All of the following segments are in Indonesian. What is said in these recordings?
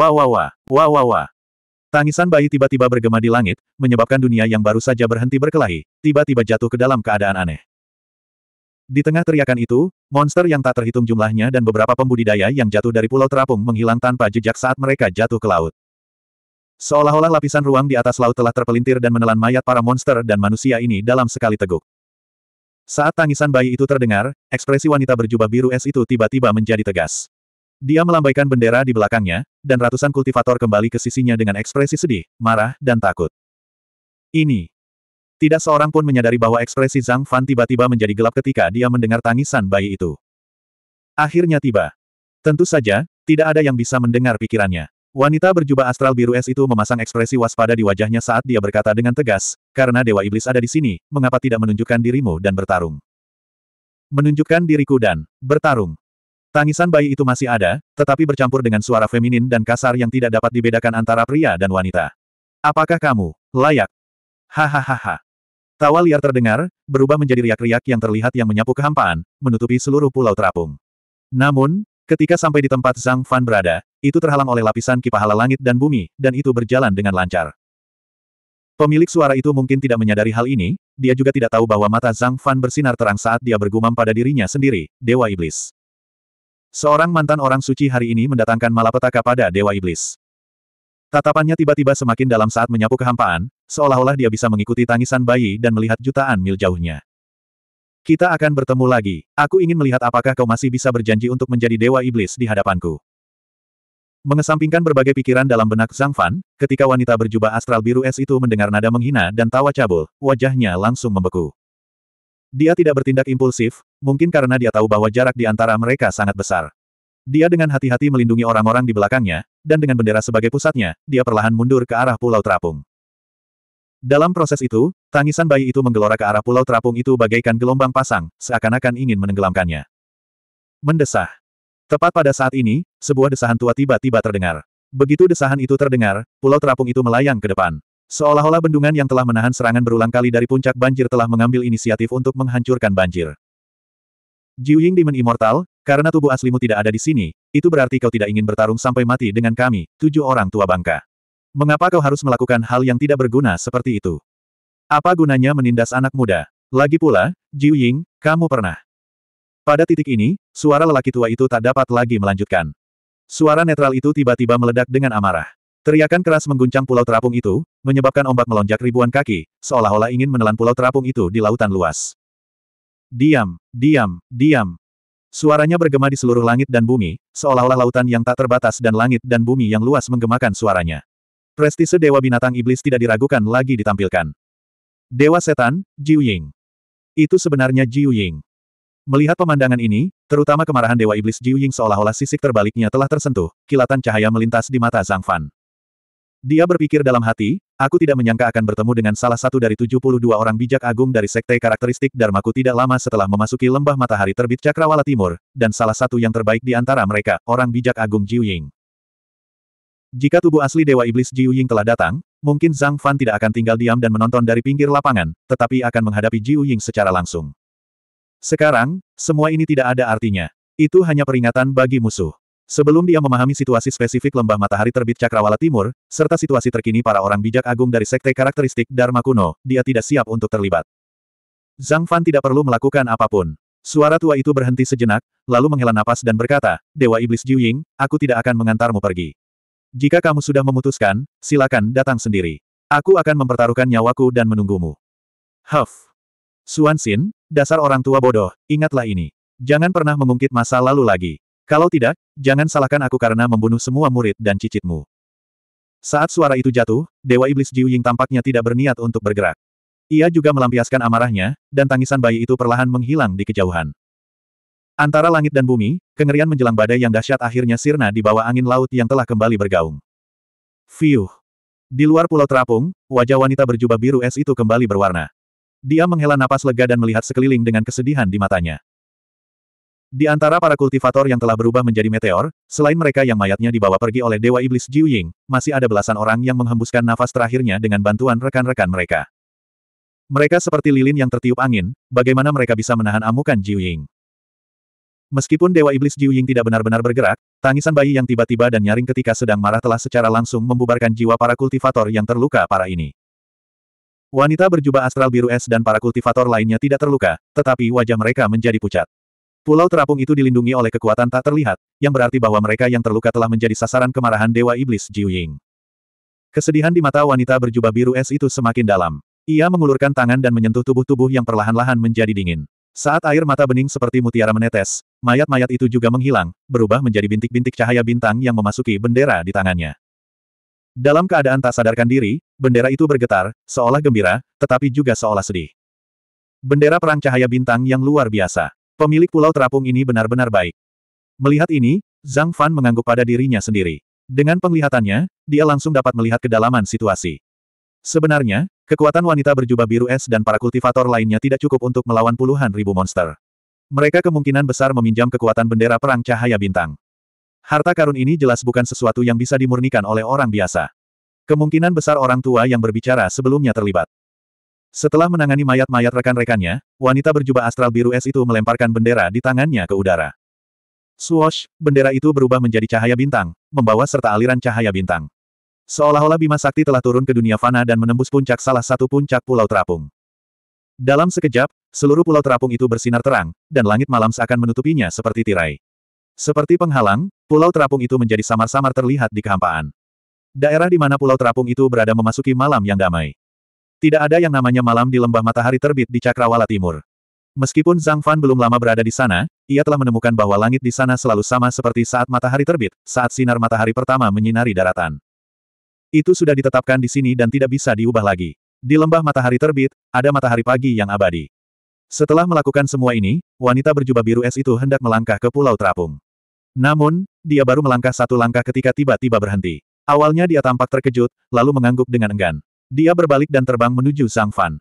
Wah wah wah, wah wah wah. Tangisan bayi tiba-tiba bergema di langit, menyebabkan dunia yang baru saja berhenti berkelahi, tiba-tiba jatuh ke dalam keadaan aneh. Di tengah teriakan itu, monster yang tak terhitung jumlahnya dan beberapa pembudidaya yang jatuh dari pulau terapung menghilang tanpa jejak saat mereka jatuh ke laut. Seolah-olah lapisan ruang di atas laut telah terpelintir dan menelan mayat para monster dan manusia ini dalam sekali teguk. Saat tangisan bayi itu terdengar, ekspresi wanita berjubah biru es itu tiba-tiba menjadi tegas. Dia melambaikan bendera di belakangnya, dan ratusan kultivator kembali ke sisinya dengan ekspresi sedih, marah, dan takut. Ini. Tidak seorang pun menyadari bahwa ekspresi Zhang Fan tiba-tiba menjadi gelap ketika dia mendengar tangisan bayi itu. Akhirnya tiba. Tentu saja, tidak ada yang bisa mendengar pikirannya. Wanita berjubah astral biru es itu memasang ekspresi waspada di wajahnya saat dia berkata dengan tegas, karena Dewa Iblis ada di sini, mengapa tidak menunjukkan dirimu dan bertarung? Menunjukkan diriku dan bertarung. Tangisan bayi itu masih ada, tetapi bercampur dengan suara feminin dan kasar yang tidak dapat dibedakan antara pria dan wanita. Apakah kamu layak? Hahaha. Tawa liar terdengar, berubah menjadi riak-riak yang terlihat yang menyapu kehampaan, menutupi seluruh pulau terapung. Namun, ketika sampai di tempat Zhang Fan berada, itu terhalang oleh lapisan kipahala langit dan bumi, dan itu berjalan dengan lancar. Pemilik suara itu mungkin tidak menyadari hal ini, dia juga tidak tahu bahwa mata Zhang Fan bersinar terang saat dia bergumam pada dirinya sendiri, Dewa Iblis. Seorang mantan orang suci hari ini mendatangkan malapetaka pada Dewa Iblis. Tatapannya tiba-tiba semakin dalam saat menyapu kehampaan, seolah-olah dia bisa mengikuti tangisan bayi dan melihat jutaan mil jauhnya. Kita akan bertemu lagi. Aku ingin melihat apakah kau masih bisa berjanji untuk menjadi Dewa Iblis di hadapanku. Mengesampingkan berbagai pikiran dalam benak Zhang Fan, ketika wanita berjubah astral biru es itu mendengar nada menghina dan tawa cabul, wajahnya langsung membeku. Dia tidak bertindak impulsif, mungkin karena dia tahu bahwa jarak di antara mereka sangat besar. Dia dengan hati-hati melindungi orang-orang di belakangnya, dan dengan bendera sebagai pusatnya, dia perlahan mundur ke arah Pulau Terapung. Dalam proses itu, tangisan bayi itu menggelora ke arah Pulau Terapung itu bagaikan gelombang pasang, seakan-akan ingin menenggelamkannya. Mendesah. Tepat pada saat ini, sebuah desahan tua tiba-tiba terdengar. Begitu desahan itu terdengar, Pulau Terapung itu melayang ke depan. Seolah-olah bendungan yang telah menahan serangan berulang kali dari puncak banjir telah mengambil inisiatif untuk menghancurkan banjir. Jiu Ying Demon Immortal, karena tubuh aslimu tidak ada di sini, itu berarti kau tidak ingin bertarung sampai mati dengan kami, tujuh orang tua bangka. Mengapa kau harus melakukan hal yang tidak berguna seperti itu? Apa gunanya menindas anak muda? Lagi pula, Jiu Ying, kamu pernah. Pada titik ini, suara lelaki tua itu tak dapat lagi melanjutkan. Suara netral itu tiba-tiba meledak dengan amarah. Teriakan keras mengguncang pulau terapung itu, menyebabkan ombak melonjak ribuan kaki, seolah-olah ingin menelan pulau terapung itu di lautan luas. Diam, diam, diam. Suaranya bergema di seluruh langit dan bumi, seolah-olah lautan yang tak terbatas dan langit dan bumi yang luas menggemakan suaranya. Prestise Dewa Binatang Iblis tidak diragukan lagi ditampilkan. Dewa Setan, Jiu Ying. Itu sebenarnya Jiu Ying. Melihat pemandangan ini, terutama kemarahan Dewa Iblis Jiu Ying seolah-olah sisik terbaliknya telah tersentuh, kilatan cahaya melintas di mata Zhang Fan. Dia berpikir dalam hati, aku tidak menyangka akan bertemu dengan salah satu dari 72 orang bijak agung dari sekte karakteristik Dharmaku tidak lama setelah memasuki lembah matahari terbit Cakrawala Timur, dan salah satu yang terbaik di antara mereka, orang bijak agung Jiu Ying. Jika tubuh asli Dewa Iblis Jiu Ying telah datang, mungkin Zhang Fan tidak akan tinggal diam dan menonton dari pinggir lapangan, tetapi akan menghadapi Jiu Ying secara langsung. Sekarang, semua ini tidak ada artinya. Itu hanya peringatan bagi musuh. Sebelum dia memahami situasi spesifik lembah matahari terbit Cakrawala Timur, serta situasi terkini para orang bijak agung dari sekte karakteristik Dharma kuno, dia tidak siap untuk terlibat. Zhang Fan tidak perlu melakukan apapun. Suara tua itu berhenti sejenak, lalu menghela napas dan berkata, Dewa Iblis Jiu Ying, aku tidak akan mengantarmu pergi. Jika kamu sudah memutuskan, silakan datang sendiri. Aku akan mempertaruhkan nyawaku dan menunggumu. Huff. Suan Xin, dasar orang tua bodoh, ingatlah ini. Jangan pernah mengungkit masa lalu lagi. Kalau tidak, jangan salahkan aku karena membunuh semua murid dan cicitmu. Saat suara itu jatuh, Dewa Iblis Jiu Ying tampaknya tidak berniat untuk bergerak. Ia juga melampiaskan amarahnya, dan tangisan bayi itu perlahan menghilang di kejauhan. Antara langit dan bumi, kengerian menjelang badai yang dahsyat akhirnya sirna di bawah angin laut yang telah kembali bergaung. Fiuh! Di luar pulau terapung, wajah wanita berjubah biru es itu kembali berwarna. Dia menghela napas lega dan melihat sekeliling dengan kesedihan di matanya. Di antara para kultivator yang telah berubah menjadi meteor, selain mereka yang mayatnya dibawa pergi oleh Dewa Iblis Jiu Ying, masih ada belasan orang yang menghembuskan nafas terakhirnya dengan bantuan rekan-rekan mereka. Mereka seperti lilin yang tertiup angin, bagaimana mereka bisa menahan amukan Jiu Ying. Meskipun Dewa Iblis Jiu Ying tidak benar-benar bergerak, tangisan bayi yang tiba-tiba dan nyaring ketika sedang marah telah secara langsung membubarkan jiwa para kultivator yang terluka para ini. Wanita berjubah astral biru es dan para kultivator lainnya tidak terluka, tetapi wajah mereka menjadi pucat. Pulau terapung itu dilindungi oleh kekuatan tak terlihat, yang berarti bahwa mereka yang terluka telah menjadi sasaran kemarahan Dewa Iblis Jiu Ying. Kesedihan di mata wanita berjubah biru es itu semakin dalam. Ia mengulurkan tangan dan menyentuh tubuh-tubuh yang perlahan-lahan menjadi dingin. Saat air mata bening seperti mutiara menetes, mayat-mayat itu juga menghilang, berubah menjadi bintik-bintik cahaya bintang yang memasuki bendera di tangannya. Dalam keadaan tak sadarkan diri, bendera itu bergetar, seolah gembira, tetapi juga seolah sedih. Bendera perang cahaya bintang yang luar biasa. Pemilik pulau terapung ini benar-benar baik. Melihat ini, Zhang Fan mengangguk pada dirinya sendiri. Dengan penglihatannya, dia langsung dapat melihat kedalaman situasi. Sebenarnya, kekuatan wanita berjubah biru es dan para kultivator lainnya tidak cukup untuk melawan puluhan ribu monster. Mereka kemungkinan besar meminjam kekuatan bendera perang cahaya bintang. Harta karun ini jelas bukan sesuatu yang bisa dimurnikan oleh orang biasa. Kemungkinan besar orang tua yang berbicara sebelumnya terlibat. Setelah menangani mayat-mayat rekan-rekannya, wanita berjubah astral biru es itu melemparkan bendera di tangannya ke udara. Swoosh, bendera itu berubah menjadi cahaya bintang, membawa serta aliran cahaya bintang. Seolah-olah Bima Sakti telah turun ke dunia fana dan menembus puncak salah satu puncak Pulau Terapung. Dalam sekejap, seluruh Pulau Terapung itu bersinar terang, dan langit malam seakan menutupinya seperti tirai. Seperti penghalang, Pulau Terapung itu menjadi samar-samar terlihat di kehampaan. Daerah di mana Pulau Terapung itu berada memasuki malam yang damai. Tidak ada yang namanya malam di lembah matahari terbit di Cakrawala Timur. Meskipun Zhang Fan belum lama berada di sana, ia telah menemukan bahwa langit di sana selalu sama seperti saat matahari terbit, saat sinar matahari pertama menyinari daratan. Itu sudah ditetapkan di sini dan tidak bisa diubah lagi. Di lembah matahari terbit, ada matahari pagi yang abadi. Setelah melakukan semua ini, wanita berjubah biru es itu hendak melangkah ke Pulau Terapung. Namun, dia baru melangkah satu langkah ketika tiba-tiba berhenti. Awalnya dia tampak terkejut, lalu mengangguk dengan enggan. Dia berbalik dan terbang menuju Zhang Fan.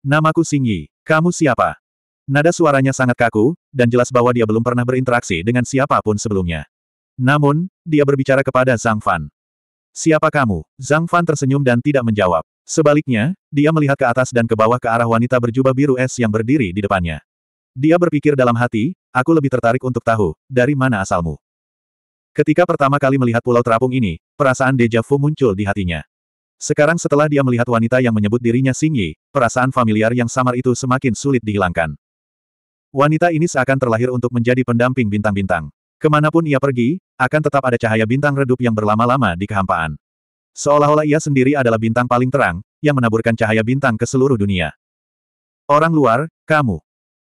Namaku Singyi. Kamu siapa? Nada suaranya sangat kaku, dan jelas bahwa dia belum pernah berinteraksi dengan siapapun sebelumnya. Namun, dia berbicara kepada Zhang Fan. Siapa kamu? Zhang Fan tersenyum dan tidak menjawab. Sebaliknya, dia melihat ke atas dan ke bawah ke arah wanita berjubah biru es yang berdiri di depannya. Dia berpikir dalam hati, aku lebih tertarik untuk tahu, dari mana asalmu. Ketika pertama kali melihat pulau terapung ini, perasaan deja vu muncul di hatinya. Sekarang setelah dia melihat wanita yang menyebut dirinya Yi, perasaan familiar yang samar itu semakin sulit dihilangkan. Wanita ini seakan terlahir untuk menjadi pendamping bintang-bintang. Kemanapun ia pergi, akan tetap ada cahaya bintang redup yang berlama-lama di kehampaan. Seolah-olah ia sendiri adalah bintang paling terang, yang menaburkan cahaya bintang ke seluruh dunia. Orang luar, kamu.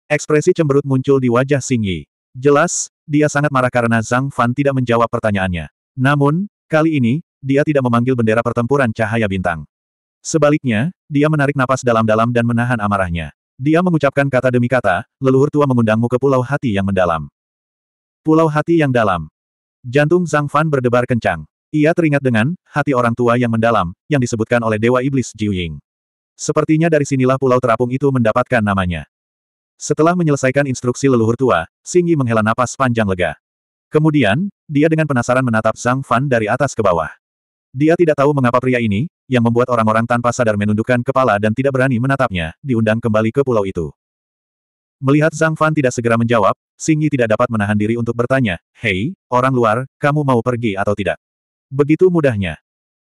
Ekspresi cemberut muncul di wajah Yi. Jelas, dia sangat marah karena Zhang Fan tidak menjawab pertanyaannya. Namun, kali ini, dia tidak memanggil bendera pertempuran cahaya bintang. Sebaliknya, dia menarik napas dalam-dalam dan menahan amarahnya. Dia mengucapkan kata demi kata, leluhur tua mengundangmu ke pulau hati yang mendalam. Pulau hati yang dalam. Jantung Zhang Fan berdebar kencang. Ia teringat dengan, hati orang tua yang mendalam, yang disebutkan oleh Dewa Iblis Jiu Ying. Sepertinya dari sinilah pulau terapung itu mendapatkan namanya. Setelah menyelesaikan instruksi leluhur tua, Singi menghela napas panjang lega. Kemudian, dia dengan penasaran menatap Zhang Fan dari atas ke bawah. Dia tidak tahu mengapa pria ini, yang membuat orang-orang tanpa sadar menundukkan kepala dan tidak berani menatapnya, diundang kembali ke pulau itu. Melihat Zhang Fan tidak segera menjawab, Xing Yi tidak dapat menahan diri untuk bertanya, Hei, orang luar, kamu mau pergi atau tidak? Begitu mudahnya.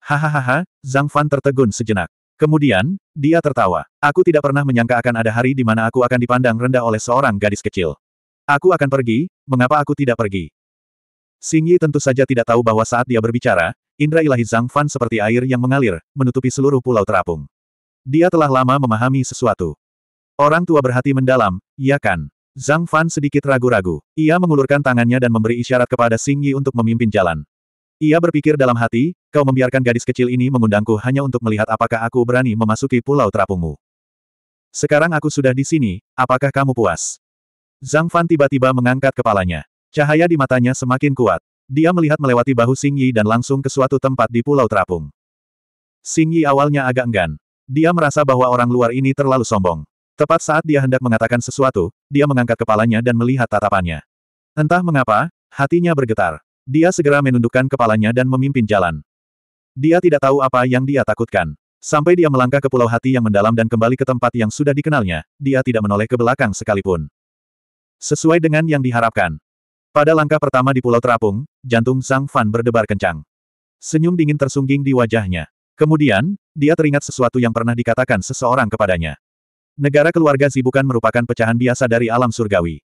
Hahaha, Zhang Fan tertegun sejenak. Kemudian, dia tertawa. Aku tidak pernah menyangka akan ada hari di mana aku akan dipandang rendah oleh seorang gadis kecil. Aku akan pergi, mengapa aku tidak pergi? Xing Yi tentu saja tidak tahu bahwa saat dia berbicara, Indra ilahi Zhang Fan seperti air yang mengalir, menutupi seluruh pulau terapung. Dia telah lama memahami sesuatu. Orang tua berhati mendalam, ya kan? Zhang Fan sedikit ragu-ragu. Ia mengulurkan tangannya dan memberi isyarat kepada Xing Yi untuk memimpin jalan. Ia berpikir dalam hati, kau membiarkan gadis kecil ini mengundangku hanya untuk melihat apakah aku berani memasuki pulau terapungmu. Sekarang aku sudah di sini, apakah kamu puas? Zhang Fan tiba-tiba mengangkat kepalanya. Cahaya di matanya semakin kuat. Dia melihat melewati bahu Xing dan langsung ke suatu tempat di Pulau Terapung. Xing awalnya agak enggan. Dia merasa bahwa orang luar ini terlalu sombong. Tepat saat dia hendak mengatakan sesuatu, dia mengangkat kepalanya dan melihat tatapannya. Entah mengapa, hatinya bergetar. Dia segera menundukkan kepalanya dan memimpin jalan. Dia tidak tahu apa yang dia takutkan. Sampai dia melangkah ke pulau hati yang mendalam dan kembali ke tempat yang sudah dikenalnya, dia tidak menoleh ke belakang sekalipun. Sesuai dengan yang diharapkan. Pada langkah pertama di Pulau Terapung, jantung Zhang Fan berdebar kencang. Senyum dingin tersungging di wajahnya. Kemudian, dia teringat sesuatu yang pernah dikatakan seseorang kepadanya. Negara keluarga Zi bukan merupakan pecahan biasa dari alam surgawi.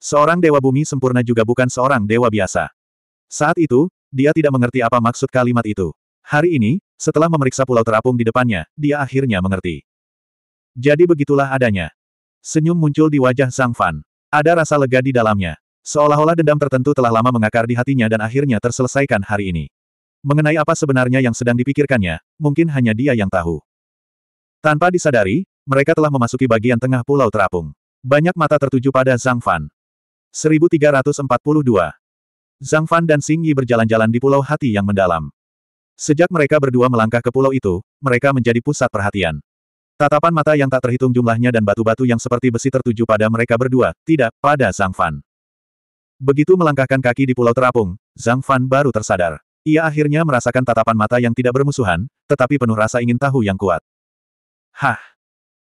Seorang dewa bumi sempurna juga bukan seorang dewa biasa. Saat itu, dia tidak mengerti apa maksud kalimat itu. Hari ini, setelah memeriksa pulau terapung di depannya, dia akhirnya mengerti. Jadi begitulah adanya. Senyum muncul di wajah Zhang Fan. Ada rasa lega di dalamnya. Seolah-olah dendam tertentu telah lama mengakar di hatinya dan akhirnya terselesaikan hari ini. Mengenai apa sebenarnya yang sedang dipikirkannya, mungkin hanya dia yang tahu. Tanpa disadari, mereka telah memasuki bagian tengah pulau terapung. Banyak mata tertuju pada Zhang Fan. 1342 Zhang Fan dan Xing Yi berjalan-jalan di pulau hati yang mendalam. Sejak mereka berdua melangkah ke pulau itu, mereka menjadi pusat perhatian. Tatapan mata yang tak terhitung jumlahnya dan batu-batu yang seperti besi tertuju pada mereka berdua, tidak, pada Zhang Fan. Begitu melangkahkan kaki di Pulau Terapung, Zhang Fan baru tersadar. Ia akhirnya merasakan tatapan mata yang tidak bermusuhan, tetapi penuh rasa ingin tahu yang kuat. Hah!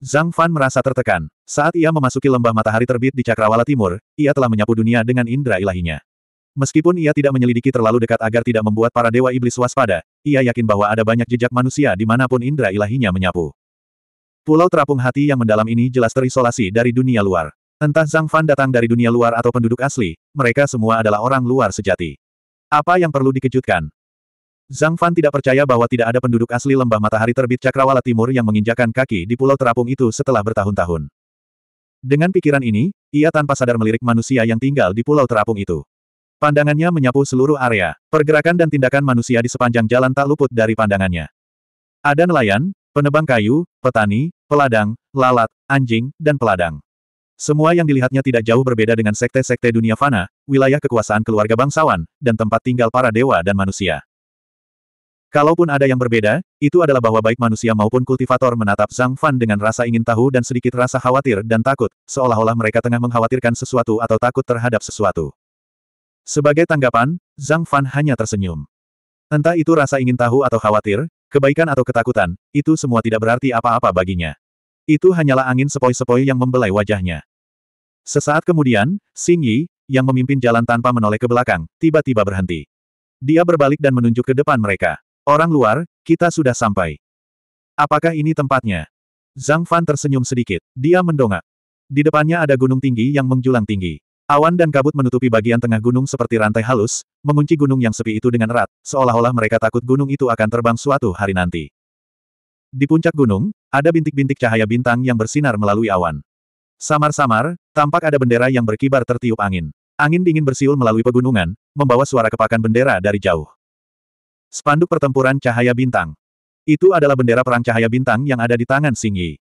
Zhang Fan merasa tertekan. Saat ia memasuki lembah matahari terbit di Cakrawala Timur, ia telah menyapu dunia dengan indera ilahinya. Meskipun ia tidak menyelidiki terlalu dekat agar tidak membuat para dewa iblis waspada, ia yakin bahwa ada banyak jejak manusia dimanapun indera ilahinya menyapu. Pulau terapung hati yang mendalam ini jelas terisolasi dari dunia luar. Entah Zhang Fan datang dari dunia luar atau penduduk asli, mereka semua adalah orang luar sejati. Apa yang perlu dikejutkan? Zhang Fan tidak percaya bahwa tidak ada penduduk asli lembah matahari terbit Cakrawala Timur yang menginjakan kaki di pulau terapung itu setelah bertahun-tahun. Dengan pikiran ini, ia tanpa sadar melirik manusia yang tinggal di pulau terapung itu. Pandangannya menyapu seluruh area, pergerakan dan tindakan manusia di sepanjang jalan tak luput dari pandangannya. Ada nelayan, penebang kayu, petani, peladang, lalat, anjing, dan peladang. Semua yang dilihatnya tidak jauh berbeda dengan sekte-sekte dunia fana, wilayah kekuasaan keluarga bangsawan, dan tempat tinggal para dewa dan manusia. Kalaupun ada yang berbeda, itu adalah bahwa baik manusia maupun kultivator menatap Zhang Fan dengan rasa ingin tahu dan sedikit rasa khawatir dan takut, seolah-olah mereka tengah mengkhawatirkan sesuatu atau takut terhadap sesuatu. Sebagai tanggapan, Zhang Fan hanya tersenyum. Entah itu rasa ingin tahu atau khawatir, kebaikan atau ketakutan, itu semua tidak berarti apa-apa baginya. Itu hanyalah angin sepoi-sepoi yang membelai wajahnya. Sesaat kemudian, Xing Yi, yang memimpin jalan tanpa menoleh ke belakang, tiba-tiba berhenti. Dia berbalik dan menunjuk ke depan mereka. Orang luar, kita sudah sampai. Apakah ini tempatnya? Zhang Fan tersenyum sedikit. Dia mendongak. Di depannya ada gunung tinggi yang menjulang tinggi. Awan dan kabut menutupi bagian tengah gunung seperti rantai halus, mengunci gunung yang sepi itu dengan erat, seolah-olah mereka takut gunung itu akan terbang suatu hari nanti. Di puncak gunung, ada bintik-bintik cahaya bintang yang bersinar melalui awan. Samar-samar, tampak ada bendera yang berkibar tertiup angin. Angin dingin bersiul melalui pegunungan, membawa suara kepakan bendera dari jauh. Spanduk pertempuran cahaya bintang. Itu adalah bendera perang cahaya bintang yang ada di tangan Singi.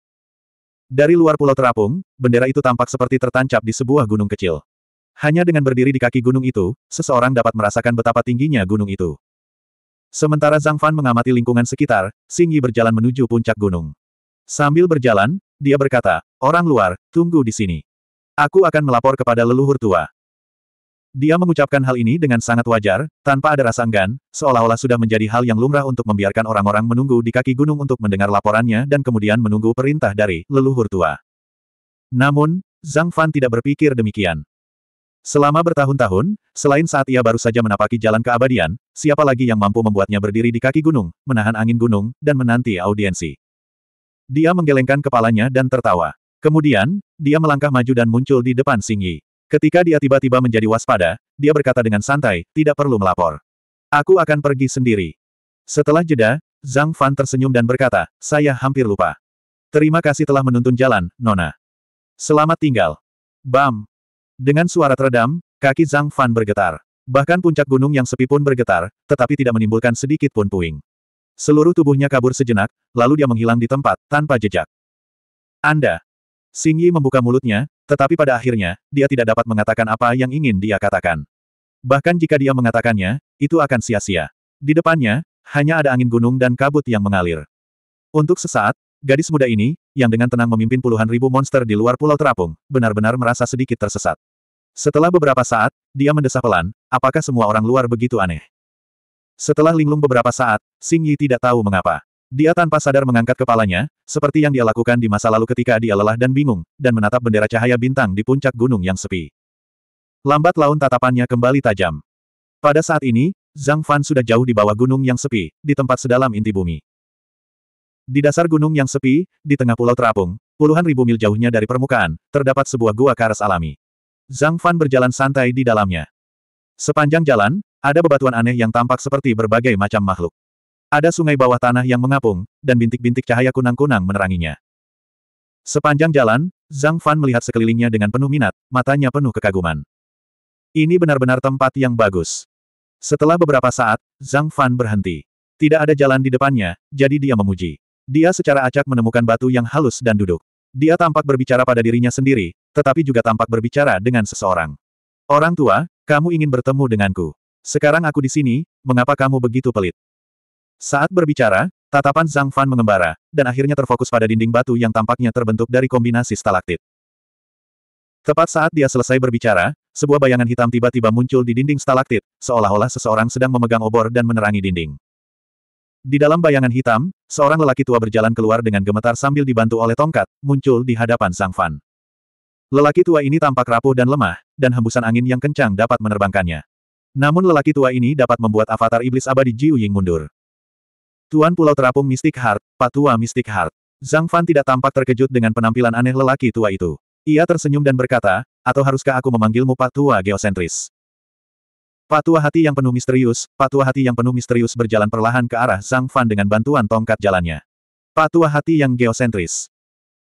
Dari luar pulau terapung, bendera itu tampak seperti tertancap di sebuah gunung kecil. Hanya dengan berdiri di kaki gunung itu, seseorang dapat merasakan betapa tingginya gunung itu. Sementara Zhang Fan mengamati lingkungan sekitar, Xing Yi berjalan menuju puncak gunung. Sambil berjalan, dia berkata, orang luar, tunggu di sini. Aku akan melapor kepada leluhur tua. Dia mengucapkan hal ini dengan sangat wajar, tanpa ada rasa enggan, seolah-olah sudah menjadi hal yang lumrah untuk membiarkan orang-orang menunggu di kaki gunung untuk mendengar laporannya dan kemudian menunggu perintah dari leluhur tua. Namun, Zhang Fan tidak berpikir demikian. Selama bertahun-tahun, selain saat ia baru saja menapaki jalan keabadian, siapa lagi yang mampu membuatnya berdiri di kaki gunung, menahan angin gunung, dan menanti audiensi. Dia menggelengkan kepalanya dan tertawa. Kemudian, dia melangkah maju dan muncul di depan Xing Yi. Ketika dia tiba-tiba menjadi waspada, dia berkata dengan santai, tidak perlu melapor. Aku akan pergi sendiri. Setelah jeda, Zhang Fan tersenyum dan berkata, saya hampir lupa. Terima kasih telah menuntun jalan, Nona. Selamat tinggal. Bam! Dengan suara teredam, kaki Zhang Fan bergetar. Bahkan puncak gunung yang sepi pun bergetar, tetapi tidak menimbulkan sedikit pun puing. Seluruh tubuhnya kabur sejenak, lalu dia menghilang di tempat, tanpa jejak. Anda. Xing Yi membuka mulutnya, tetapi pada akhirnya, dia tidak dapat mengatakan apa yang ingin dia katakan. Bahkan jika dia mengatakannya, itu akan sia-sia. Di depannya, hanya ada angin gunung dan kabut yang mengalir. Untuk sesaat, gadis muda ini, yang dengan tenang memimpin puluhan ribu monster di luar pulau terapung, benar-benar merasa sedikit tersesat. Setelah beberapa saat, dia mendesah pelan, apakah semua orang luar begitu aneh? Setelah linglung beberapa saat, Xing Yi tidak tahu mengapa. Dia tanpa sadar mengangkat kepalanya, seperti yang dia lakukan di masa lalu ketika dia lelah dan bingung, dan menatap bendera cahaya bintang di puncak gunung yang sepi. Lambat laun tatapannya kembali tajam. Pada saat ini, Zhang Fan sudah jauh di bawah gunung yang sepi, di tempat sedalam inti bumi. Di dasar gunung yang sepi, di tengah pulau terapung, puluhan ribu mil jauhnya dari permukaan, terdapat sebuah gua karas alami. Zhang Fan berjalan santai di dalamnya. Sepanjang jalan, ada bebatuan aneh yang tampak seperti berbagai macam makhluk. Ada sungai bawah tanah yang mengapung, dan bintik-bintik cahaya kunang-kunang meneranginya. Sepanjang jalan, Zhang Fan melihat sekelilingnya dengan penuh minat, matanya penuh kekaguman. Ini benar-benar tempat yang bagus. Setelah beberapa saat, Zhang Fan berhenti. Tidak ada jalan di depannya, jadi dia memuji. Dia secara acak menemukan batu yang halus dan duduk. Dia tampak berbicara pada dirinya sendiri, tetapi juga tampak berbicara dengan seseorang. Orang tua, kamu ingin bertemu denganku. Sekarang aku di sini, mengapa kamu begitu pelit? Saat berbicara, tatapan Zhang Fan mengembara, dan akhirnya terfokus pada dinding batu yang tampaknya terbentuk dari kombinasi stalaktit. Tepat saat dia selesai berbicara, sebuah bayangan hitam tiba-tiba muncul di dinding stalaktit, seolah-olah seseorang sedang memegang obor dan menerangi dinding. Di dalam bayangan hitam, seorang lelaki tua berjalan keluar dengan gemetar sambil dibantu oleh tongkat, muncul di hadapan Zhang Fan. Lelaki tua ini tampak rapuh dan lemah, dan hembusan angin yang kencang dapat menerbangkannya. Namun lelaki tua ini dapat membuat avatar iblis abadi Jiu Ying mundur. Tuan Pulau Terapung Mystic Heart, Patua Mystic Heart. Zhang Fan tidak tampak terkejut dengan penampilan aneh lelaki tua itu. Ia tersenyum dan berkata, atau haruskah aku memanggilmu Patua Geosentris? Patua hati yang penuh misterius, patua hati yang penuh misterius berjalan perlahan ke arah Zhang Fan dengan bantuan tongkat jalannya. Patua hati yang geosentris.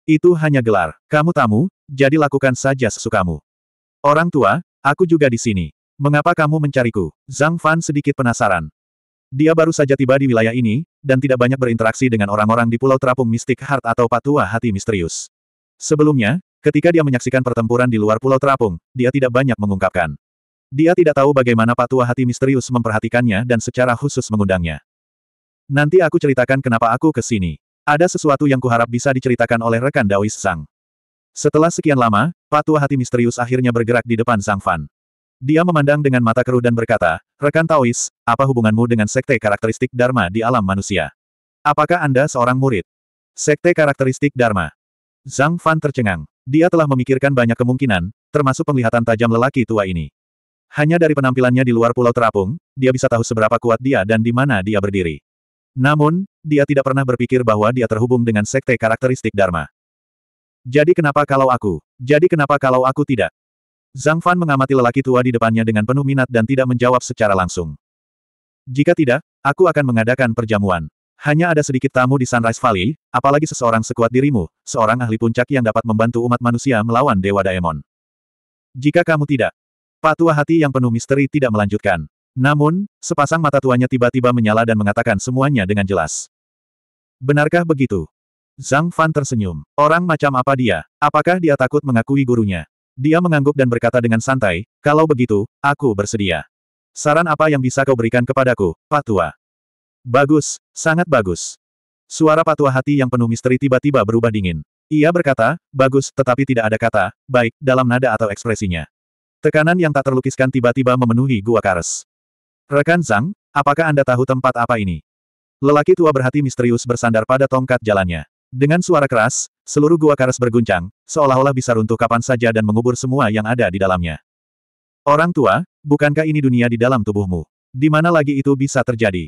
Itu hanya gelar. Kamu tamu, jadi lakukan saja sesukamu. Orang tua, aku juga di sini. Mengapa kamu mencariku? Zhang Fan sedikit penasaran. Dia baru saja tiba di wilayah ini, dan tidak banyak berinteraksi dengan orang-orang di Pulau Terapung Mistik Heart atau Patua Hati Misterius. Sebelumnya, ketika dia menyaksikan pertempuran di luar Pulau Terapung, dia tidak banyak mengungkapkan. Dia tidak tahu bagaimana Patua Hati Misterius memperhatikannya dan secara khusus mengundangnya. Nanti aku ceritakan kenapa aku ke sini. Ada sesuatu yang kuharap bisa diceritakan oleh rekan Dawis Sang. Setelah sekian lama, patua hati misterius akhirnya bergerak di depan Sang Fan. Dia memandang dengan mata keruh dan berkata, Rekan Taois, apa hubunganmu dengan sekte karakteristik Dharma di alam manusia? Apakah Anda seorang murid? Sekte karakteristik Dharma. Zhang Fan tercengang. Dia telah memikirkan banyak kemungkinan, termasuk penglihatan tajam lelaki tua ini. Hanya dari penampilannya di luar Pulau Terapung, dia bisa tahu seberapa kuat dia dan di mana dia berdiri. Namun, dia tidak pernah berpikir bahwa dia terhubung dengan sekte karakteristik Dharma. Jadi kenapa kalau aku? Jadi kenapa kalau aku tidak? Zhang Fan mengamati lelaki tua di depannya dengan penuh minat dan tidak menjawab secara langsung. Jika tidak, aku akan mengadakan perjamuan. Hanya ada sedikit tamu di Sunrise Valley, apalagi seseorang sekuat dirimu, seorang ahli puncak yang dapat membantu umat manusia melawan Dewa Daemon. Jika kamu tidak, Pak Hati yang penuh misteri tidak melanjutkan. Namun, sepasang mata tuanya tiba-tiba menyala dan mengatakan semuanya dengan jelas. Benarkah begitu? Zhang Fan tersenyum. Orang macam apa dia? Apakah dia takut mengakui gurunya? Dia mengangguk dan berkata dengan santai, kalau begitu, aku bersedia. Saran apa yang bisa kau berikan kepadaku, Pak Tua? Bagus, sangat bagus. Suara Patua hati yang penuh misteri tiba-tiba berubah dingin. Ia berkata, bagus, tetapi tidak ada kata, baik, dalam nada atau ekspresinya. Tekanan yang tak terlukiskan tiba-tiba memenuhi gua kares. Rekan Zhang, apakah Anda tahu tempat apa ini? Lelaki tua berhati misterius bersandar pada tongkat jalannya. Dengan suara keras, seluruh gua karas berguncang, seolah-olah bisa runtuh kapan saja dan mengubur semua yang ada di dalamnya. Orang tua, bukankah ini dunia di dalam tubuhmu? Di mana lagi itu bisa terjadi?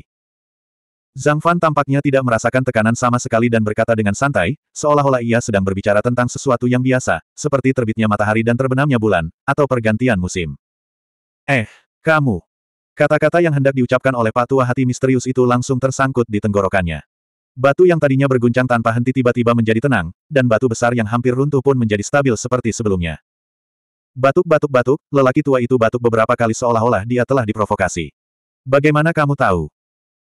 Zhang Fan tampaknya tidak merasakan tekanan sama sekali dan berkata dengan santai, seolah-olah ia sedang berbicara tentang sesuatu yang biasa, seperti terbitnya matahari dan terbenamnya bulan, atau pergantian musim. Eh, kamu, Kata-kata yang hendak diucapkan oleh patua hati misterius itu langsung tersangkut di tenggorokannya. Batu yang tadinya berguncang tanpa henti tiba-tiba menjadi tenang, dan batu besar yang hampir runtuh pun menjadi stabil seperti sebelumnya. Batuk-batuk-batuk, lelaki tua itu batuk beberapa kali seolah-olah dia telah diprovokasi. Bagaimana kamu tahu?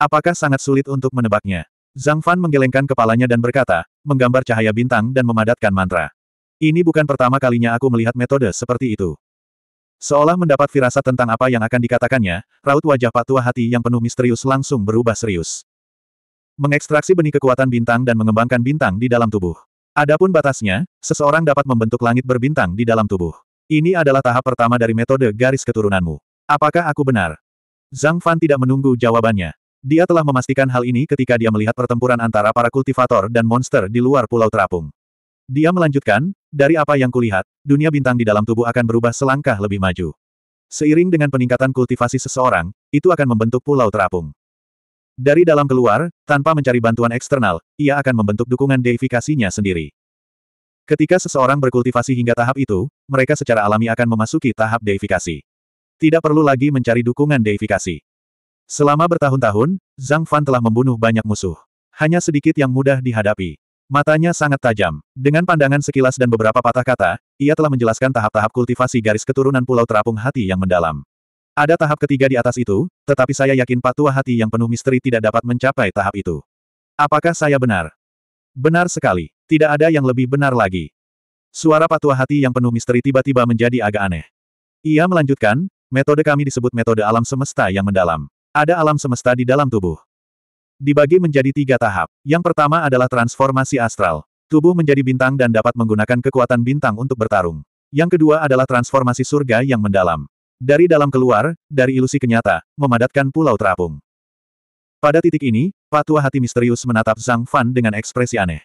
Apakah sangat sulit untuk menebaknya? Zhang Fan menggelengkan kepalanya dan berkata, menggambar cahaya bintang dan memadatkan mantra. Ini bukan pertama kalinya aku melihat metode seperti itu. Seolah mendapat firasat tentang apa yang akan dikatakannya, raut wajah Pak Tua Hati yang penuh misterius langsung berubah serius. Mengekstraksi benih kekuatan bintang dan mengembangkan bintang di dalam tubuh. Adapun batasnya, seseorang dapat membentuk langit berbintang di dalam tubuh. Ini adalah tahap pertama dari metode garis keturunanmu. Apakah aku benar? Zhang Fan tidak menunggu jawabannya. Dia telah memastikan hal ini ketika dia melihat pertempuran antara para kultivator dan monster di luar Pulau Terapung. Dia melanjutkan, dari apa yang kulihat, dunia bintang di dalam tubuh akan berubah selangkah lebih maju. Seiring dengan peningkatan kultivasi seseorang, itu akan membentuk pulau terapung. Dari dalam keluar, tanpa mencari bantuan eksternal, ia akan membentuk dukungan deifikasinya sendiri. Ketika seseorang berkultivasi hingga tahap itu, mereka secara alami akan memasuki tahap deifikasi. Tidak perlu lagi mencari dukungan deifikasi. Selama bertahun-tahun, Zhang Fan telah membunuh banyak musuh. Hanya sedikit yang mudah dihadapi. Matanya sangat tajam. Dengan pandangan sekilas dan beberapa patah kata, ia telah menjelaskan tahap-tahap kultivasi garis keturunan Pulau Terapung Hati yang mendalam. Ada tahap ketiga di atas itu, tetapi saya yakin patua hati yang penuh misteri tidak dapat mencapai tahap itu. Apakah saya benar? Benar sekali. Tidak ada yang lebih benar lagi. Suara patua hati yang penuh misteri tiba-tiba menjadi agak aneh. Ia melanjutkan, metode kami disebut metode alam semesta yang mendalam. Ada alam semesta di dalam tubuh. Dibagi menjadi tiga tahap. Yang pertama adalah transformasi astral. Tubuh menjadi bintang dan dapat menggunakan kekuatan bintang untuk bertarung. Yang kedua adalah transformasi surga yang mendalam. Dari dalam keluar, dari ilusi kenyata, memadatkan pulau terapung. Pada titik ini, patua hati misterius menatap Zhang Fan dengan ekspresi aneh.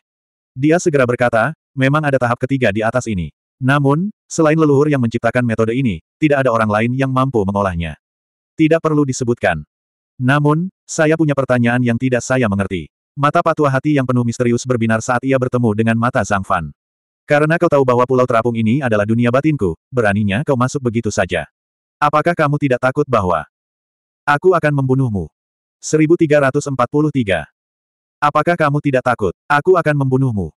Dia segera berkata, memang ada tahap ketiga di atas ini. Namun, selain leluhur yang menciptakan metode ini, tidak ada orang lain yang mampu mengolahnya. Tidak perlu disebutkan, namun, saya punya pertanyaan yang tidak saya mengerti. Mata patua hati yang penuh misterius berbinar saat ia bertemu dengan mata Zhang Fan. Karena kau tahu bahwa pulau terapung ini adalah dunia batinku, beraninya kau masuk begitu saja. Apakah kamu tidak takut bahwa aku akan membunuhmu? 1343. Apakah kamu tidak takut? Aku akan membunuhmu.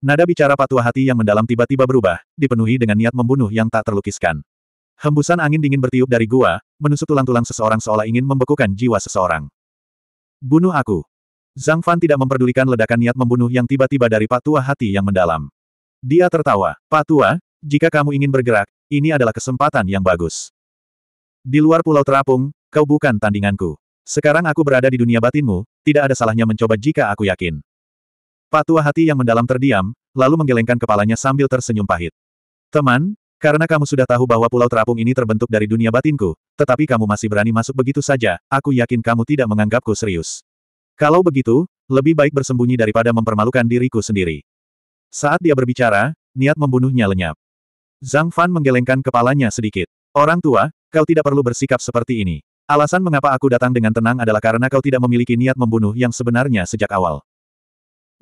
Nada bicara patua hati yang mendalam tiba-tiba berubah, dipenuhi dengan niat membunuh yang tak terlukiskan. Hembusan angin dingin bertiup dari gua, menusuk tulang-tulang seseorang seolah ingin membekukan jiwa seseorang. Bunuh aku. Zhang Fan tidak memperdulikan ledakan niat membunuh yang tiba-tiba dari patua hati yang mendalam. Dia tertawa. Patua, jika kamu ingin bergerak, ini adalah kesempatan yang bagus. Di luar pulau terapung, kau bukan tandinganku. Sekarang aku berada di dunia batinmu, tidak ada salahnya mencoba jika aku yakin. Patua hati yang mendalam terdiam, lalu menggelengkan kepalanya sambil tersenyum pahit. Teman, karena kamu sudah tahu bahwa pulau terapung ini terbentuk dari dunia batinku, tetapi kamu masih berani masuk begitu saja, aku yakin kamu tidak menganggapku serius. Kalau begitu, lebih baik bersembunyi daripada mempermalukan diriku sendiri. Saat dia berbicara, niat membunuhnya lenyap. Zhang Fan menggelengkan kepalanya sedikit. Orang tua, kau tidak perlu bersikap seperti ini. Alasan mengapa aku datang dengan tenang adalah karena kau tidak memiliki niat membunuh yang sebenarnya sejak awal.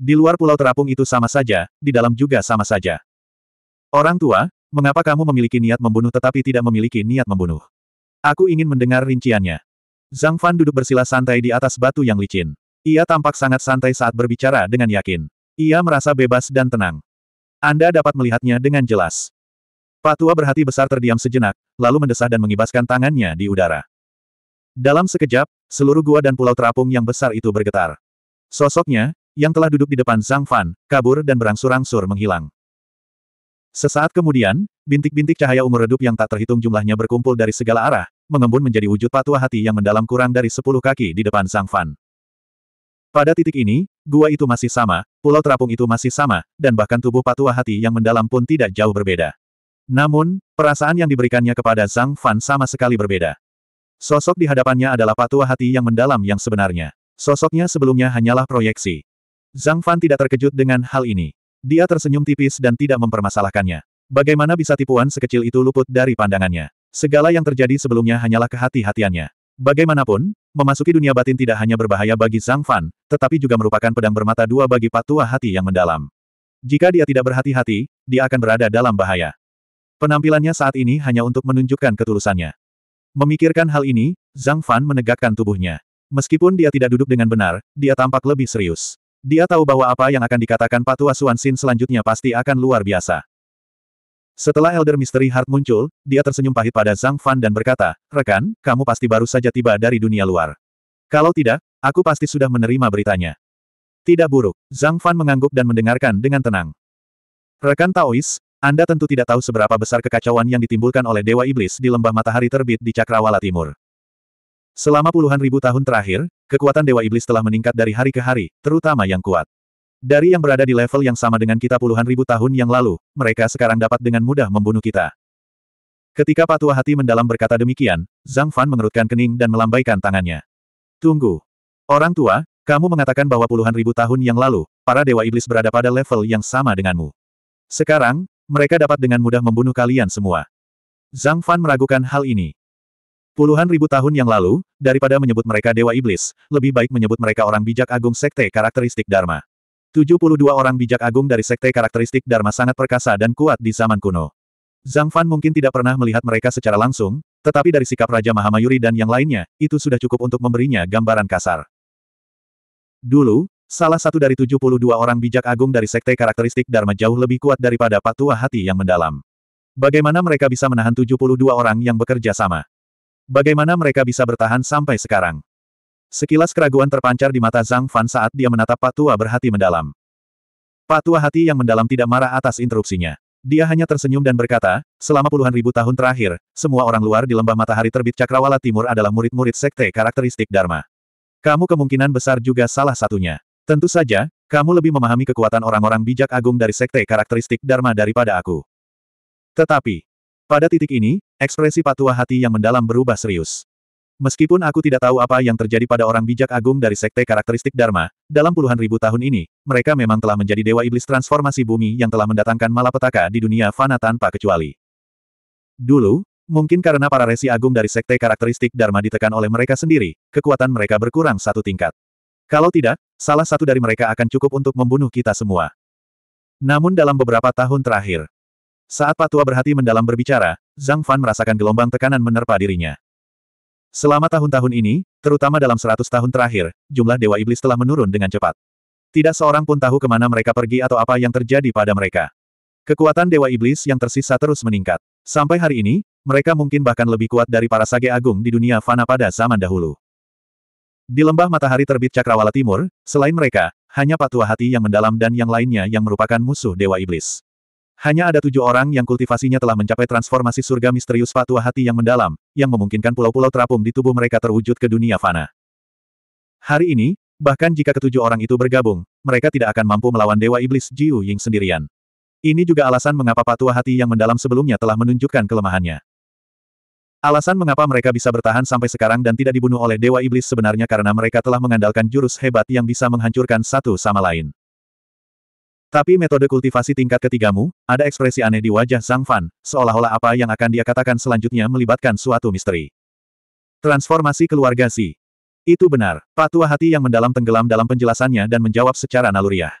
Di luar pulau terapung itu sama saja, di dalam juga sama saja. Orang tua, Mengapa kamu memiliki niat membunuh tetapi tidak memiliki niat membunuh? Aku ingin mendengar rinciannya. Zhang Fan duduk bersila santai di atas batu yang licin. Ia tampak sangat santai saat berbicara dengan yakin. Ia merasa bebas dan tenang. Anda dapat melihatnya dengan jelas. Patua berhati besar terdiam sejenak, lalu mendesah dan mengibaskan tangannya di udara. Dalam sekejap, seluruh gua dan pulau terapung yang besar itu bergetar. Sosoknya, yang telah duduk di depan Zhang Fan, kabur dan berangsur-angsur menghilang. Sesaat kemudian, bintik-bintik cahaya ungu redup yang tak terhitung jumlahnya berkumpul dari segala arah, mengembun menjadi wujud patua hati yang mendalam kurang dari sepuluh kaki di depan Sang Fan. Pada titik ini, gua itu masih sama, pulau terapung itu masih sama, dan bahkan tubuh patua hati yang mendalam pun tidak jauh berbeda. Namun, perasaan yang diberikannya kepada Zhang Fan sama sekali berbeda. Sosok di hadapannya adalah patua hati yang mendalam yang sebenarnya. Sosoknya sebelumnya hanyalah proyeksi. Zhang Fan tidak terkejut dengan hal ini. Dia tersenyum tipis dan tidak mempermasalahkannya. Bagaimana bisa tipuan sekecil itu luput dari pandangannya? Segala yang terjadi sebelumnya hanyalah kehati-hatiannya. Bagaimanapun, memasuki dunia batin tidak hanya berbahaya bagi Zhang Fan, tetapi juga merupakan pedang bermata dua bagi patua hati yang mendalam. Jika dia tidak berhati-hati, dia akan berada dalam bahaya. Penampilannya saat ini hanya untuk menunjukkan ketulusannya. Memikirkan hal ini, Zhang Fan menegakkan tubuhnya. Meskipun dia tidak duduk dengan benar, dia tampak lebih serius. Dia tahu bahwa apa yang akan dikatakan Patu Asuan Sin selanjutnya pasti akan luar biasa. Setelah Elder Mystery Heart muncul, dia tersenyum pahit pada Zhang Fan dan berkata, Rekan, kamu pasti baru saja tiba dari dunia luar. Kalau tidak, aku pasti sudah menerima beritanya. Tidak buruk, Zhang Fan mengangguk dan mendengarkan dengan tenang. Rekan Taois, Anda tentu tidak tahu seberapa besar kekacauan yang ditimbulkan oleh Dewa Iblis di lembah matahari terbit di Cakrawala Timur. Selama puluhan ribu tahun terakhir, kekuatan Dewa Iblis telah meningkat dari hari ke hari, terutama yang kuat. Dari yang berada di level yang sama dengan kita puluhan ribu tahun yang lalu, mereka sekarang dapat dengan mudah membunuh kita. Ketika Patua Hati mendalam berkata demikian, Zhang Fan mengerutkan kening dan melambaikan tangannya. Tunggu. Orang tua, kamu mengatakan bahwa puluhan ribu tahun yang lalu, para dewa iblis berada pada level yang sama denganmu. Sekarang, mereka dapat dengan mudah membunuh kalian semua. Zhang Fan meragukan hal ini. Puluhan ribu tahun yang lalu, daripada menyebut mereka Dewa Iblis, lebih baik menyebut mereka orang bijak agung Sekte Karakteristik Dharma. 72 orang bijak agung dari Sekte Karakteristik Dharma sangat perkasa dan kuat di zaman kuno. Zhang Fan mungkin tidak pernah melihat mereka secara langsung, tetapi dari sikap Raja Mahamayuri dan yang lainnya, itu sudah cukup untuk memberinya gambaran kasar. Dulu, salah satu dari 72 orang bijak agung dari Sekte Karakteristik Dharma jauh lebih kuat daripada Patua Hati yang mendalam. Bagaimana mereka bisa menahan 72 orang yang bekerja sama? Bagaimana mereka bisa bertahan sampai sekarang? Sekilas keraguan terpancar di mata Zhang Fan saat dia menatap patua berhati mendalam. Patua hati yang mendalam tidak marah atas interupsinya. Dia hanya tersenyum dan berkata, selama puluhan ribu tahun terakhir, semua orang luar di lembah matahari terbit Cakrawala Timur adalah murid-murid sekte karakteristik Dharma. Kamu kemungkinan besar juga salah satunya. Tentu saja, kamu lebih memahami kekuatan orang-orang bijak agung dari sekte karakteristik Dharma daripada aku. Tetapi, pada titik ini, ekspresi patua hati yang mendalam berubah serius. Meskipun aku tidak tahu apa yang terjadi pada orang bijak agung dari sekte karakteristik Dharma, dalam puluhan ribu tahun ini, mereka memang telah menjadi dewa iblis transformasi bumi yang telah mendatangkan malapetaka di dunia fana tanpa kecuali. Dulu, mungkin karena para resi agung dari sekte karakteristik Dharma ditekan oleh mereka sendiri, kekuatan mereka berkurang satu tingkat. Kalau tidak, salah satu dari mereka akan cukup untuk membunuh kita semua. Namun dalam beberapa tahun terakhir, saat Patua berhati mendalam berbicara, Zhang Fan merasakan gelombang tekanan menerpa dirinya. Selama tahun-tahun ini, terutama dalam seratus tahun terakhir, jumlah Dewa Iblis telah menurun dengan cepat. Tidak seorang pun tahu kemana mereka pergi atau apa yang terjadi pada mereka. Kekuatan Dewa Iblis yang tersisa terus meningkat. Sampai hari ini, mereka mungkin bahkan lebih kuat dari para sage agung di dunia fana pada zaman dahulu. Di lembah matahari terbit Cakrawala Timur, selain mereka, hanya Patua Hati yang mendalam dan yang lainnya yang merupakan musuh Dewa Iblis. Hanya ada tujuh orang yang kultivasinya telah mencapai transformasi surga misterius fatwa Hati yang mendalam, yang memungkinkan pulau-pulau terapung di tubuh mereka terwujud ke dunia fana. Hari ini, bahkan jika ketujuh orang itu bergabung, mereka tidak akan mampu melawan Dewa Iblis Jiu Ying sendirian. Ini juga alasan mengapa patua Hati yang mendalam sebelumnya telah menunjukkan kelemahannya. Alasan mengapa mereka bisa bertahan sampai sekarang dan tidak dibunuh oleh Dewa Iblis sebenarnya karena mereka telah mengandalkan jurus hebat yang bisa menghancurkan satu sama lain. Tapi metode kultivasi tingkat ketigamu, ada ekspresi aneh di wajah Zhang Fan, seolah-olah apa yang akan dia katakan selanjutnya melibatkan suatu misteri. Transformasi keluarga Si. Itu benar, Pak Hati yang mendalam tenggelam dalam penjelasannya dan menjawab secara naluriah.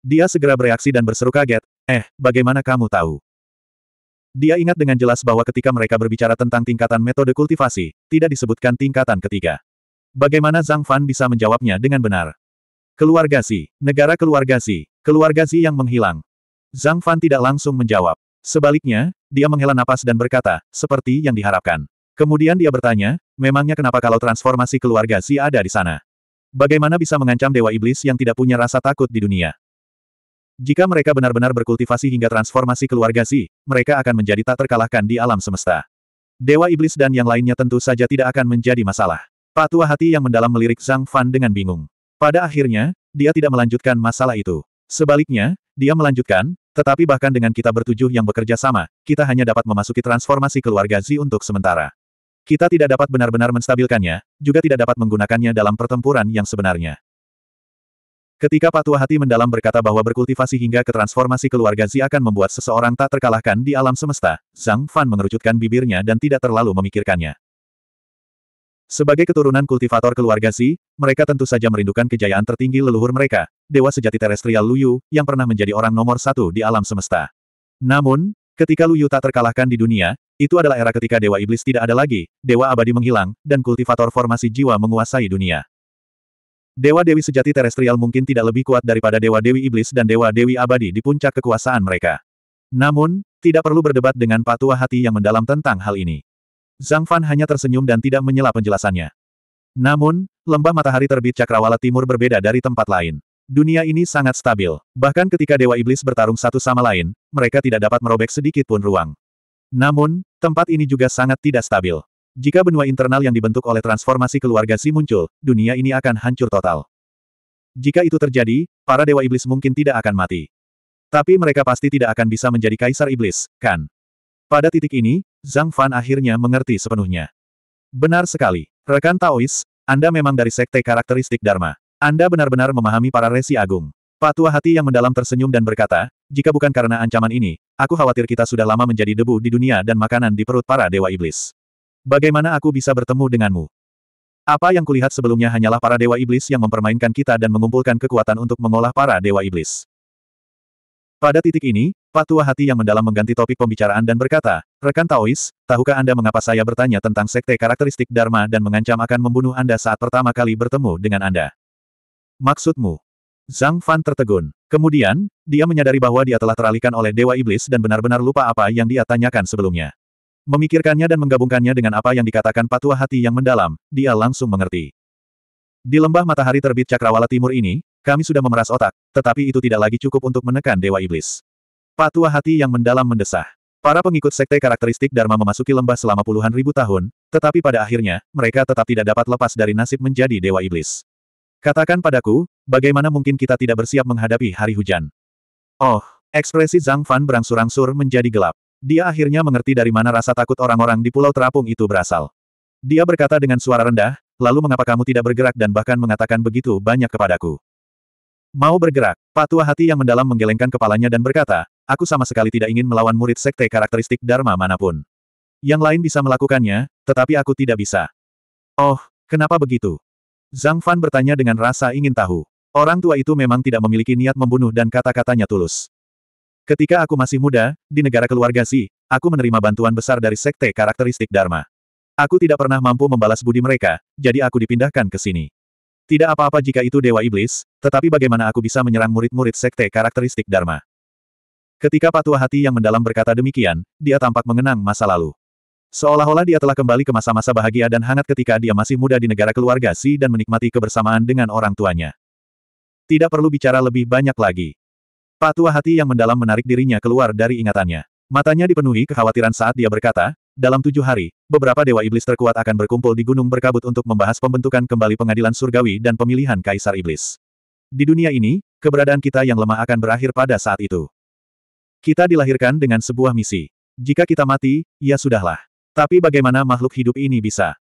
Dia segera bereaksi dan berseru kaget, eh, bagaimana kamu tahu? Dia ingat dengan jelas bahwa ketika mereka berbicara tentang tingkatan metode kultivasi, tidak disebutkan tingkatan ketiga. Bagaimana Zhang Fan bisa menjawabnya dengan benar? Keluarga Si, negara keluarga Si, Keluarga Zi yang menghilang. Zhang Fan tidak langsung menjawab. Sebaliknya, dia menghela napas dan berkata, seperti yang diharapkan. Kemudian dia bertanya, memangnya kenapa kalau transformasi keluarga Zi ada di sana? Bagaimana bisa mengancam Dewa Iblis yang tidak punya rasa takut di dunia? Jika mereka benar-benar berkultivasi hingga transformasi keluarga Zi, mereka akan menjadi tak terkalahkan di alam semesta. Dewa Iblis dan yang lainnya tentu saja tidak akan menjadi masalah. Patua hati yang mendalam melirik Zhang Fan dengan bingung. Pada akhirnya, dia tidak melanjutkan masalah itu. Sebaliknya, dia melanjutkan, tetapi bahkan dengan kita bertujuh yang bekerja sama, kita hanya dapat memasuki transformasi keluarga Zi untuk sementara. Kita tidak dapat benar-benar menstabilkannya, juga tidak dapat menggunakannya dalam pertempuran yang sebenarnya. Ketika Patua Hati mendalam berkata bahwa berkultivasi hingga ke transformasi keluarga Zi akan membuat seseorang tak terkalahkan di alam semesta, Zhang Fan mengerucutkan bibirnya dan tidak terlalu memikirkannya. Sebagai keturunan kultivator keluarga Si, mereka tentu saja merindukan kejayaan tertinggi leluhur mereka, dewa sejati terestrial Luyu, yang pernah menjadi orang nomor satu di alam semesta. Namun, ketika Luyu tak terkalahkan di dunia, itu adalah era ketika dewa iblis tidak ada lagi, dewa abadi menghilang, dan kultivator formasi jiwa menguasai dunia. Dewa-dewi sejati terestrial mungkin tidak lebih kuat daripada dewa-dewi iblis dan dewa-dewi abadi di puncak kekuasaan mereka. Namun, tidak perlu berdebat dengan patuah hati yang mendalam tentang hal ini. Zhang Fan hanya tersenyum dan tidak menyela penjelasannya. Namun, lembah matahari terbit cakrawala timur berbeda dari tempat lain. Dunia ini sangat stabil. Bahkan ketika Dewa Iblis bertarung satu sama lain, mereka tidak dapat merobek sedikit pun ruang. Namun, tempat ini juga sangat tidak stabil. Jika benua internal yang dibentuk oleh transformasi keluarga Si muncul, dunia ini akan hancur total. Jika itu terjadi, para Dewa Iblis mungkin tidak akan mati. Tapi mereka pasti tidak akan bisa menjadi Kaisar Iblis, kan? Pada titik ini, Zhang Fan akhirnya mengerti sepenuhnya. Benar sekali. Rekan Taois, Anda memang dari sekte karakteristik Dharma. Anda benar-benar memahami para resi agung. Patua hati yang mendalam tersenyum dan berkata, jika bukan karena ancaman ini, aku khawatir kita sudah lama menjadi debu di dunia dan makanan di perut para dewa iblis. Bagaimana aku bisa bertemu denganmu? Apa yang kulihat sebelumnya hanyalah para dewa iblis yang mempermainkan kita dan mengumpulkan kekuatan untuk mengolah para dewa iblis. Pada titik ini, Patua hati yang mendalam mengganti topik pembicaraan dan berkata, Rekan Taois, tahukah Anda mengapa saya bertanya tentang sekte karakteristik Dharma dan mengancam akan membunuh Anda saat pertama kali bertemu dengan Anda? Maksudmu? Zhang Fan tertegun. Kemudian, dia menyadari bahwa dia telah teralihkan oleh Dewa Iblis dan benar-benar lupa apa yang dia tanyakan sebelumnya. Memikirkannya dan menggabungkannya dengan apa yang dikatakan patua hati yang mendalam, dia langsung mengerti. Di lembah matahari terbit cakrawala timur ini, kami sudah memeras otak, tetapi itu tidak lagi cukup untuk menekan Dewa Iblis. Patua hati yang mendalam mendesah. Para pengikut sekte karakteristik Dharma memasuki lembah selama puluhan ribu tahun, tetapi pada akhirnya, mereka tetap tidak dapat lepas dari nasib menjadi Dewa Iblis. Katakan padaku, bagaimana mungkin kita tidak bersiap menghadapi hari hujan? Oh, ekspresi Zhang Fan berangsur-angsur menjadi gelap. Dia akhirnya mengerti dari mana rasa takut orang-orang di Pulau Terapung itu berasal. Dia berkata dengan suara rendah, lalu mengapa kamu tidak bergerak dan bahkan mengatakan begitu banyak kepadaku? Mau bergerak, patua hati yang mendalam menggelengkan kepalanya dan berkata, aku sama sekali tidak ingin melawan murid sekte karakteristik Dharma manapun. Yang lain bisa melakukannya, tetapi aku tidak bisa. Oh, kenapa begitu? Zhang Fan bertanya dengan rasa ingin tahu. Orang tua itu memang tidak memiliki niat membunuh dan kata-katanya tulus. Ketika aku masih muda, di negara keluarga Si, aku menerima bantuan besar dari sekte karakteristik Dharma. Aku tidak pernah mampu membalas budi mereka, jadi aku dipindahkan ke sini. Tidak apa-apa jika itu Dewa Iblis, tetapi bagaimana aku bisa menyerang murid-murid sekte karakteristik Dharma? Ketika patua hati yang mendalam berkata demikian, dia tampak mengenang masa lalu. Seolah-olah dia telah kembali ke masa-masa bahagia dan hangat ketika dia masih muda di negara keluarga Si dan menikmati kebersamaan dengan orang tuanya. Tidak perlu bicara lebih banyak lagi. Patua hati yang mendalam menarik dirinya keluar dari ingatannya. Matanya dipenuhi kekhawatiran saat dia berkata, dalam tujuh hari, beberapa dewa iblis terkuat akan berkumpul di Gunung Berkabut untuk membahas pembentukan kembali pengadilan surgawi dan pemilihan kaisar iblis. Di dunia ini, keberadaan kita yang lemah akan berakhir pada saat itu. Kita dilahirkan dengan sebuah misi. Jika kita mati, ya sudahlah. Tapi bagaimana makhluk hidup ini bisa?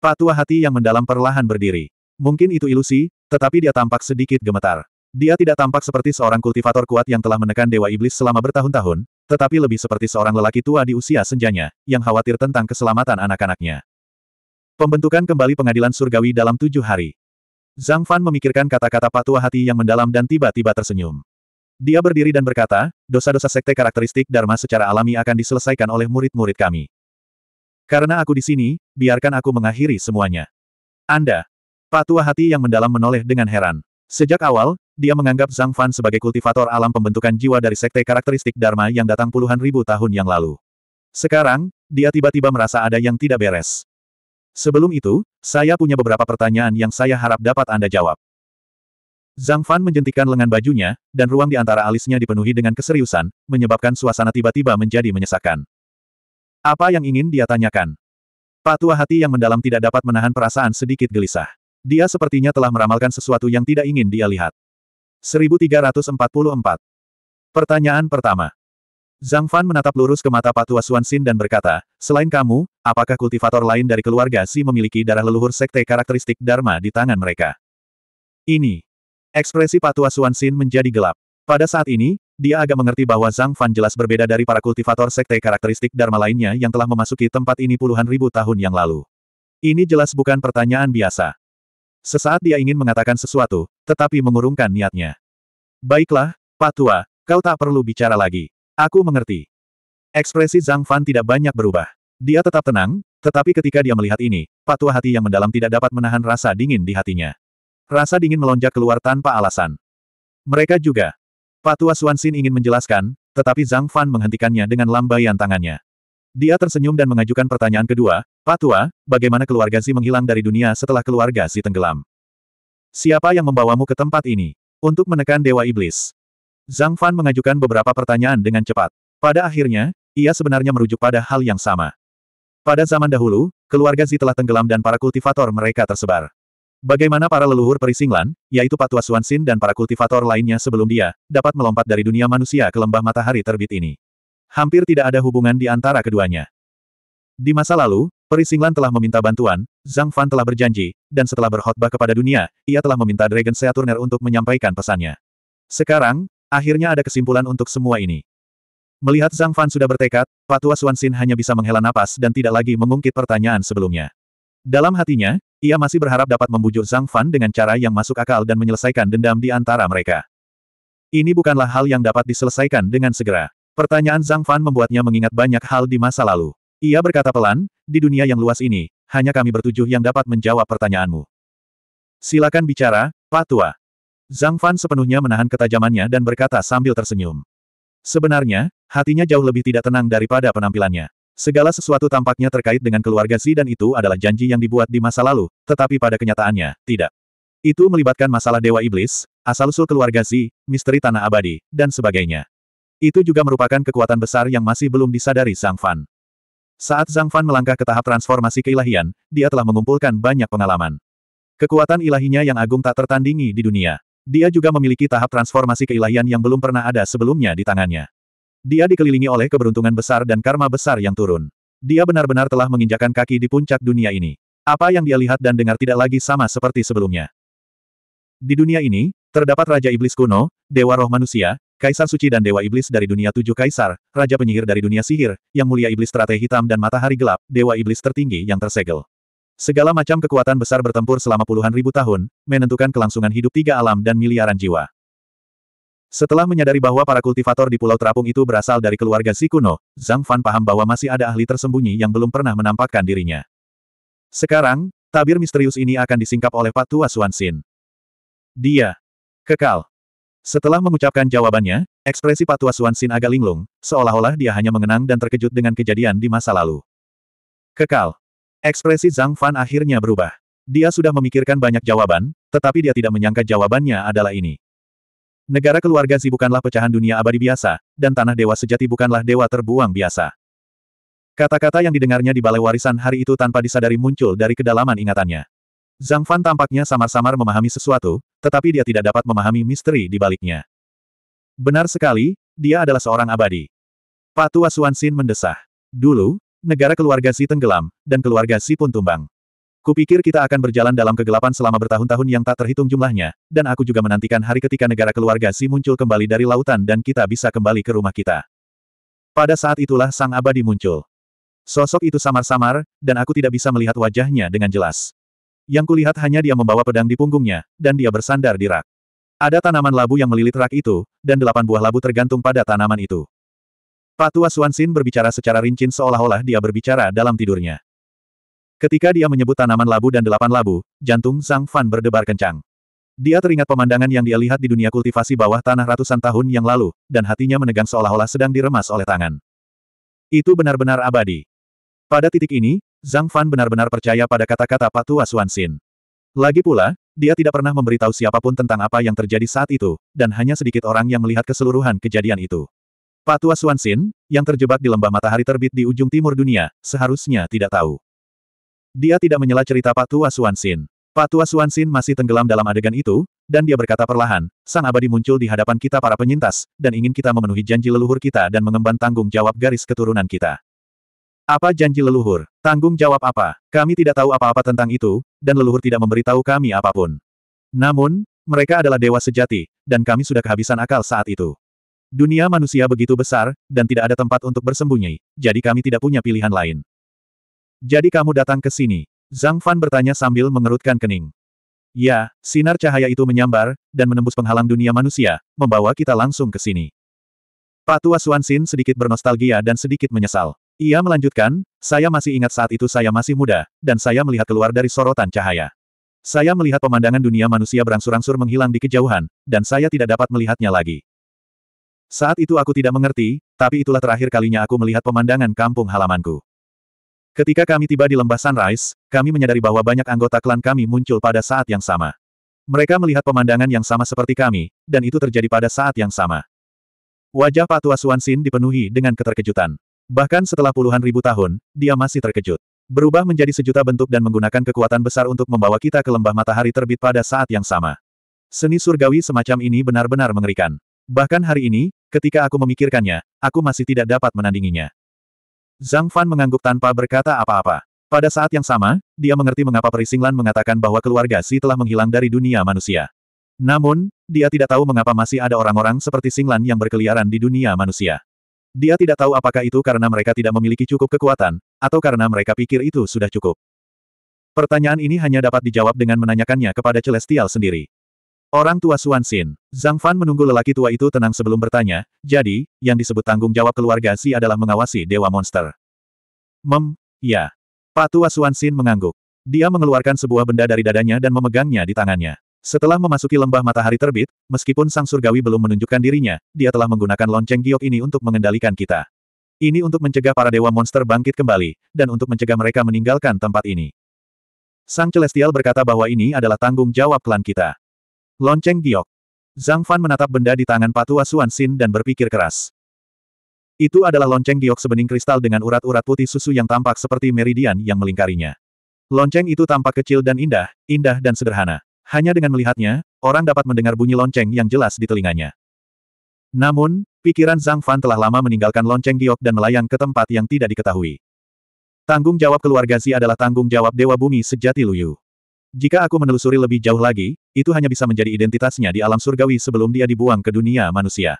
Pak Tua Hati yang mendalam perlahan berdiri. Mungkin itu ilusi, tetapi dia tampak sedikit gemetar. Dia tidak tampak seperti seorang kultivator kuat yang telah menekan Dewa Iblis selama bertahun-tahun, tetapi lebih seperti seorang lelaki tua di usia senjanya, yang khawatir tentang keselamatan anak-anaknya. Pembentukan kembali pengadilan surgawi dalam tujuh hari. Zhang Fan memikirkan kata-kata patua Hati yang mendalam dan tiba-tiba tersenyum. Dia berdiri dan berkata, dosa-dosa sekte karakteristik Dharma secara alami akan diselesaikan oleh murid-murid kami. Karena aku di sini, biarkan aku mengakhiri semuanya. Anda. Patua hati yang mendalam menoleh dengan heran. Sejak awal, dia menganggap Zhang Fan sebagai kultivator alam pembentukan jiwa dari sekte karakteristik Dharma yang datang puluhan ribu tahun yang lalu. Sekarang, dia tiba-tiba merasa ada yang tidak beres. Sebelum itu, saya punya beberapa pertanyaan yang saya harap dapat Anda jawab. Zhang Fan menjentikan lengan bajunya, dan ruang di antara alisnya dipenuhi dengan keseriusan, menyebabkan suasana tiba-tiba menjadi menyesakan. Apa yang ingin dia tanyakan? Patua hati yang mendalam tidak dapat menahan perasaan sedikit gelisah. Dia sepertinya telah meramalkan sesuatu yang tidak ingin dia lihat. 1344 Pertanyaan pertama. Zhang Fan menatap lurus ke mata Patua Xin dan berkata, Selain kamu, apakah kultivator lain dari keluarga Si memiliki darah leluhur sekte karakteristik Dharma di tangan mereka? Ini. Ekspresi Patua Suan Xin menjadi gelap. Pada saat ini, dia agak mengerti bahwa Zhang Fan jelas berbeda dari para kultivator sekte karakteristik Dharma lainnya yang telah memasuki tempat ini puluhan ribu tahun yang lalu. Ini jelas bukan pertanyaan biasa. Sesaat dia ingin mengatakan sesuatu, tetapi mengurungkan niatnya. Baiklah, Patua, kau tak perlu bicara lagi. Aku mengerti. Ekspresi Zhang Fan tidak banyak berubah. Dia tetap tenang, tetapi ketika dia melihat ini, Patua hati yang mendalam tidak dapat menahan rasa dingin di hatinya. Rasa dingin melonjak keluar tanpa alasan. Mereka juga. Patua Suansin ingin menjelaskan, tetapi Zhang Fan menghentikannya dengan lambaian tangannya. Dia tersenyum dan mengajukan pertanyaan kedua, Patua, bagaimana keluarga Zi menghilang dari dunia setelah keluarga Zi tenggelam? Siapa yang membawamu ke tempat ini? Untuk menekan Dewa Iblis. Zhang Fan mengajukan beberapa pertanyaan dengan cepat. Pada akhirnya, ia sebenarnya merujuk pada hal yang sama. Pada zaman dahulu, keluarga Zi telah tenggelam dan para kultivator mereka tersebar. Bagaimana para leluhur perisinglan, yaitu Patua Suansin dan para kultivator lainnya sebelum dia, dapat melompat dari dunia manusia ke lembah matahari terbit ini. Hampir tidak ada hubungan di antara keduanya. Di masa lalu, perisinglan telah meminta bantuan, Zhang Fan telah berjanji, dan setelah berkhotbah kepada dunia, ia telah meminta Dragon Seaturner untuk menyampaikan pesannya. Sekarang, akhirnya ada kesimpulan untuk semua ini. Melihat Zhang Fan sudah bertekad, Patua Suansin hanya bisa menghela napas dan tidak lagi mengungkit pertanyaan sebelumnya. Dalam hatinya, ia masih berharap dapat membujuk Zhang Fan dengan cara yang masuk akal dan menyelesaikan dendam di antara mereka. Ini bukanlah hal yang dapat diselesaikan dengan segera. Pertanyaan Zhang Fan membuatnya mengingat banyak hal di masa lalu. Ia berkata pelan, di dunia yang luas ini, hanya kami bertujuh yang dapat menjawab pertanyaanmu. Silakan bicara, Pak Tua. Zhang Fan sepenuhnya menahan ketajamannya dan berkata sambil tersenyum. Sebenarnya, hatinya jauh lebih tidak tenang daripada penampilannya. Segala sesuatu tampaknya terkait dengan keluarga dan itu adalah janji yang dibuat di masa lalu, tetapi pada kenyataannya, tidak. Itu melibatkan masalah Dewa Iblis, asal-usul keluarga Si, misteri Tanah Abadi, dan sebagainya. Itu juga merupakan kekuatan besar yang masih belum disadari Zhang Fan. Saat Zhang Fan melangkah ke tahap transformasi keilahian, dia telah mengumpulkan banyak pengalaman. Kekuatan ilahinya yang agung tak tertandingi di dunia. Dia juga memiliki tahap transformasi keilahian yang belum pernah ada sebelumnya di tangannya. Dia dikelilingi oleh keberuntungan besar dan karma besar yang turun. Dia benar-benar telah menginjakan kaki di puncak dunia ini. Apa yang dia lihat dan dengar tidak lagi sama seperti sebelumnya. Di dunia ini, terdapat Raja Iblis kuno, Dewa Roh Manusia, Kaisar Suci dan Dewa Iblis dari dunia tujuh kaisar, Raja Penyihir dari dunia sihir, Yang Mulia Iblis Teratai Hitam dan Matahari Gelap, Dewa Iblis tertinggi yang tersegel. Segala macam kekuatan besar bertempur selama puluhan ribu tahun, menentukan kelangsungan hidup tiga alam dan miliaran jiwa. Setelah menyadari bahwa para kultivator di Pulau Terapung itu berasal dari keluarga Sikuno, Zhang Fan paham bahwa masih ada ahli tersembunyi yang belum pernah menampakkan dirinya. Sekarang, tabir misterius ini akan disingkap oleh Pak Tua Xuan Xin. Dia. Kekal. Setelah mengucapkan jawabannya, ekspresi Pak Tua Xuan Xin agak linglung, seolah-olah dia hanya mengenang dan terkejut dengan kejadian di masa lalu. Kekal. Ekspresi Zhang Fan akhirnya berubah. Dia sudah memikirkan banyak jawaban, tetapi dia tidak menyangka jawabannya adalah ini. Negara keluarga Zi bukanlah pecahan dunia abadi biasa, dan tanah dewa sejati bukanlah dewa terbuang biasa. Kata-kata yang didengarnya di balai warisan hari itu tanpa disadari muncul dari kedalaman ingatannya. Zhang Fan tampaknya samar-samar memahami sesuatu, tetapi dia tidak dapat memahami misteri di baliknya. Benar sekali, dia adalah seorang abadi. Patua Xin mendesah. Dulu, negara keluarga Xi tenggelam, dan keluarga Xi pun tumbang. Kupikir kita akan berjalan dalam kegelapan selama bertahun-tahun yang tak terhitung jumlahnya, dan aku juga menantikan hari ketika negara keluarga Si muncul kembali dari lautan dan kita bisa kembali ke rumah kita. Pada saat itulah Sang Abadi muncul. Sosok itu samar-samar, dan aku tidak bisa melihat wajahnya dengan jelas. Yang kulihat hanya dia membawa pedang di punggungnya, dan dia bersandar di rak. Ada tanaman labu yang melilit rak itu, dan delapan buah labu tergantung pada tanaman itu. Patua Suansin berbicara secara rincin seolah-olah dia berbicara dalam tidurnya. Ketika dia menyebut tanaman labu dan delapan labu, jantung Zhang Fan berdebar kencang. Dia teringat pemandangan yang dia lihat di dunia kultivasi bawah tanah ratusan tahun yang lalu, dan hatinya menegang seolah-olah sedang diremas oleh tangan. Itu benar-benar abadi. Pada titik ini, Zhang Fan benar-benar percaya pada kata-kata Patua Xuan Xin. Lagi pula, dia tidak pernah memberitahu siapapun tentang apa yang terjadi saat itu, dan hanya sedikit orang yang melihat keseluruhan kejadian itu. Patua Xuan Xin, yang terjebak di lembah matahari terbit di ujung timur dunia, seharusnya tidak tahu. Dia tidak menyela cerita Pak Tua Suan Sin. Pak Tua Suan Sin masih tenggelam dalam adegan itu, dan dia berkata perlahan, Sang Abadi muncul di hadapan kita para penyintas, dan ingin kita memenuhi janji leluhur kita dan mengemban tanggung jawab garis keturunan kita. Apa janji leluhur? Tanggung jawab apa? Kami tidak tahu apa-apa tentang itu, dan leluhur tidak memberitahu kami apapun. Namun, mereka adalah dewa sejati, dan kami sudah kehabisan akal saat itu. Dunia manusia begitu besar, dan tidak ada tempat untuk bersembunyi, jadi kami tidak punya pilihan lain. Jadi kamu datang ke sini? Zhang Fan bertanya sambil mengerutkan kening. Ya, sinar cahaya itu menyambar, dan menembus penghalang dunia manusia, membawa kita langsung ke sini. Pak Tua Xin sedikit bernostalgia dan sedikit menyesal. Ia melanjutkan, saya masih ingat saat itu saya masih muda, dan saya melihat keluar dari sorotan cahaya. Saya melihat pemandangan dunia manusia berangsur-angsur menghilang di kejauhan, dan saya tidak dapat melihatnya lagi. Saat itu aku tidak mengerti, tapi itulah terakhir kalinya aku melihat pemandangan kampung halamanku. Ketika kami tiba di lembah Sunrise, kami menyadari bahwa banyak anggota klan kami muncul pada saat yang sama. Mereka melihat pemandangan yang sama seperti kami, dan itu terjadi pada saat yang sama. Wajah Patua Suansin dipenuhi dengan keterkejutan. Bahkan setelah puluhan ribu tahun, dia masih terkejut. Berubah menjadi sejuta bentuk dan menggunakan kekuatan besar untuk membawa kita ke lembah matahari terbit pada saat yang sama. Seni surgawi semacam ini benar-benar mengerikan. Bahkan hari ini, ketika aku memikirkannya, aku masih tidak dapat menandinginya. Zhang Fan mengangguk tanpa berkata apa-apa. Pada saat yang sama, dia mengerti mengapa Perisinglan mengatakan bahwa keluarga Si telah menghilang dari dunia manusia. Namun, dia tidak tahu mengapa masih ada orang-orang seperti Singlan yang berkeliaran di dunia manusia. Dia tidak tahu apakah itu karena mereka tidak memiliki cukup kekuatan, atau karena mereka pikir itu sudah cukup. Pertanyaan ini hanya dapat dijawab dengan menanyakannya kepada Celestial sendiri. Orang tua Suan Xin. Zhang Fan menunggu lelaki tua itu tenang sebelum bertanya, jadi, yang disebut tanggung jawab keluarga Si adalah mengawasi Dewa Monster. Mem, ya. Pak tua Suan Xin mengangguk. Dia mengeluarkan sebuah benda dari dadanya dan memegangnya di tangannya. Setelah memasuki lembah matahari terbit, meskipun Sang Surgawi belum menunjukkan dirinya, dia telah menggunakan lonceng giok ini untuk mengendalikan kita. Ini untuk mencegah para dewa monster bangkit kembali, dan untuk mencegah mereka meninggalkan tempat ini. Sang Celestial berkata bahwa ini adalah tanggung jawab klan kita. Lonceng giok. Zhang Fan menatap benda di tangan patua Suan Xin dan berpikir keras. Itu adalah lonceng giok sebening kristal dengan urat-urat putih susu yang tampak seperti meridian yang melingkarinya. Lonceng itu tampak kecil dan indah, indah dan sederhana. Hanya dengan melihatnya, orang dapat mendengar bunyi lonceng yang jelas di telinganya. Namun, pikiran Zhang Fan telah lama meninggalkan lonceng giok dan melayang ke tempat yang tidak diketahui. Tanggung jawab keluarga Zi adalah tanggung jawab Dewa Bumi sejati Luyu. Jika aku menelusuri lebih jauh lagi, itu hanya bisa menjadi identitasnya di alam surgawi sebelum dia dibuang ke dunia manusia.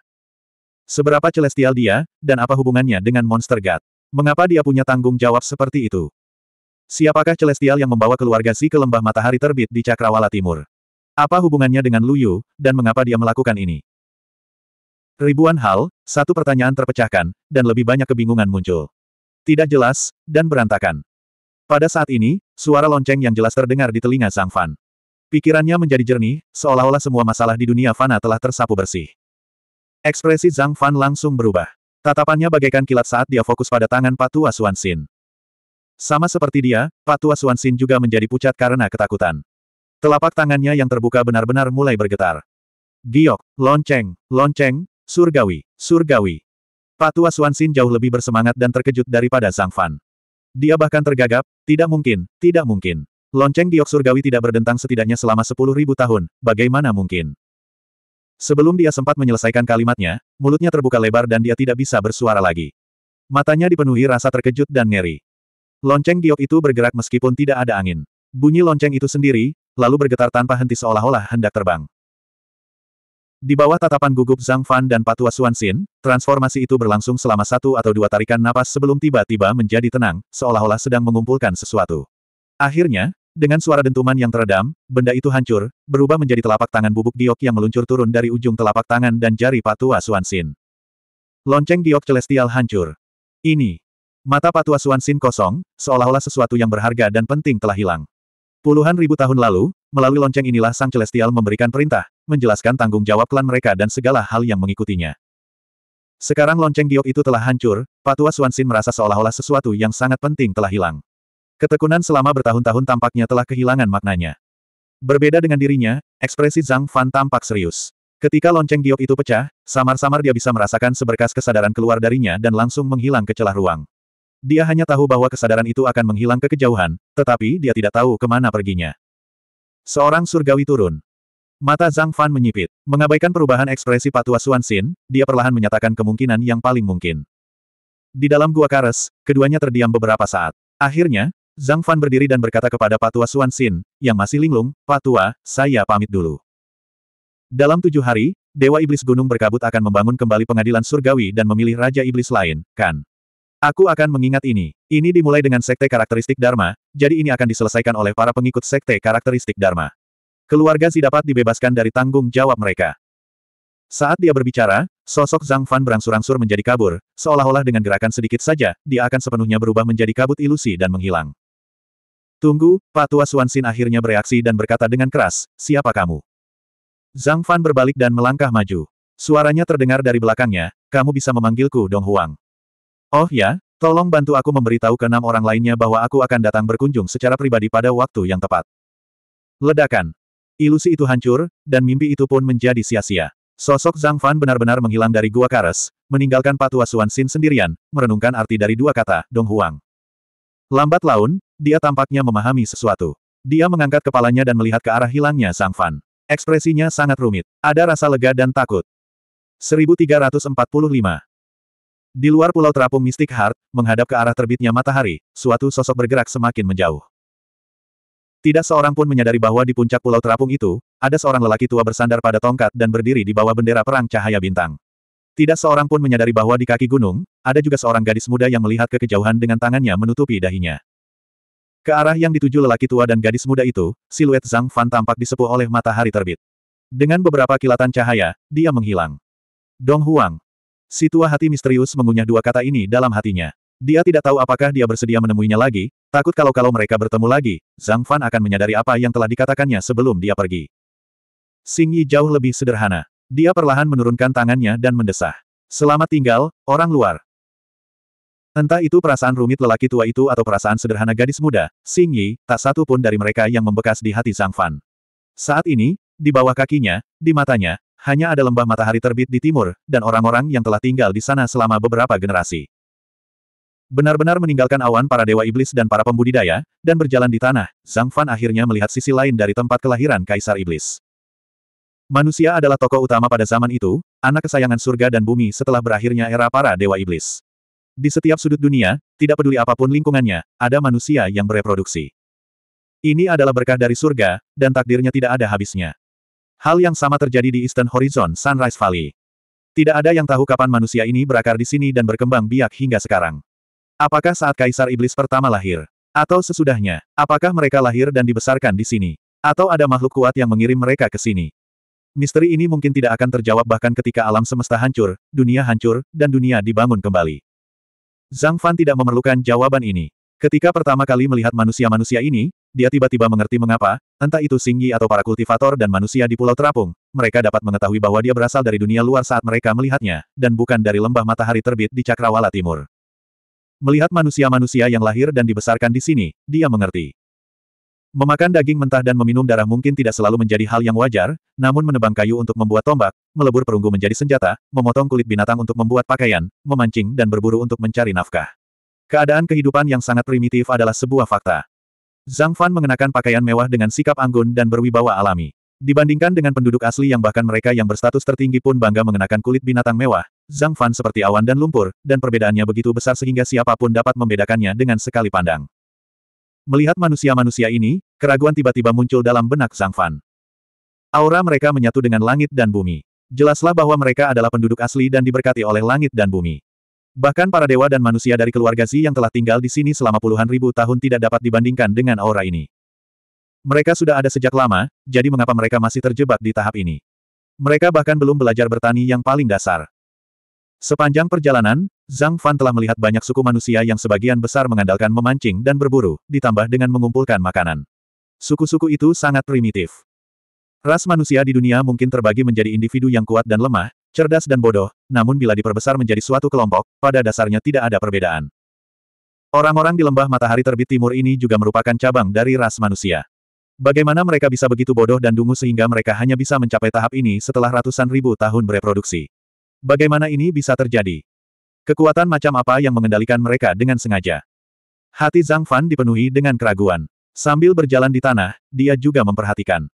Seberapa celestial dia, dan apa hubungannya dengan Monster God? Mengapa dia punya tanggung jawab seperti itu? Siapakah celestial yang membawa keluarga Si ke lembah matahari terbit di Cakrawala Timur? Apa hubungannya dengan Luyu, dan mengapa dia melakukan ini? Ribuan hal, satu pertanyaan terpecahkan, dan lebih banyak kebingungan muncul. Tidak jelas, dan berantakan. Pada saat ini, suara lonceng yang jelas terdengar di telinga Zhang Fan. Pikirannya menjadi jernih, seolah-olah semua masalah di dunia fana telah tersapu bersih. Ekspresi Zhang Fan langsung berubah. Tatapannya bagaikan kilat saat dia fokus pada tangan Patua Xin. Sama seperti dia, Patua Xin juga menjadi pucat karena ketakutan. Telapak tangannya yang terbuka benar-benar mulai bergetar. Giok, lonceng, lonceng, surgawi, surgawi. Patua Xin jauh lebih bersemangat dan terkejut daripada Zhang Fan. Dia bahkan tergagap, tidak mungkin, tidak mungkin. Lonceng giok surgawi tidak berdentang setidaknya selama sepuluh ribu tahun, bagaimana mungkin? Sebelum dia sempat menyelesaikan kalimatnya, mulutnya terbuka lebar dan dia tidak bisa bersuara lagi. Matanya dipenuhi rasa terkejut dan ngeri. Lonceng giok itu bergerak meskipun tidak ada angin. Bunyi lonceng itu sendiri, lalu bergetar tanpa henti seolah-olah hendak terbang. Di bawah tatapan gugup Zhang Fan dan Patua Xin, transformasi itu berlangsung selama satu atau dua tarikan napas sebelum tiba-tiba menjadi tenang, seolah-olah sedang mengumpulkan sesuatu. Akhirnya, dengan suara dentuman yang teredam, benda itu hancur, berubah menjadi telapak tangan bubuk giok yang meluncur turun dari ujung telapak tangan dan jari Patua Xin. Lonceng giok celestial hancur. Ini. Mata Patua Xin kosong, seolah-olah sesuatu yang berharga dan penting telah hilang. Puluhan ribu tahun lalu, melalui lonceng inilah Sang Celestial memberikan perintah, menjelaskan tanggung jawab klan mereka dan segala hal yang mengikutinya. Sekarang lonceng giok itu telah hancur, Patua Suansin merasa seolah-olah sesuatu yang sangat penting telah hilang. Ketekunan selama bertahun-tahun tampaknya telah kehilangan maknanya. Berbeda dengan dirinya, ekspresi Zhang Fan tampak serius. Ketika lonceng giok itu pecah, samar-samar dia bisa merasakan seberkas kesadaran keluar darinya dan langsung menghilang ke celah ruang. Dia hanya tahu bahwa kesadaran itu akan menghilang ke kejauhan, tetapi dia tidak tahu kemana perginya. Seorang surgawi turun. Mata Zhang Fan menyipit. Mengabaikan perubahan ekspresi patua Xuan Xin, dia perlahan menyatakan kemungkinan yang paling mungkin. Di dalam gua kares, keduanya terdiam beberapa saat. Akhirnya, Zhang Fan berdiri dan berkata kepada patua Xuan Xin, yang masih linglung, Patua, saya pamit dulu. Dalam tujuh hari, Dewa Iblis Gunung Berkabut akan membangun kembali pengadilan surgawi dan memilih Raja Iblis lain, kan? Aku akan mengingat ini. Ini dimulai dengan sekte karakteristik Dharma, jadi ini akan diselesaikan oleh para pengikut sekte karakteristik Dharma. Keluarga si dapat dibebaskan dari tanggung jawab mereka. Saat dia berbicara, sosok Zhang Fan berangsur-angsur menjadi kabur, seolah-olah dengan gerakan sedikit saja, dia akan sepenuhnya berubah menjadi kabut ilusi dan menghilang. Tunggu, Pak Patua Suansin akhirnya bereaksi dan berkata dengan keras, siapa kamu? Zhang Fan berbalik dan melangkah maju. Suaranya terdengar dari belakangnya, kamu bisa memanggilku Dong Huang. Oh ya, tolong bantu aku memberitahu ke enam orang lainnya bahwa aku akan datang berkunjung secara pribadi pada waktu yang tepat. Ledakan. Ilusi itu hancur, dan mimpi itu pun menjadi sia-sia. Sosok Zhang Fan benar-benar menghilang dari Gua Kares, meninggalkan Patua Suan Xin sendirian, merenungkan arti dari dua kata, Dong Huang. Lambat laun, dia tampaknya memahami sesuatu. Dia mengangkat kepalanya dan melihat ke arah hilangnya Zhang Fan. Ekspresinya sangat rumit. Ada rasa lega dan takut. 1345 Di luar pulau terapung mistik Heart, menghadap ke arah terbitnya matahari, suatu sosok bergerak semakin menjauh. Tidak seorang pun menyadari bahwa di puncak pulau terapung itu, ada seorang lelaki tua bersandar pada tongkat dan berdiri di bawah bendera perang cahaya bintang. Tidak seorang pun menyadari bahwa di kaki gunung, ada juga seorang gadis muda yang melihat ke kejauhan dengan tangannya menutupi dahinya. Ke arah yang dituju lelaki tua dan gadis muda itu, siluet Zhang Fan tampak disepuh oleh matahari terbit. Dengan beberapa kilatan cahaya, dia menghilang. Dong Huang. Si tua hati misterius mengunyah dua kata ini dalam hatinya. Dia tidak tahu apakah dia bersedia menemuinya lagi, takut kalau-kalau mereka bertemu lagi, Zhang Fan akan menyadari apa yang telah dikatakannya sebelum dia pergi. Xing Yi jauh lebih sederhana. Dia perlahan menurunkan tangannya dan mendesah. Selamat tinggal, orang luar. Entah itu perasaan rumit lelaki tua itu atau perasaan sederhana gadis muda, Xing Yi, tak satu pun dari mereka yang membekas di hati Zhang Fan. Saat ini, di bawah kakinya, di matanya, hanya ada lembah matahari terbit di timur, dan orang-orang yang telah tinggal di sana selama beberapa generasi. Benar-benar meninggalkan awan para dewa iblis dan para pembudidaya, dan berjalan di tanah, Zhang Fan akhirnya melihat sisi lain dari tempat kelahiran Kaisar Iblis. Manusia adalah tokoh utama pada zaman itu, anak kesayangan surga dan bumi setelah berakhirnya era para dewa iblis. Di setiap sudut dunia, tidak peduli apapun lingkungannya, ada manusia yang bereproduksi. Ini adalah berkah dari surga, dan takdirnya tidak ada habisnya. Hal yang sama terjadi di Eastern Horizon Sunrise Valley. Tidak ada yang tahu kapan manusia ini berakar di sini dan berkembang biak hingga sekarang. Apakah saat kaisar iblis pertama lahir? Atau sesudahnya, apakah mereka lahir dan dibesarkan di sini? Atau ada makhluk kuat yang mengirim mereka ke sini? Misteri ini mungkin tidak akan terjawab bahkan ketika alam semesta hancur, dunia hancur, dan dunia dibangun kembali. Zhang Fan tidak memerlukan jawaban ini. Ketika pertama kali melihat manusia-manusia ini, dia tiba-tiba mengerti mengapa, entah itu Singyi atau para kultivator dan manusia di Pulau Terapung, mereka dapat mengetahui bahwa dia berasal dari dunia luar saat mereka melihatnya, dan bukan dari lembah matahari terbit di Cakrawala Timur. Melihat manusia-manusia yang lahir dan dibesarkan di sini, dia mengerti. Memakan daging mentah dan meminum darah mungkin tidak selalu menjadi hal yang wajar, namun menebang kayu untuk membuat tombak, melebur perunggu menjadi senjata, memotong kulit binatang untuk membuat pakaian, memancing dan berburu untuk mencari nafkah. Keadaan kehidupan yang sangat primitif adalah sebuah fakta. Zhang Fan mengenakan pakaian mewah dengan sikap anggun dan berwibawa alami. Dibandingkan dengan penduduk asli yang bahkan mereka yang berstatus tertinggi pun bangga mengenakan kulit binatang mewah, Zhang Fan seperti awan dan lumpur, dan perbedaannya begitu besar sehingga siapapun dapat membedakannya dengan sekali pandang. Melihat manusia-manusia ini, keraguan tiba-tiba muncul dalam benak Zhang Fan. Aura mereka menyatu dengan langit dan bumi. Jelaslah bahwa mereka adalah penduduk asli dan diberkati oleh langit dan bumi. Bahkan para dewa dan manusia dari keluarga Zi yang telah tinggal di sini selama puluhan ribu tahun tidak dapat dibandingkan dengan aura ini. Mereka sudah ada sejak lama, jadi mengapa mereka masih terjebak di tahap ini? Mereka bahkan belum belajar bertani yang paling dasar. Sepanjang perjalanan, Zhang Fan telah melihat banyak suku manusia yang sebagian besar mengandalkan memancing dan berburu, ditambah dengan mengumpulkan makanan. Suku-suku itu sangat primitif. Ras manusia di dunia mungkin terbagi menjadi individu yang kuat dan lemah, cerdas dan bodoh, namun bila diperbesar menjadi suatu kelompok, pada dasarnya tidak ada perbedaan. Orang-orang di lembah matahari terbit timur ini juga merupakan cabang dari ras manusia. Bagaimana mereka bisa begitu bodoh dan dungu sehingga mereka hanya bisa mencapai tahap ini setelah ratusan ribu tahun bereproduksi? Bagaimana ini bisa terjadi? Kekuatan macam apa yang mengendalikan mereka dengan sengaja? Hati Zhang Fan dipenuhi dengan keraguan. Sambil berjalan di tanah, dia juga memperhatikan.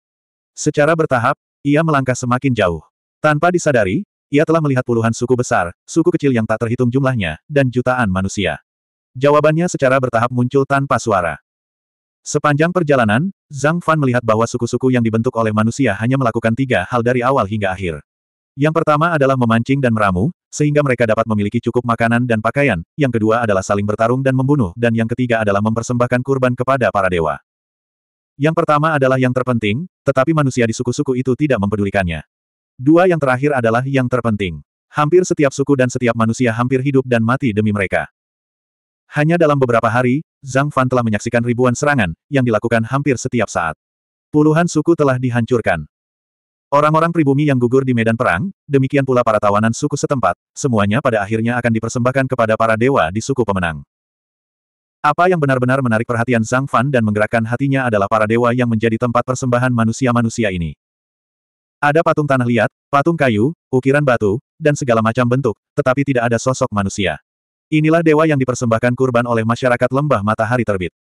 Secara bertahap, ia melangkah semakin jauh. Tanpa disadari, ia telah melihat puluhan suku besar, suku kecil yang tak terhitung jumlahnya, dan jutaan manusia. Jawabannya secara bertahap muncul tanpa suara. Sepanjang perjalanan, Zhang Fan melihat bahwa suku-suku yang dibentuk oleh manusia hanya melakukan tiga hal dari awal hingga akhir. Yang pertama adalah memancing dan meramu, sehingga mereka dapat memiliki cukup makanan dan pakaian, yang kedua adalah saling bertarung dan membunuh, dan yang ketiga adalah mempersembahkan kurban kepada para dewa. Yang pertama adalah yang terpenting, tetapi manusia di suku-suku itu tidak mempedulikannya. Dua yang terakhir adalah yang terpenting. Hampir setiap suku dan setiap manusia hampir hidup dan mati demi mereka. Hanya dalam beberapa hari, Zhang Fan telah menyaksikan ribuan serangan, yang dilakukan hampir setiap saat. Puluhan suku telah dihancurkan. Orang-orang pribumi yang gugur di medan perang, demikian pula para tawanan suku setempat, semuanya pada akhirnya akan dipersembahkan kepada para dewa di suku pemenang. Apa yang benar-benar menarik perhatian Zhang Fan dan menggerakkan hatinya adalah para dewa yang menjadi tempat persembahan manusia-manusia ini. Ada patung tanah liat, patung kayu, ukiran batu, dan segala macam bentuk, tetapi tidak ada sosok manusia. Inilah dewa yang dipersembahkan kurban oleh masyarakat lembah matahari terbit.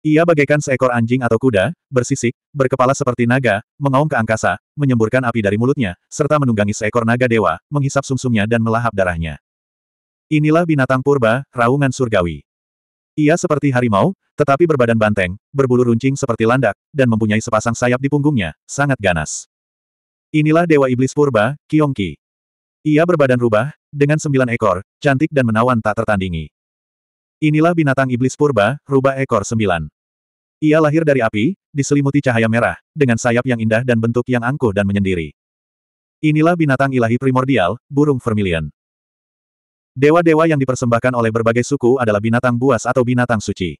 Ia bagaikan seekor anjing atau kuda, bersisik, berkepala seperti naga, mengaum ke angkasa, menyemburkan api dari mulutnya, serta menunggangi seekor naga dewa, menghisap sumsumnya dan melahap darahnya. Inilah binatang purba, raungan surgawi. Ia seperti harimau, tetapi berbadan banteng, berbulu runcing seperti landak, dan mempunyai sepasang sayap di punggungnya, sangat ganas. Inilah dewa iblis purba, Kiongki. Ia berbadan rubah, dengan sembilan ekor, cantik dan menawan tak tertandingi. Inilah binatang iblis purba, rubah ekor sembilan. Ia lahir dari api, diselimuti cahaya merah, dengan sayap yang indah dan bentuk yang angkuh dan menyendiri. Inilah binatang ilahi primordial, burung vermilion. Dewa-dewa yang dipersembahkan oleh berbagai suku adalah binatang buas atau binatang suci.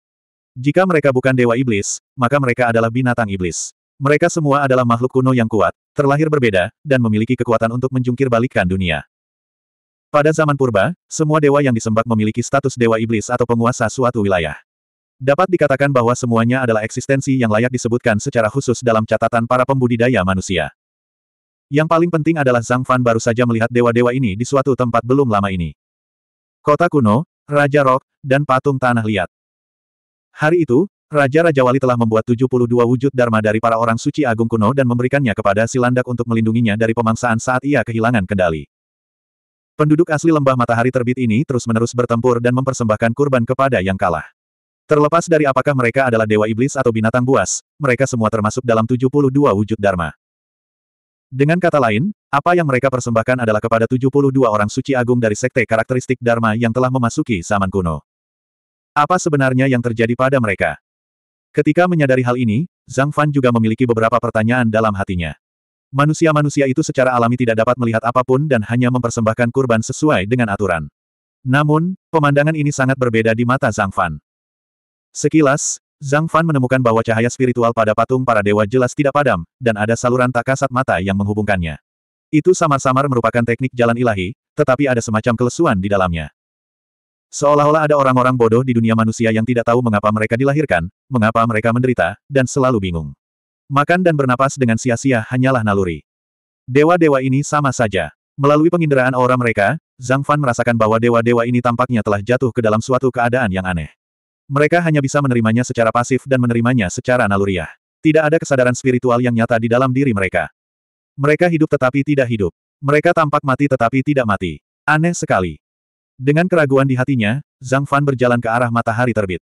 Jika mereka bukan dewa iblis, maka mereka adalah binatang iblis. Mereka semua adalah makhluk kuno yang kuat, terlahir berbeda, dan memiliki kekuatan untuk menjungkir balikan dunia. Pada zaman purba, semua dewa yang disembah memiliki status dewa iblis atau penguasa suatu wilayah. Dapat dikatakan bahwa semuanya adalah eksistensi yang layak disebutkan secara khusus dalam catatan para pembudidaya manusia. Yang paling penting adalah Zhang Fan baru saja melihat dewa-dewa ini di suatu tempat belum lama ini. Kota kuno, Raja Rok, dan patung tanah liat. Hari itu, Raja-Raja Wali telah membuat 72 wujud Dharma dari para orang suci agung kuno dan memberikannya kepada Silandak untuk melindunginya dari pemangsaan saat ia kehilangan kendali. Penduduk asli lembah matahari terbit ini terus-menerus bertempur dan mempersembahkan kurban kepada yang kalah. Terlepas dari apakah mereka adalah dewa iblis atau binatang buas, mereka semua termasuk dalam 72 wujud Dharma. Dengan kata lain, apa yang mereka persembahkan adalah kepada 72 orang suci agung dari sekte karakteristik Dharma yang telah memasuki zaman kuno. Apa sebenarnya yang terjadi pada mereka? Ketika menyadari hal ini, Zhang Fan juga memiliki beberapa pertanyaan dalam hatinya. Manusia-manusia itu secara alami tidak dapat melihat apapun dan hanya mempersembahkan kurban sesuai dengan aturan. Namun, pemandangan ini sangat berbeda di mata Zhang Fan. Sekilas, Zhang Fan menemukan bahwa cahaya spiritual pada patung para dewa jelas tidak padam, dan ada saluran tak kasat mata yang menghubungkannya. Itu samar-samar merupakan teknik jalan ilahi, tetapi ada semacam kelesuan di dalamnya. Seolah-olah ada orang-orang bodoh di dunia manusia yang tidak tahu mengapa mereka dilahirkan, mengapa mereka menderita, dan selalu bingung. Makan dan bernapas dengan sia-sia hanyalah naluri. Dewa-dewa ini sama saja. Melalui penginderaan aura mereka, Zhang Fan merasakan bahwa dewa-dewa ini tampaknya telah jatuh ke dalam suatu keadaan yang aneh. Mereka hanya bisa menerimanya secara pasif dan menerimanya secara naluriah. Tidak ada kesadaran spiritual yang nyata di dalam diri mereka. Mereka hidup tetapi tidak hidup. Mereka tampak mati tetapi tidak mati. Aneh sekali. Dengan keraguan di hatinya, Zhang Fan berjalan ke arah matahari terbit.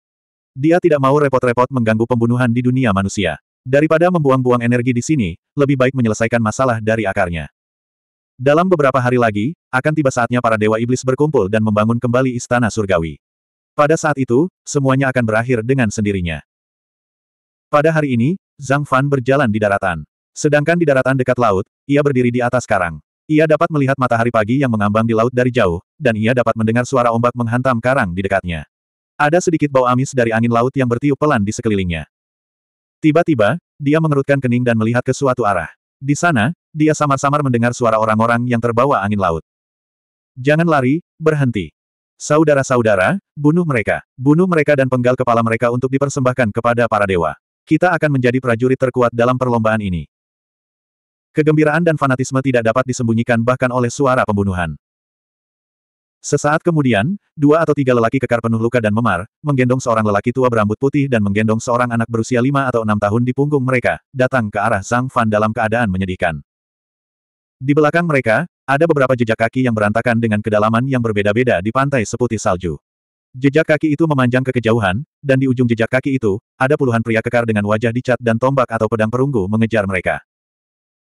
Dia tidak mau repot-repot mengganggu pembunuhan di dunia manusia. Daripada membuang-buang energi di sini, lebih baik menyelesaikan masalah dari akarnya. Dalam beberapa hari lagi, akan tiba saatnya para dewa iblis berkumpul dan membangun kembali istana surgawi. Pada saat itu, semuanya akan berakhir dengan sendirinya. Pada hari ini, Zhang Fan berjalan di daratan. Sedangkan di daratan dekat laut, ia berdiri di atas karang. Ia dapat melihat matahari pagi yang mengambang di laut dari jauh, dan ia dapat mendengar suara ombak menghantam karang di dekatnya. Ada sedikit bau amis dari angin laut yang bertiup pelan di sekelilingnya. Tiba-tiba, dia mengerutkan kening dan melihat ke suatu arah. Di sana, dia samar-samar mendengar suara orang-orang yang terbawa angin laut. Jangan lari, berhenti. Saudara-saudara, bunuh mereka. Bunuh mereka dan penggal kepala mereka untuk dipersembahkan kepada para dewa. Kita akan menjadi prajurit terkuat dalam perlombaan ini. Kegembiraan dan fanatisme tidak dapat disembunyikan bahkan oleh suara pembunuhan. Sesaat kemudian, dua atau tiga lelaki kekar penuh luka dan memar, menggendong seorang lelaki tua berambut putih dan menggendong seorang anak berusia lima atau enam tahun di punggung mereka, datang ke arah Zhang Fan dalam keadaan menyedihkan. Di belakang mereka, ada beberapa jejak kaki yang berantakan dengan kedalaman yang berbeda-beda di pantai seputih salju. Jejak kaki itu memanjang ke kejauhan, dan di ujung jejak kaki itu, ada puluhan pria kekar dengan wajah dicat dan tombak atau pedang perunggu mengejar mereka.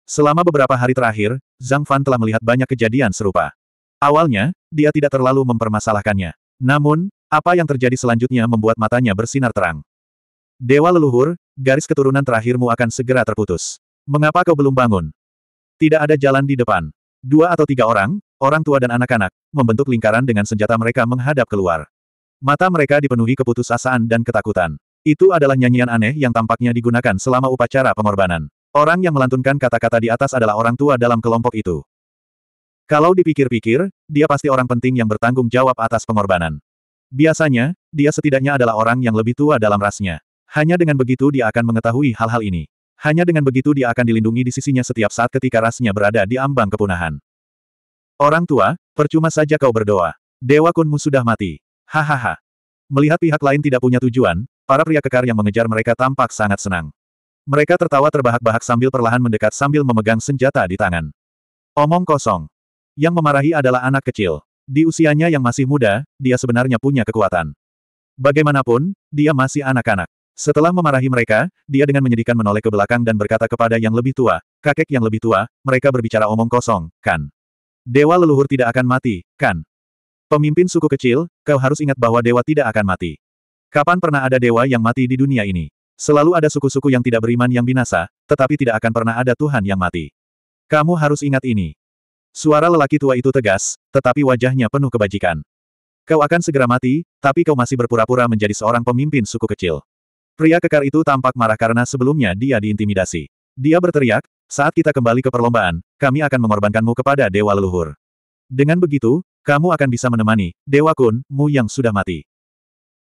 Selama beberapa hari terakhir, Zhang Fan telah melihat banyak kejadian serupa. Awalnya, dia tidak terlalu mempermasalahkannya. Namun, apa yang terjadi selanjutnya membuat matanya bersinar terang. Dewa leluhur, garis keturunan terakhirmu akan segera terputus. Mengapa kau belum bangun? Tidak ada jalan di depan. Dua atau tiga orang, orang tua dan anak-anak, membentuk lingkaran dengan senjata mereka menghadap keluar. Mata mereka dipenuhi keputusasaan dan ketakutan. Itu adalah nyanyian aneh yang tampaknya digunakan selama upacara pengorbanan. Orang yang melantunkan kata-kata di atas adalah orang tua dalam kelompok itu. Kalau dipikir-pikir, dia pasti orang penting yang bertanggung jawab atas pengorbanan. Biasanya, dia setidaknya adalah orang yang lebih tua dalam rasnya. Hanya dengan begitu dia akan mengetahui hal-hal ini. Hanya dengan begitu dia akan dilindungi di sisinya setiap saat ketika rasnya berada di ambang kepunahan. Orang tua, percuma saja kau berdoa. Dewa Kunmu sudah mati. Hahaha. Melihat pihak lain tidak punya tujuan, para pria kekar yang mengejar mereka tampak sangat senang. Mereka tertawa terbahak-bahak sambil perlahan mendekat sambil memegang senjata di tangan. Omong kosong. Yang memarahi adalah anak kecil. Di usianya yang masih muda, dia sebenarnya punya kekuatan. Bagaimanapun, dia masih anak-anak. Setelah memarahi mereka, dia dengan menyedihkan menoleh ke belakang dan berkata kepada yang lebih tua, kakek yang lebih tua, mereka berbicara omong kosong, kan? Dewa leluhur tidak akan mati, kan? Pemimpin suku kecil, kau harus ingat bahwa dewa tidak akan mati. Kapan pernah ada dewa yang mati di dunia ini? Selalu ada suku-suku yang tidak beriman yang binasa, tetapi tidak akan pernah ada Tuhan yang mati. Kamu harus ingat ini. Suara lelaki tua itu tegas, tetapi wajahnya penuh kebajikan. Kau akan segera mati, tapi kau masih berpura-pura menjadi seorang pemimpin suku kecil. Pria kekar itu tampak marah karena sebelumnya dia diintimidasi. Dia berteriak, saat kita kembali ke perlombaan, kami akan mengorbankanmu kepada Dewa Leluhur. Dengan begitu, kamu akan bisa menemani, Dewa Kun, mu yang sudah mati.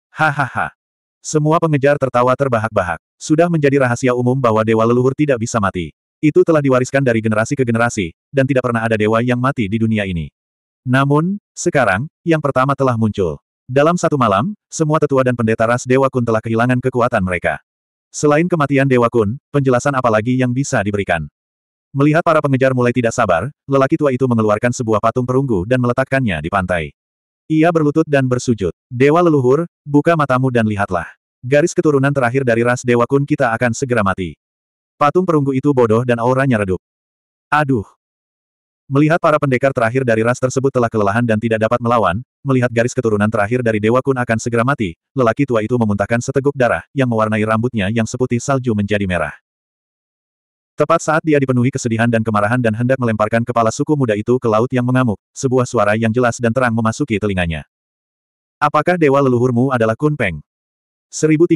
Hahaha. Semua pengejar tertawa terbahak-bahak. Sudah menjadi rahasia umum bahwa Dewa Leluhur tidak bisa mati. Itu telah diwariskan dari generasi ke generasi, dan tidak pernah ada dewa yang mati di dunia ini. Namun, sekarang, yang pertama telah muncul. Dalam satu malam, semua tetua dan pendeta ras Dewa Kun telah kehilangan kekuatan mereka. Selain kematian Dewa Kun, penjelasan apa lagi yang bisa diberikan? Melihat para pengejar mulai tidak sabar, lelaki tua itu mengeluarkan sebuah patung perunggu dan meletakkannya di pantai. Ia berlutut dan bersujud. Dewa leluhur, buka matamu dan lihatlah. Garis keturunan terakhir dari ras Dewa Kun kita akan segera mati. Patung perunggu itu bodoh dan auranya redup. Aduh. Melihat para pendekar terakhir dari ras tersebut telah kelelahan dan tidak dapat melawan, melihat garis keturunan terakhir dari Dewa Kun akan segera mati, lelaki tua itu memuntahkan seteguk darah, yang mewarnai rambutnya yang seputih salju menjadi merah. Tepat saat dia dipenuhi kesedihan dan kemarahan dan hendak melemparkan kepala suku muda itu ke laut yang mengamuk, sebuah suara yang jelas dan terang memasuki telinganya. Apakah dewa leluhurmu adalah Kunpeng? 1346.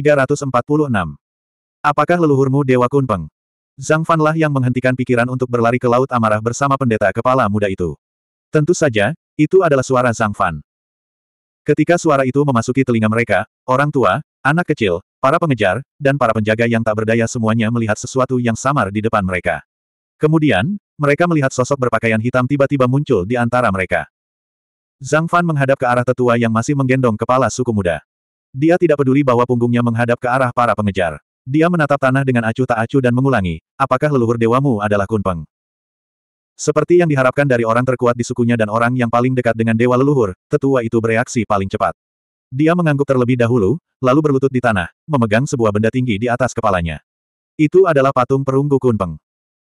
Apakah leluhurmu dewa Kunpeng? Zhang Fanlah yang menghentikan pikiran untuk berlari ke Laut Amarah bersama pendeta kepala muda itu. Tentu saja, itu adalah suara Zhang Fan. Ketika suara itu memasuki telinga mereka, orang tua, anak kecil, para pengejar, dan para penjaga yang tak berdaya semuanya melihat sesuatu yang samar di depan mereka. Kemudian, mereka melihat sosok berpakaian hitam tiba-tiba muncul di antara mereka. Zhang Fan menghadap ke arah tetua yang masih menggendong kepala suku muda. Dia tidak peduli bahwa punggungnya menghadap ke arah para pengejar. Dia menatap tanah dengan acuh tak acuh dan mengulangi, apakah leluhur dewamu adalah Kunpeng? Seperti yang diharapkan dari orang terkuat di sukunya dan orang yang paling dekat dengan dewa leluhur, tetua itu bereaksi paling cepat. Dia mengangguk terlebih dahulu, lalu berlutut di tanah, memegang sebuah benda tinggi di atas kepalanya. Itu adalah patung perunggu Kunpeng.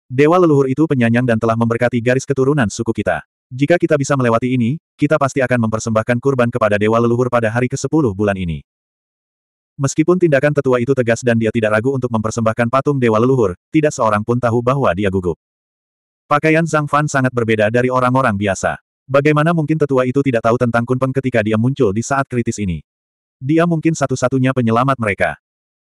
Dewa leluhur itu penyanyang dan telah memberkati garis keturunan suku kita. Jika kita bisa melewati ini, kita pasti akan mempersembahkan kurban kepada dewa leluhur pada hari ke-10 bulan ini. Meskipun tindakan tetua itu tegas dan dia tidak ragu untuk mempersembahkan patung dewa leluhur, tidak seorang pun tahu bahwa dia gugup. Pakaian Zhang Fan sangat berbeda dari orang-orang biasa. Bagaimana mungkin tetua itu tidak tahu tentang Kunpeng ketika dia muncul di saat kritis ini? Dia mungkin satu-satunya penyelamat mereka.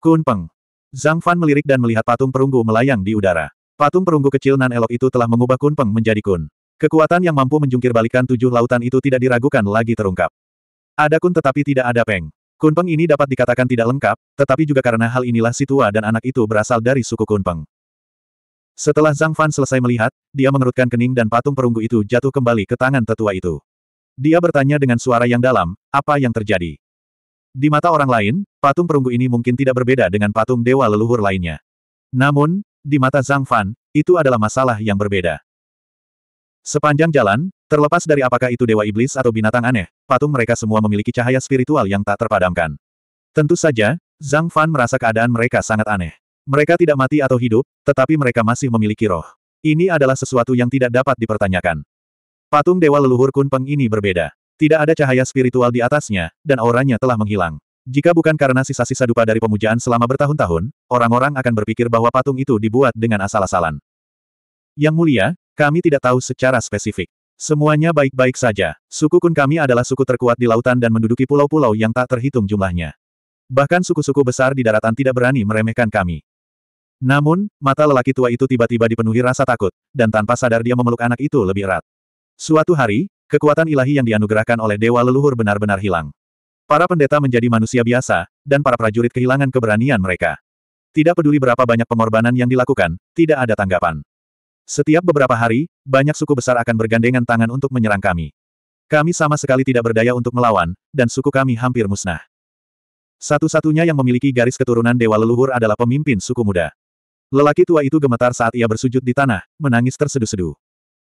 Kunpeng. Zhang Fan melirik dan melihat patung perunggu melayang di udara. Patung perunggu kecil nan elok itu telah mengubah Kunpeng menjadi Kun. Kekuatan yang mampu menjungkir balikan tujuh lautan itu tidak diragukan lagi terungkap. Ada Kun tetapi tidak ada Peng. Kunpeng ini dapat dikatakan tidak lengkap, tetapi juga karena hal inilah si tua dan anak itu berasal dari suku Kunpeng. Setelah Zhang Fan selesai melihat, dia mengerutkan kening dan patung perunggu itu jatuh kembali ke tangan tetua itu. Dia bertanya dengan suara yang dalam, apa yang terjadi? Di mata orang lain, patung perunggu ini mungkin tidak berbeda dengan patung dewa leluhur lainnya. Namun, di mata Zhang Fan, itu adalah masalah yang berbeda. Sepanjang jalan, terlepas dari apakah itu dewa iblis atau binatang aneh, patung mereka semua memiliki cahaya spiritual yang tak terpadamkan. Tentu saja, Zhang Fan merasa keadaan mereka sangat aneh. Mereka tidak mati atau hidup, tetapi mereka masih memiliki roh. Ini adalah sesuatu yang tidak dapat dipertanyakan. Patung dewa leluhur Kunpeng ini berbeda. Tidak ada cahaya spiritual di atasnya, dan auranya telah menghilang. Jika bukan karena sisa-sisa dupa dari pemujaan selama bertahun-tahun, orang-orang akan berpikir bahwa patung itu dibuat dengan asal-asalan. Yang mulia, kami tidak tahu secara spesifik. Semuanya baik-baik saja. Suku Kun kami adalah suku terkuat di lautan dan menduduki pulau-pulau yang tak terhitung jumlahnya. Bahkan suku-suku besar di daratan tidak berani meremehkan kami. Namun, mata lelaki tua itu tiba-tiba dipenuhi rasa takut, dan tanpa sadar dia memeluk anak itu lebih erat. Suatu hari, kekuatan ilahi yang dianugerahkan oleh dewa leluhur benar-benar hilang. Para pendeta menjadi manusia biasa, dan para prajurit kehilangan keberanian mereka. Tidak peduli berapa banyak pengorbanan yang dilakukan, tidak ada tanggapan. Setiap beberapa hari, banyak suku besar akan bergandengan tangan untuk menyerang kami. Kami sama sekali tidak berdaya untuk melawan, dan suku kami hampir musnah. Satu-satunya yang memiliki garis keturunan dewa leluhur adalah pemimpin suku muda. Lelaki tua itu gemetar saat ia bersujud di tanah, menangis terseduh-seduh.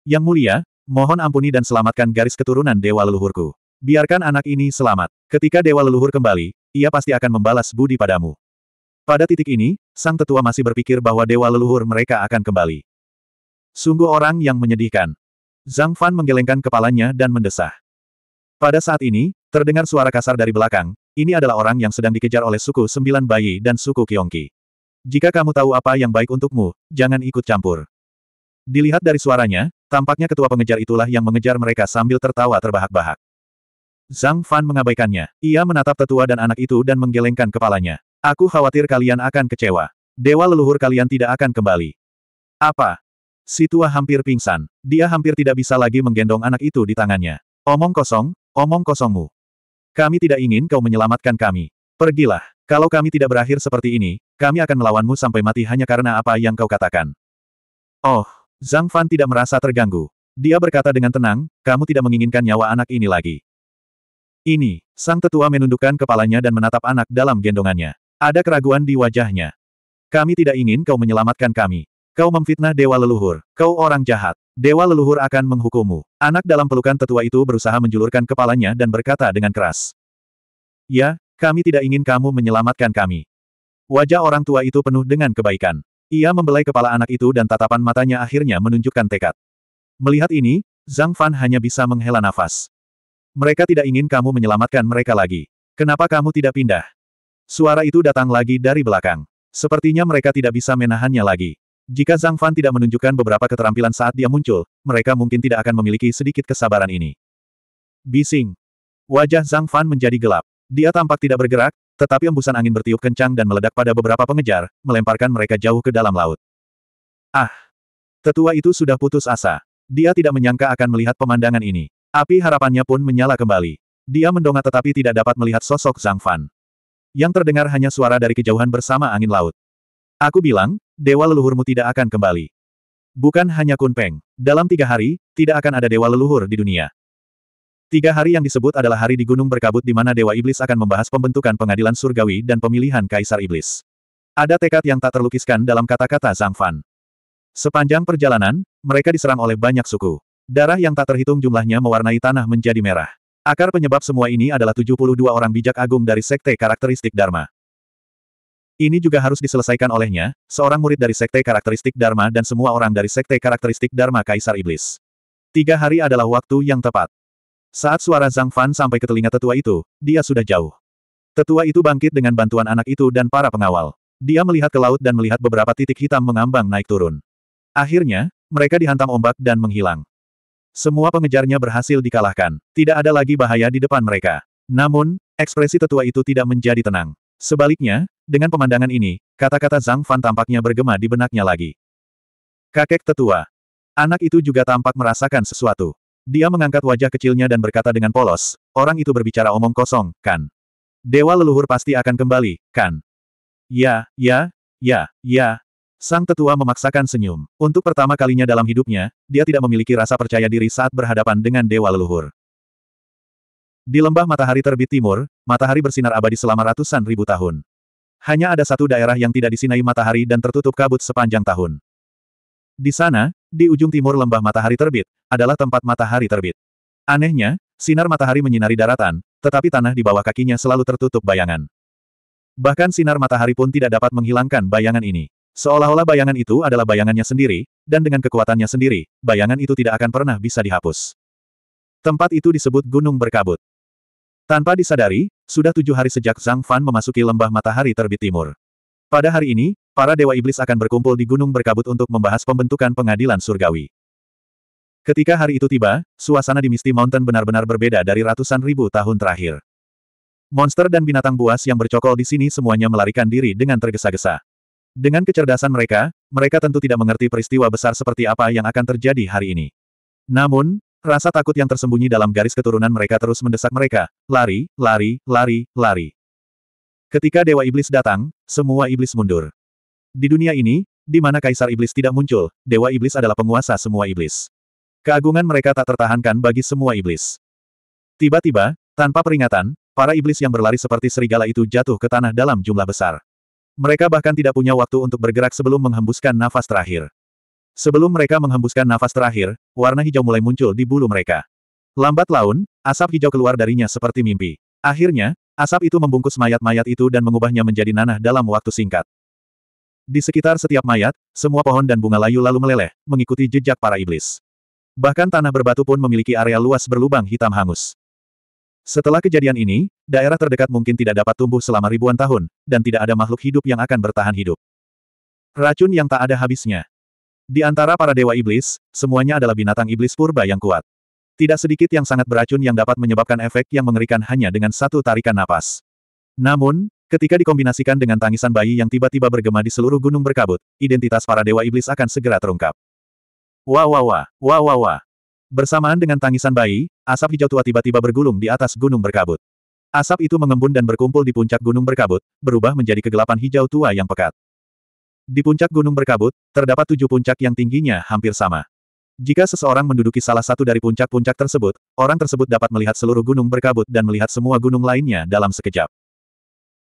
Yang mulia, mohon ampuni dan selamatkan garis keturunan dewa leluhurku. Biarkan anak ini selamat. Ketika dewa leluhur kembali, ia pasti akan membalas budi padamu. Pada titik ini, sang tetua masih berpikir bahwa dewa leluhur mereka akan kembali. Sungguh orang yang menyedihkan. Zhang Fan menggelengkan kepalanya dan mendesah. Pada saat ini, terdengar suara kasar dari belakang, ini adalah orang yang sedang dikejar oleh suku Sembilan Bayi dan suku Kiongki. Jika kamu tahu apa yang baik untukmu, jangan ikut campur. Dilihat dari suaranya, tampaknya ketua pengejar itulah yang mengejar mereka sambil tertawa terbahak-bahak. Zhang Fan mengabaikannya. Ia menatap tetua dan anak itu dan menggelengkan kepalanya. Aku khawatir kalian akan kecewa. Dewa leluhur kalian tidak akan kembali. Apa? tua hampir pingsan. Dia hampir tidak bisa lagi menggendong anak itu di tangannya. Omong kosong, omong kosongmu. Kami tidak ingin kau menyelamatkan kami. Pergilah. Kalau kami tidak berakhir seperti ini, kami akan melawanmu sampai mati hanya karena apa yang kau katakan. Oh, Zhang Fan tidak merasa terganggu. Dia berkata dengan tenang, kamu tidak menginginkan nyawa anak ini lagi. Ini, sang tetua menundukkan kepalanya dan menatap anak dalam gendongannya. Ada keraguan di wajahnya. Kami tidak ingin kau menyelamatkan kami. Kau memfitnah dewa leluhur. Kau orang jahat. Dewa leluhur akan menghukummu. Anak dalam pelukan tetua itu berusaha menjulurkan kepalanya dan berkata dengan keras. Ya, kami tidak ingin kamu menyelamatkan kami. Wajah orang tua itu penuh dengan kebaikan. Ia membelai kepala anak itu dan tatapan matanya akhirnya menunjukkan tekad. Melihat ini, Zhang Fan hanya bisa menghela nafas. Mereka tidak ingin kamu menyelamatkan mereka lagi. Kenapa kamu tidak pindah? Suara itu datang lagi dari belakang. Sepertinya mereka tidak bisa menahannya lagi. Jika Zhang Fan tidak menunjukkan beberapa keterampilan saat dia muncul, mereka mungkin tidak akan memiliki sedikit kesabaran ini. Bising. Wajah Zhang Fan menjadi gelap. Dia tampak tidak bergerak, tetapi embusan angin bertiup kencang dan meledak pada beberapa pengejar, melemparkan mereka jauh ke dalam laut. Ah! Tetua itu sudah putus asa. Dia tidak menyangka akan melihat pemandangan ini. Api harapannya pun menyala kembali. Dia mendongak tetapi tidak dapat melihat sosok Zhang Fan. Yang terdengar hanya suara dari kejauhan bersama angin laut. Aku bilang, dewa leluhurmu tidak akan kembali. Bukan hanya Kunpeng. Dalam tiga hari, tidak akan ada dewa leluhur di dunia. Tiga hari yang disebut adalah hari di Gunung Berkabut di mana Dewa Iblis akan membahas pembentukan pengadilan surgawi dan pemilihan Kaisar Iblis. Ada tekad yang tak terlukiskan dalam kata-kata Zhang Fan. Sepanjang perjalanan, mereka diserang oleh banyak suku. Darah yang tak terhitung jumlahnya mewarnai tanah menjadi merah. Akar penyebab semua ini adalah 72 orang bijak agung dari sekte karakteristik Dharma. Ini juga harus diselesaikan olehnya, seorang murid dari Sekte Karakteristik Dharma dan semua orang dari Sekte Karakteristik Dharma Kaisar Iblis. Tiga hari adalah waktu yang tepat. Saat suara Zhang Fan sampai ke telinga tetua itu, dia sudah jauh. Tetua itu bangkit dengan bantuan anak itu dan para pengawal. Dia melihat ke laut dan melihat beberapa titik hitam mengambang naik turun. Akhirnya, mereka dihantam ombak dan menghilang. Semua pengejarnya berhasil dikalahkan. Tidak ada lagi bahaya di depan mereka. Namun, ekspresi tetua itu tidak menjadi tenang. Sebaliknya, dengan pemandangan ini, kata-kata Zhang Fan tampaknya bergema di benaknya lagi. Kakek tetua. Anak itu juga tampak merasakan sesuatu. Dia mengangkat wajah kecilnya dan berkata dengan polos, orang itu berbicara omong kosong, kan? Dewa leluhur pasti akan kembali, kan? Ya, ya, ya, ya. Sang tetua memaksakan senyum. Untuk pertama kalinya dalam hidupnya, dia tidak memiliki rasa percaya diri saat berhadapan dengan dewa leluhur. Di lembah matahari terbit timur, matahari bersinar abadi selama ratusan ribu tahun. Hanya ada satu daerah yang tidak disinai matahari dan tertutup kabut sepanjang tahun. Di sana, di ujung timur lembah matahari terbit, adalah tempat matahari terbit. Anehnya, sinar matahari menyinari daratan, tetapi tanah di bawah kakinya selalu tertutup bayangan. Bahkan sinar matahari pun tidak dapat menghilangkan bayangan ini. Seolah-olah bayangan itu adalah bayangannya sendiri, dan dengan kekuatannya sendiri, bayangan itu tidak akan pernah bisa dihapus. Tempat itu disebut Gunung Berkabut. Tanpa disadari, sudah tujuh hari sejak Zhang Fan memasuki lembah matahari terbit timur. Pada hari ini, para dewa iblis akan berkumpul di gunung berkabut untuk membahas pembentukan pengadilan surgawi. Ketika hari itu tiba, suasana di Misty Mountain benar-benar berbeda dari ratusan ribu tahun terakhir. Monster dan binatang buas yang bercokol di sini semuanya melarikan diri dengan tergesa-gesa. Dengan kecerdasan mereka, mereka tentu tidak mengerti peristiwa besar seperti apa yang akan terjadi hari ini. Namun, Rasa takut yang tersembunyi dalam garis keturunan mereka terus mendesak mereka, lari, lari, lari, lari. Ketika Dewa Iblis datang, semua iblis mundur. Di dunia ini, di mana Kaisar Iblis tidak muncul, Dewa Iblis adalah penguasa semua iblis. Keagungan mereka tak tertahankan bagi semua iblis. Tiba-tiba, tanpa peringatan, para iblis yang berlari seperti serigala itu jatuh ke tanah dalam jumlah besar. Mereka bahkan tidak punya waktu untuk bergerak sebelum menghembuskan nafas terakhir. Sebelum mereka menghembuskan nafas terakhir, warna hijau mulai muncul di bulu mereka. Lambat laun, asap hijau keluar darinya seperti mimpi. Akhirnya, asap itu membungkus mayat-mayat itu dan mengubahnya menjadi nanah dalam waktu singkat. Di sekitar setiap mayat, semua pohon dan bunga layu lalu meleleh, mengikuti jejak para iblis. Bahkan tanah berbatu pun memiliki area luas berlubang hitam hangus. Setelah kejadian ini, daerah terdekat mungkin tidak dapat tumbuh selama ribuan tahun, dan tidak ada makhluk hidup yang akan bertahan hidup. Racun yang tak ada habisnya. Di antara para dewa iblis, semuanya adalah binatang iblis purba yang kuat. Tidak sedikit yang sangat beracun yang dapat menyebabkan efek yang mengerikan hanya dengan satu tarikan napas. Namun, ketika dikombinasikan dengan tangisan bayi yang tiba-tiba bergema di seluruh gunung berkabut, identitas para dewa iblis akan segera terungkap. Wah wah wah, wah wah wah. Bersamaan dengan tangisan bayi, asap hijau tua tiba-tiba bergulung di atas gunung berkabut. Asap itu mengembun dan berkumpul di puncak gunung berkabut, berubah menjadi kegelapan hijau tua yang pekat. Di puncak gunung berkabut, terdapat tujuh puncak yang tingginya hampir sama. Jika seseorang menduduki salah satu dari puncak-puncak tersebut, orang tersebut dapat melihat seluruh gunung berkabut dan melihat semua gunung lainnya dalam sekejap.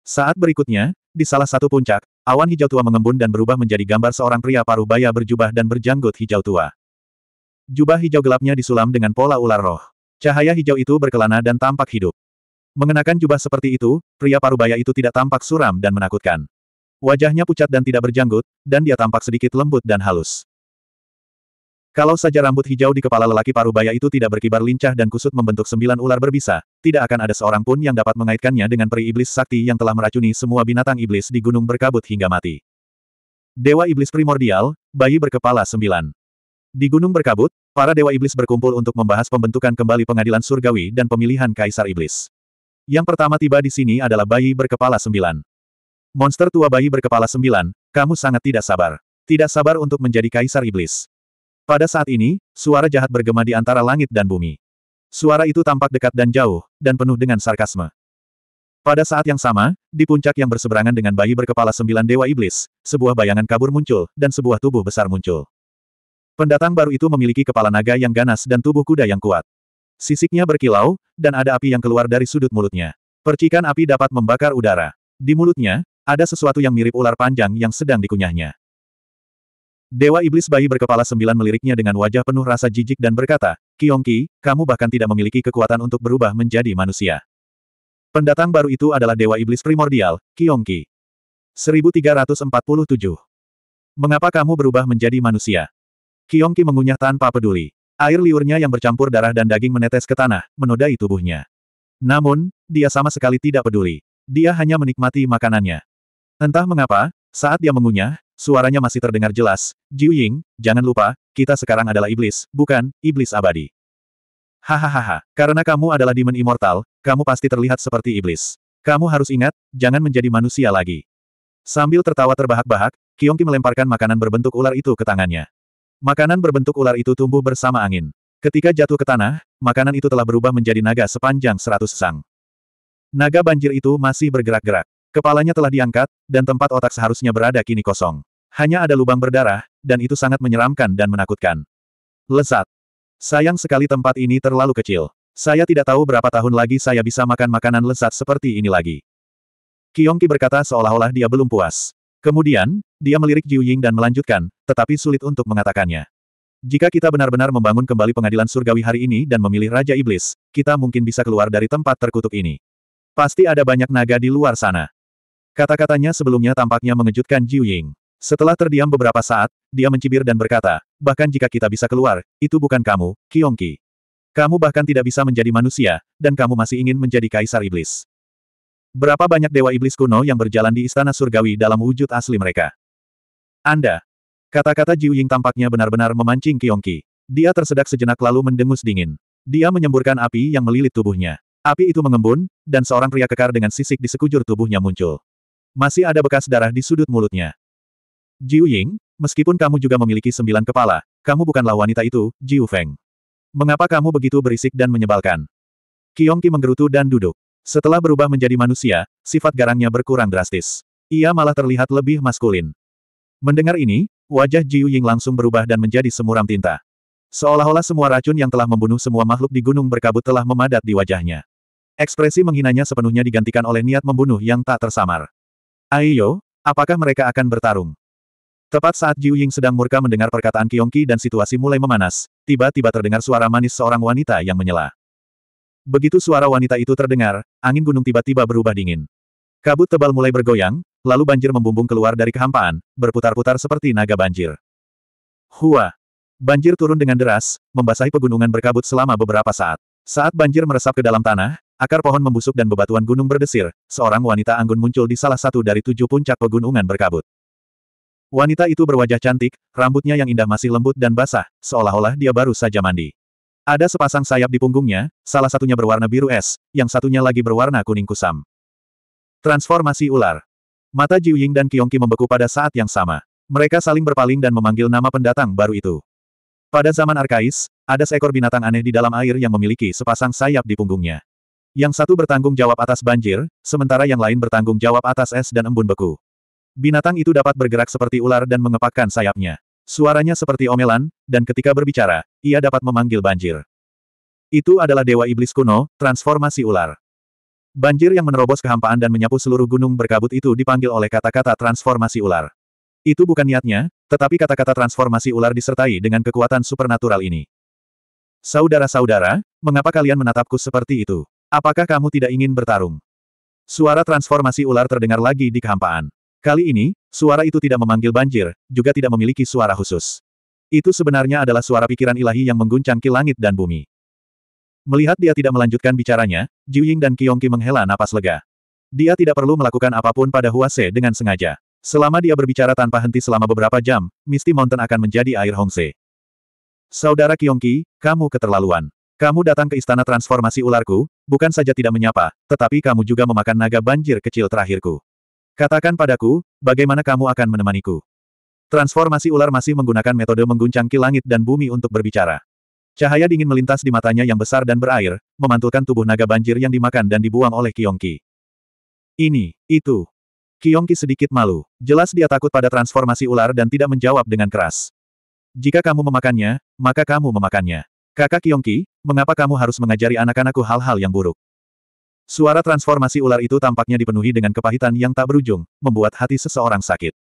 Saat berikutnya, di salah satu puncak, awan hijau tua mengembun dan berubah menjadi gambar seorang pria paruh baya berjubah dan berjanggut hijau tua. Jubah hijau gelapnya disulam dengan pola ular roh. Cahaya hijau itu berkelana dan tampak hidup. Mengenakan jubah seperti itu, pria parubaya itu tidak tampak suram dan menakutkan. Wajahnya pucat dan tidak berjanggut, dan dia tampak sedikit lembut dan halus. Kalau saja rambut hijau di kepala lelaki baya itu tidak berkibar lincah dan kusut membentuk sembilan ular berbisa, tidak akan ada seorang pun yang dapat mengaitkannya dengan peri iblis sakti yang telah meracuni semua binatang iblis di gunung berkabut hingga mati. Dewa iblis primordial, bayi berkepala sembilan. Di gunung berkabut, para dewa iblis berkumpul untuk membahas pembentukan kembali pengadilan surgawi dan pemilihan kaisar iblis. Yang pertama tiba di sini adalah bayi berkepala sembilan. Monster tua bayi berkepala sembilan, kamu sangat tidak sabar. Tidak sabar untuk menjadi kaisar iblis. Pada saat ini, suara jahat bergema di antara langit dan bumi. Suara itu tampak dekat dan jauh, dan penuh dengan sarkasme. Pada saat yang sama, di puncak yang berseberangan dengan bayi berkepala sembilan dewa iblis, sebuah bayangan kabur muncul, dan sebuah tubuh besar muncul. Pendatang baru itu memiliki kepala naga yang ganas dan tubuh kuda yang kuat. Sisiknya berkilau, dan ada api yang keluar dari sudut mulutnya. Percikan api dapat membakar udara. Di mulutnya, ada sesuatu yang mirip ular panjang yang sedang dikunyahnya. Dewa Iblis bayi berkepala sembilan meliriknya dengan wajah penuh rasa jijik dan berkata, Kiongki, kamu bahkan tidak memiliki kekuatan untuk berubah menjadi manusia. Pendatang baru itu adalah Dewa Iblis primordial, Kiongki. 1347. Mengapa kamu berubah menjadi manusia? Kiongki mengunyah tanpa peduli. Air liurnya yang bercampur darah dan daging menetes ke tanah, menodai tubuhnya. Namun, dia sama sekali tidak peduli. Dia hanya menikmati makanannya. Entah mengapa, saat dia mengunyah, suaranya masih terdengar jelas, Jiu Ying, jangan lupa, kita sekarang adalah iblis, bukan, iblis abadi. Hahaha, karena kamu adalah demon immortal, kamu pasti terlihat seperti iblis. Kamu harus ingat, jangan menjadi manusia lagi. Sambil tertawa terbahak-bahak, Kiongki melemparkan makanan berbentuk ular itu ke tangannya. Makanan berbentuk ular itu tumbuh bersama angin. Ketika jatuh ke tanah, makanan itu telah berubah menjadi naga sepanjang seratus sang. Naga banjir itu masih bergerak-gerak. Kepalanya telah diangkat, dan tempat otak seharusnya berada kini kosong. Hanya ada lubang berdarah, dan itu sangat menyeramkan dan menakutkan. Lesat. Sayang sekali tempat ini terlalu kecil. Saya tidak tahu berapa tahun lagi saya bisa makan makanan lesat seperti ini lagi. Kiongki berkata seolah-olah dia belum puas. Kemudian, dia melirik Jiu Ying dan melanjutkan, tetapi sulit untuk mengatakannya. Jika kita benar-benar membangun kembali pengadilan surgawi hari ini dan memilih Raja Iblis, kita mungkin bisa keluar dari tempat terkutuk ini. Pasti ada banyak naga di luar sana. Kata-katanya sebelumnya tampaknya mengejutkan Jiu Ying. Setelah terdiam beberapa saat, dia mencibir dan berkata, bahkan jika kita bisa keluar, itu bukan kamu, Ki. Kamu bahkan tidak bisa menjadi manusia, dan kamu masih ingin menjadi kaisar iblis. Berapa banyak dewa iblis kuno yang berjalan di istana surgawi dalam wujud asli mereka? Anda. Kata-kata Jiu Ying tampaknya benar-benar memancing Ki. Dia tersedak sejenak lalu mendengus dingin. Dia menyemburkan api yang melilit tubuhnya. Api itu mengembun, dan seorang pria kekar dengan sisik di sekujur tubuhnya muncul. Masih ada bekas darah di sudut mulutnya. Jiu Ying, meskipun kamu juga memiliki sembilan kepala, kamu bukanlah wanita itu, Jiu Feng. Mengapa kamu begitu berisik dan menyebalkan? Qiong Ki menggerutu dan duduk. Setelah berubah menjadi manusia, sifat garangnya berkurang drastis. Ia malah terlihat lebih maskulin. Mendengar ini, wajah Jiu Ying langsung berubah dan menjadi semuram tinta. Seolah-olah semua racun yang telah membunuh semua makhluk di gunung berkabut telah memadat di wajahnya. Ekspresi menghinanya sepenuhnya digantikan oleh niat membunuh yang tak tersamar. Ayo, apakah mereka akan bertarung? Tepat saat Jiu Ying sedang murka mendengar perkataan Kiongki dan situasi mulai memanas, tiba-tiba terdengar suara manis seorang wanita yang menyela. Begitu suara wanita itu terdengar, angin gunung tiba-tiba berubah dingin. Kabut tebal mulai bergoyang, lalu banjir membumbung keluar dari kehampaan, berputar-putar seperti naga banjir. Hua! Banjir turun dengan deras, membasahi pegunungan berkabut selama beberapa saat. Saat banjir meresap ke dalam tanah, Akar pohon membusuk dan bebatuan gunung berdesir, seorang wanita anggun muncul di salah satu dari tujuh puncak pegunungan berkabut. Wanita itu berwajah cantik, rambutnya yang indah masih lembut dan basah, seolah-olah dia baru saja mandi. Ada sepasang sayap di punggungnya, salah satunya berwarna biru es, yang satunya lagi berwarna kuning kusam. Transformasi ular. Mata Jiu Ying dan Qiongqi membeku pada saat yang sama. Mereka saling berpaling dan memanggil nama pendatang baru itu. Pada zaman arkais, ada seekor binatang aneh di dalam air yang memiliki sepasang sayap di punggungnya. Yang satu bertanggung jawab atas banjir, sementara yang lain bertanggung jawab atas es dan embun beku. Binatang itu dapat bergerak seperti ular dan mengepakkan sayapnya. Suaranya seperti omelan, dan ketika berbicara, ia dapat memanggil banjir. Itu adalah dewa iblis kuno, transformasi ular. Banjir yang menerobos kehampaan dan menyapu seluruh gunung berkabut itu dipanggil oleh kata-kata transformasi ular. Itu bukan niatnya, tetapi kata-kata transformasi ular disertai dengan kekuatan supernatural ini. Saudara-saudara, mengapa kalian menatapku seperti itu? Apakah kamu tidak ingin bertarung? Suara transformasi ular terdengar lagi di kehampaan. Kali ini, suara itu tidak memanggil banjir, juga tidak memiliki suara khusus. Itu sebenarnya adalah suara pikiran ilahi yang mengguncang ki langit dan bumi. Melihat dia tidak melanjutkan bicaranya, Jiu Ying dan Qiyongqi menghela napas lega. Dia tidak perlu melakukan apapun pada Huase dengan sengaja. Selama dia berbicara tanpa henti selama beberapa jam, Misty Mountain akan menjadi air Hongse. Saudara Qiyongqi, kamu keterlaluan. Kamu datang ke istana transformasi ularku, bukan saja tidak menyapa, tetapi kamu juga memakan naga banjir kecil terakhirku. Katakan padaku, bagaimana kamu akan menemaniku? Transformasi ular masih menggunakan metode mengguncang langit dan bumi untuk berbicara. Cahaya dingin melintas di matanya yang besar dan berair, memantulkan tubuh naga banjir yang dimakan dan dibuang oleh Kiongki. Ini, itu. Kiongki sedikit malu. Jelas dia takut pada transformasi ular dan tidak menjawab dengan keras. Jika kamu memakannya, maka kamu memakannya. Kakak Yongki, mengapa kamu harus mengajari anak-anakku hal-hal yang buruk? Suara transformasi ular itu tampaknya dipenuhi dengan kepahitan yang tak berujung, membuat hati seseorang sakit.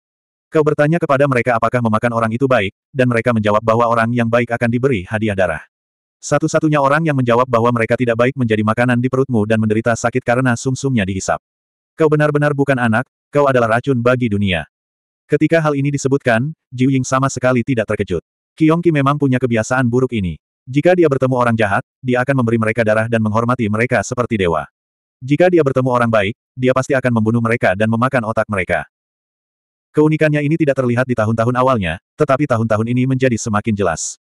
Kau bertanya kepada mereka apakah memakan orang itu baik, dan mereka menjawab bahwa orang yang baik akan diberi hadiah darah. Satu-satunya orang yang menjawab bahwa mereka tidak baik menjadi makanan di perutmu dan menderita sakit karena sumsumnya dihisap. Kau benar-benar bukan anak, kau adalah racun bagi dunia. Ketika hal ini disebutkan, Jiu Ying sama sekali tidak terkejut. Kiongki memang punya kebiasaan buruk ini. Jika dia bertemu orang jahat, dia akan memberi mereka darah dan menghormati mereka seperti dewa. Jika dia bertemu orang baik, dia pasti akan membunuh mereka dan memakan otak mereka. Keunikannya ini tidak terlihat di tahun-tahun awalnya, tetapi tahun-tahun ini menjadi semakin jelas.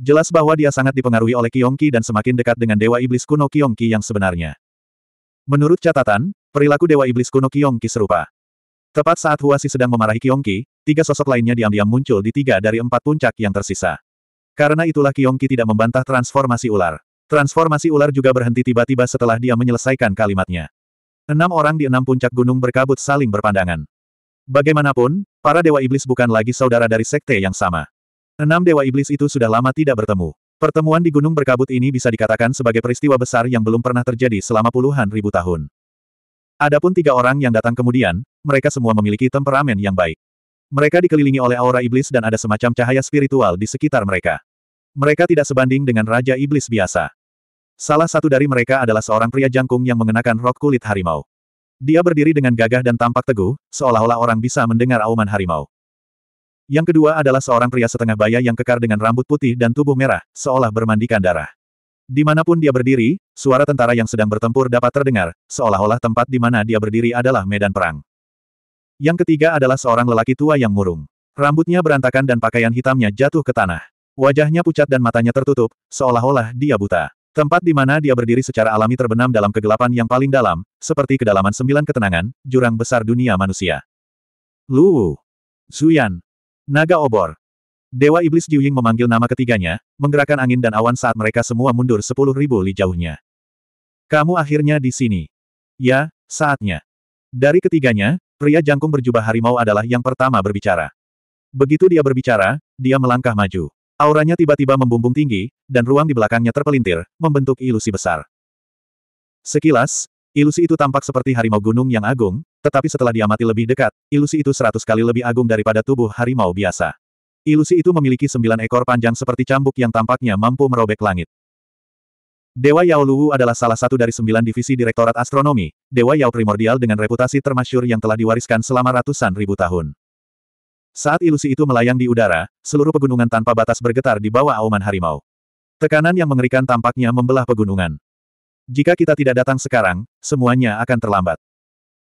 Jelas bahwa dia sangat dipengaruhi oleh Kiongki dan semakin dekat dengan Dewa Iblis kuno Kiongki yang sebenarnya. Menurut catatan, perilaku Dewa Iblis kuno Kiongki serupa. Tepat saat Huasi sedang memarahi Kiongki, tiga sosok lainnya diam-diam muncul di tiga dari empat puncak yang tersisa. Karena itulah Kiongki tidak membantah transformasi ular. Transformasi ular juga berhenti tiba-tiba setelah dia menyelesaikan kalimatnya. Enam orang di enam puncak gunung berkabut saling berpandangan. Bagaimanapun, para Dewa Iblis bukan lagi saudara dari sekte yang sama. Enam Dewa Iblis itu sudah lama tidak bertemu. Pertemuan di gunung berkabut ini bisa dikatakan sebagai peristiwa besar yang belum pernah terjadi selama puluhan ribu tahun. Adapun tiga orang yang datang kemudian, mereka semua memiliki temperamen yang baik. Mereka dikelilingi oleh aura iblis dan ada semacam cahaya spiritual di sekitar mereka. Mereka tidak sebanding dengan Raja Iblis biasa. Salah satu dari mereka adalah seorang pria jangkung yang mengenakan rok kulit harimau. Dia berdiri dengan gagah dan tampak teguh, seolah-olah orang bisa mendengar auman harimau. Yang kedua adalah seorang pria setengah baya yang kekar dengan rambut putih dan tubuh merah, seolah bermandikan darah. Dimanapun dia berdiri, suara tentara yang sedang bertempur dapat terdengar, seolah-olah tempat di mana dia berdiri adalah medan perang. Yang ketiga adalah seorang lelaki tua yang murung. Rambutnya berantakan dan pakaian hitamnya jatuh ke tanah. Wajahnya pucat dan matanya tertutup, seolah-olah dia buta. Tempat di mana dia berdiri secara alami terbenam dalam kegelapan yang paling dalam, seperti kedalaman sembilan ketenangan, jurang besar dunia manusia. Lu, Zuyan, Naga Obor. Dewa Iblis Jiuying memanggil nama ketiganya, menggerakkan angin dan awan saat mereka semua mundur sepuluh ribu li jauhnya. Kamu akhirnya di sini. Ya, saatnya. Dari ketiganya, pria jangkung berjubah harimau adalah yang pertama berbicara. Begitu dia berbicara, dia melangkah maju. Auranya tiba-tiba membumbung tinggi, dan ruang di belakangnya terpelintir, membentuk ilusi besar. Sekilas, ilusi itu tampak seperti harimau gunung yang agung, tetapi setelah diamati lebih dekat, ilusi itu seratus kali lebih agung daripada tubuh harimau biasa. Ilusi itu memiliki sembilan ekor panjang seperti cambuk yang tampaknya mampu merobek langit. Dewa Yao Luwu adalah salah satu dari sembilan divisi Direktorat Astronomi, Dewa Yao primordial dengan reputasi termasyur yang telah diwariskan selama ratusan ribu tahun. Saat ilusi itu melayang di udara, seluruh pegunungan tanpa batas bergetar di bawah auman harimau. Tekanan yang mengerikan tampaknya membelah pegunungan. Jika kita tidak datang sekarang, semuanya akan terlambat.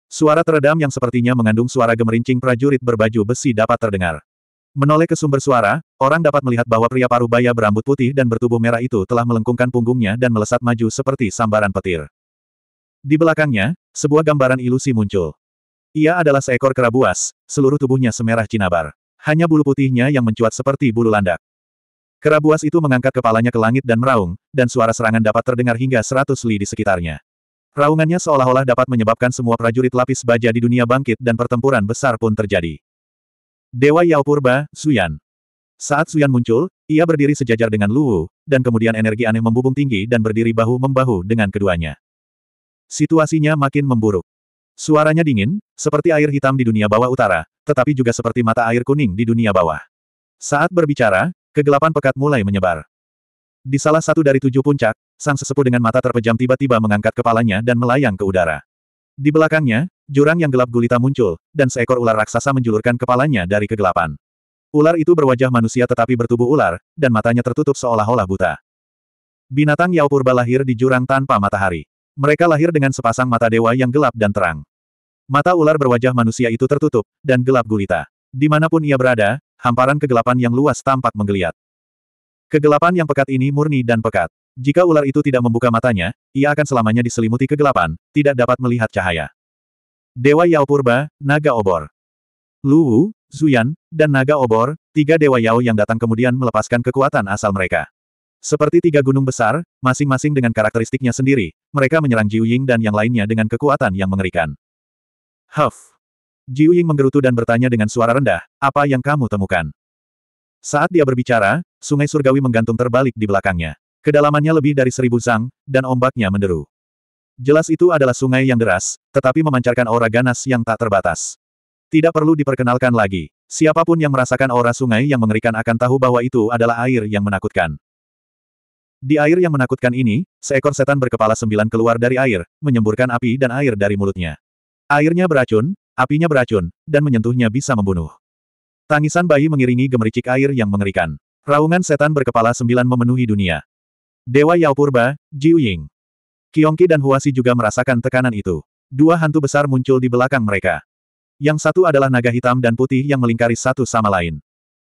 Suara teredam yang sepertinya mengandung suara gemerincing prajurit berbaju besi dapat terdengar. Menoleh ke sumber suara, orang dapat melihat bahwa pria paruh baya berambut putih dan bertubuh merah itu telah melengkungkan punggungnya dan melesat maju seperti sambaran petir. Di belakangnya, sebuah gambaran ilusi muncul. Ia adalah seekor kera buas, seluruh tubuhnya semerah cinabar. Hanya bulu putihnya yang mencuat seperti bulu landak. Kera buas itu mengangkat kepalanya ke langit dan meraung, dan suara serangan dapat terdengar hingga seratus li di sekitarnya. Raungannya seolah-olah dapat menyebabkan semua prajurit lapis baja di dunia bangkit dan pertempuran besar pun terjadi. Dewa Yao Purba, Suyan. Saat Suyan muncul, ia berdiri sejajar dengan Luwu, dan kemudian energi aneh membubung tinggi dan berdiri bahu-membahu dengan keduanya. Situasinya makin memburuk. Suaranya dingin, seperti air hitam di dunia bawah utara, tetapi juga seperti mata air kuning di dunia bawah. Saat berbicara, kegelapan pekat mulai menyebar. Di salah satu dari tujuh puncak, sang sesepuh dengan mata terpejam tiba-tiba mengangkat kepalanya dan melayang ke udara. Di belakangnya, jurang yang gelap gulita muncul, dan seekor ular raksasa menjulurkan kepalanya dari kegelapan. Ular itu berwajah manusia tetapi bertubuh ular, dan matanya tertutup seolah-olah buta. Binatang Yao Purba lahir di jurang tanpa matahari. Mereka lahir dengan sepasang mata dewa yang gelap dan terang. Mata ular berwajah manusia itu tertutup, dan gelap gulita. Dimanapun ia berada, hamparan kegelapan yang luas tampak menggeliat. Kegelapan yang pekat ini murni dan pekat. Jika ular itu tidak membuka matanya, ia akan selamanya diselimuti kegelapan, tidak dapat melihat cahaya. Dewa Yao Purba, Naga Obor. Lu Wu, Zuyan, dan Naga Obor, tiga Dewa Yao yang datang kemudian melepaskan kekuatan asal mereka. Seperti tiga gunung besar, masing-masing dengan karakteristiknya sendiri, mereka menyerang Jiu Ying dan yang lainnya dengan kekuatan yang mengerikan. Huff! Jiu Ying menggerutu dan bertanya dengan suara rendah, apa yang kamu temukan? Saat dia berbicara, sungai surgawi menggantung terbalik di belakangnya. Kedalamannya lebih dari seribu zang, dan ombaknya menderu. Jelas itu adalah sungai yang deras, tetapi memancarkan aura ganas yang tak terbatas. Tidak perlu diperkenalkan lagi. Siapapun yang merasakan aura sungai yang mengerikan akan tahu bahwa itu adalah air yang menakutkan. Di air yang menakutkan ini, seekor setan berkepala sembilan keluar dari air, menyemburkan api dan air dari mulutnya. Airnya beracun, apinya beracun, dan menyentuhnya bisa membunuh. Tangisan bayi mengiringi gemericik air yang mengerikan. Raungan setan berkepala sembilan memenuhi dunia. Dewa Yao Purba, Jiu Ying. Kiongki dan Huasi juga merasakan tekanan itu. Dua hantu besar muncul di belakang mereka. Yang satu adalah naga hitam dan putih yang melingkari satu sama lain.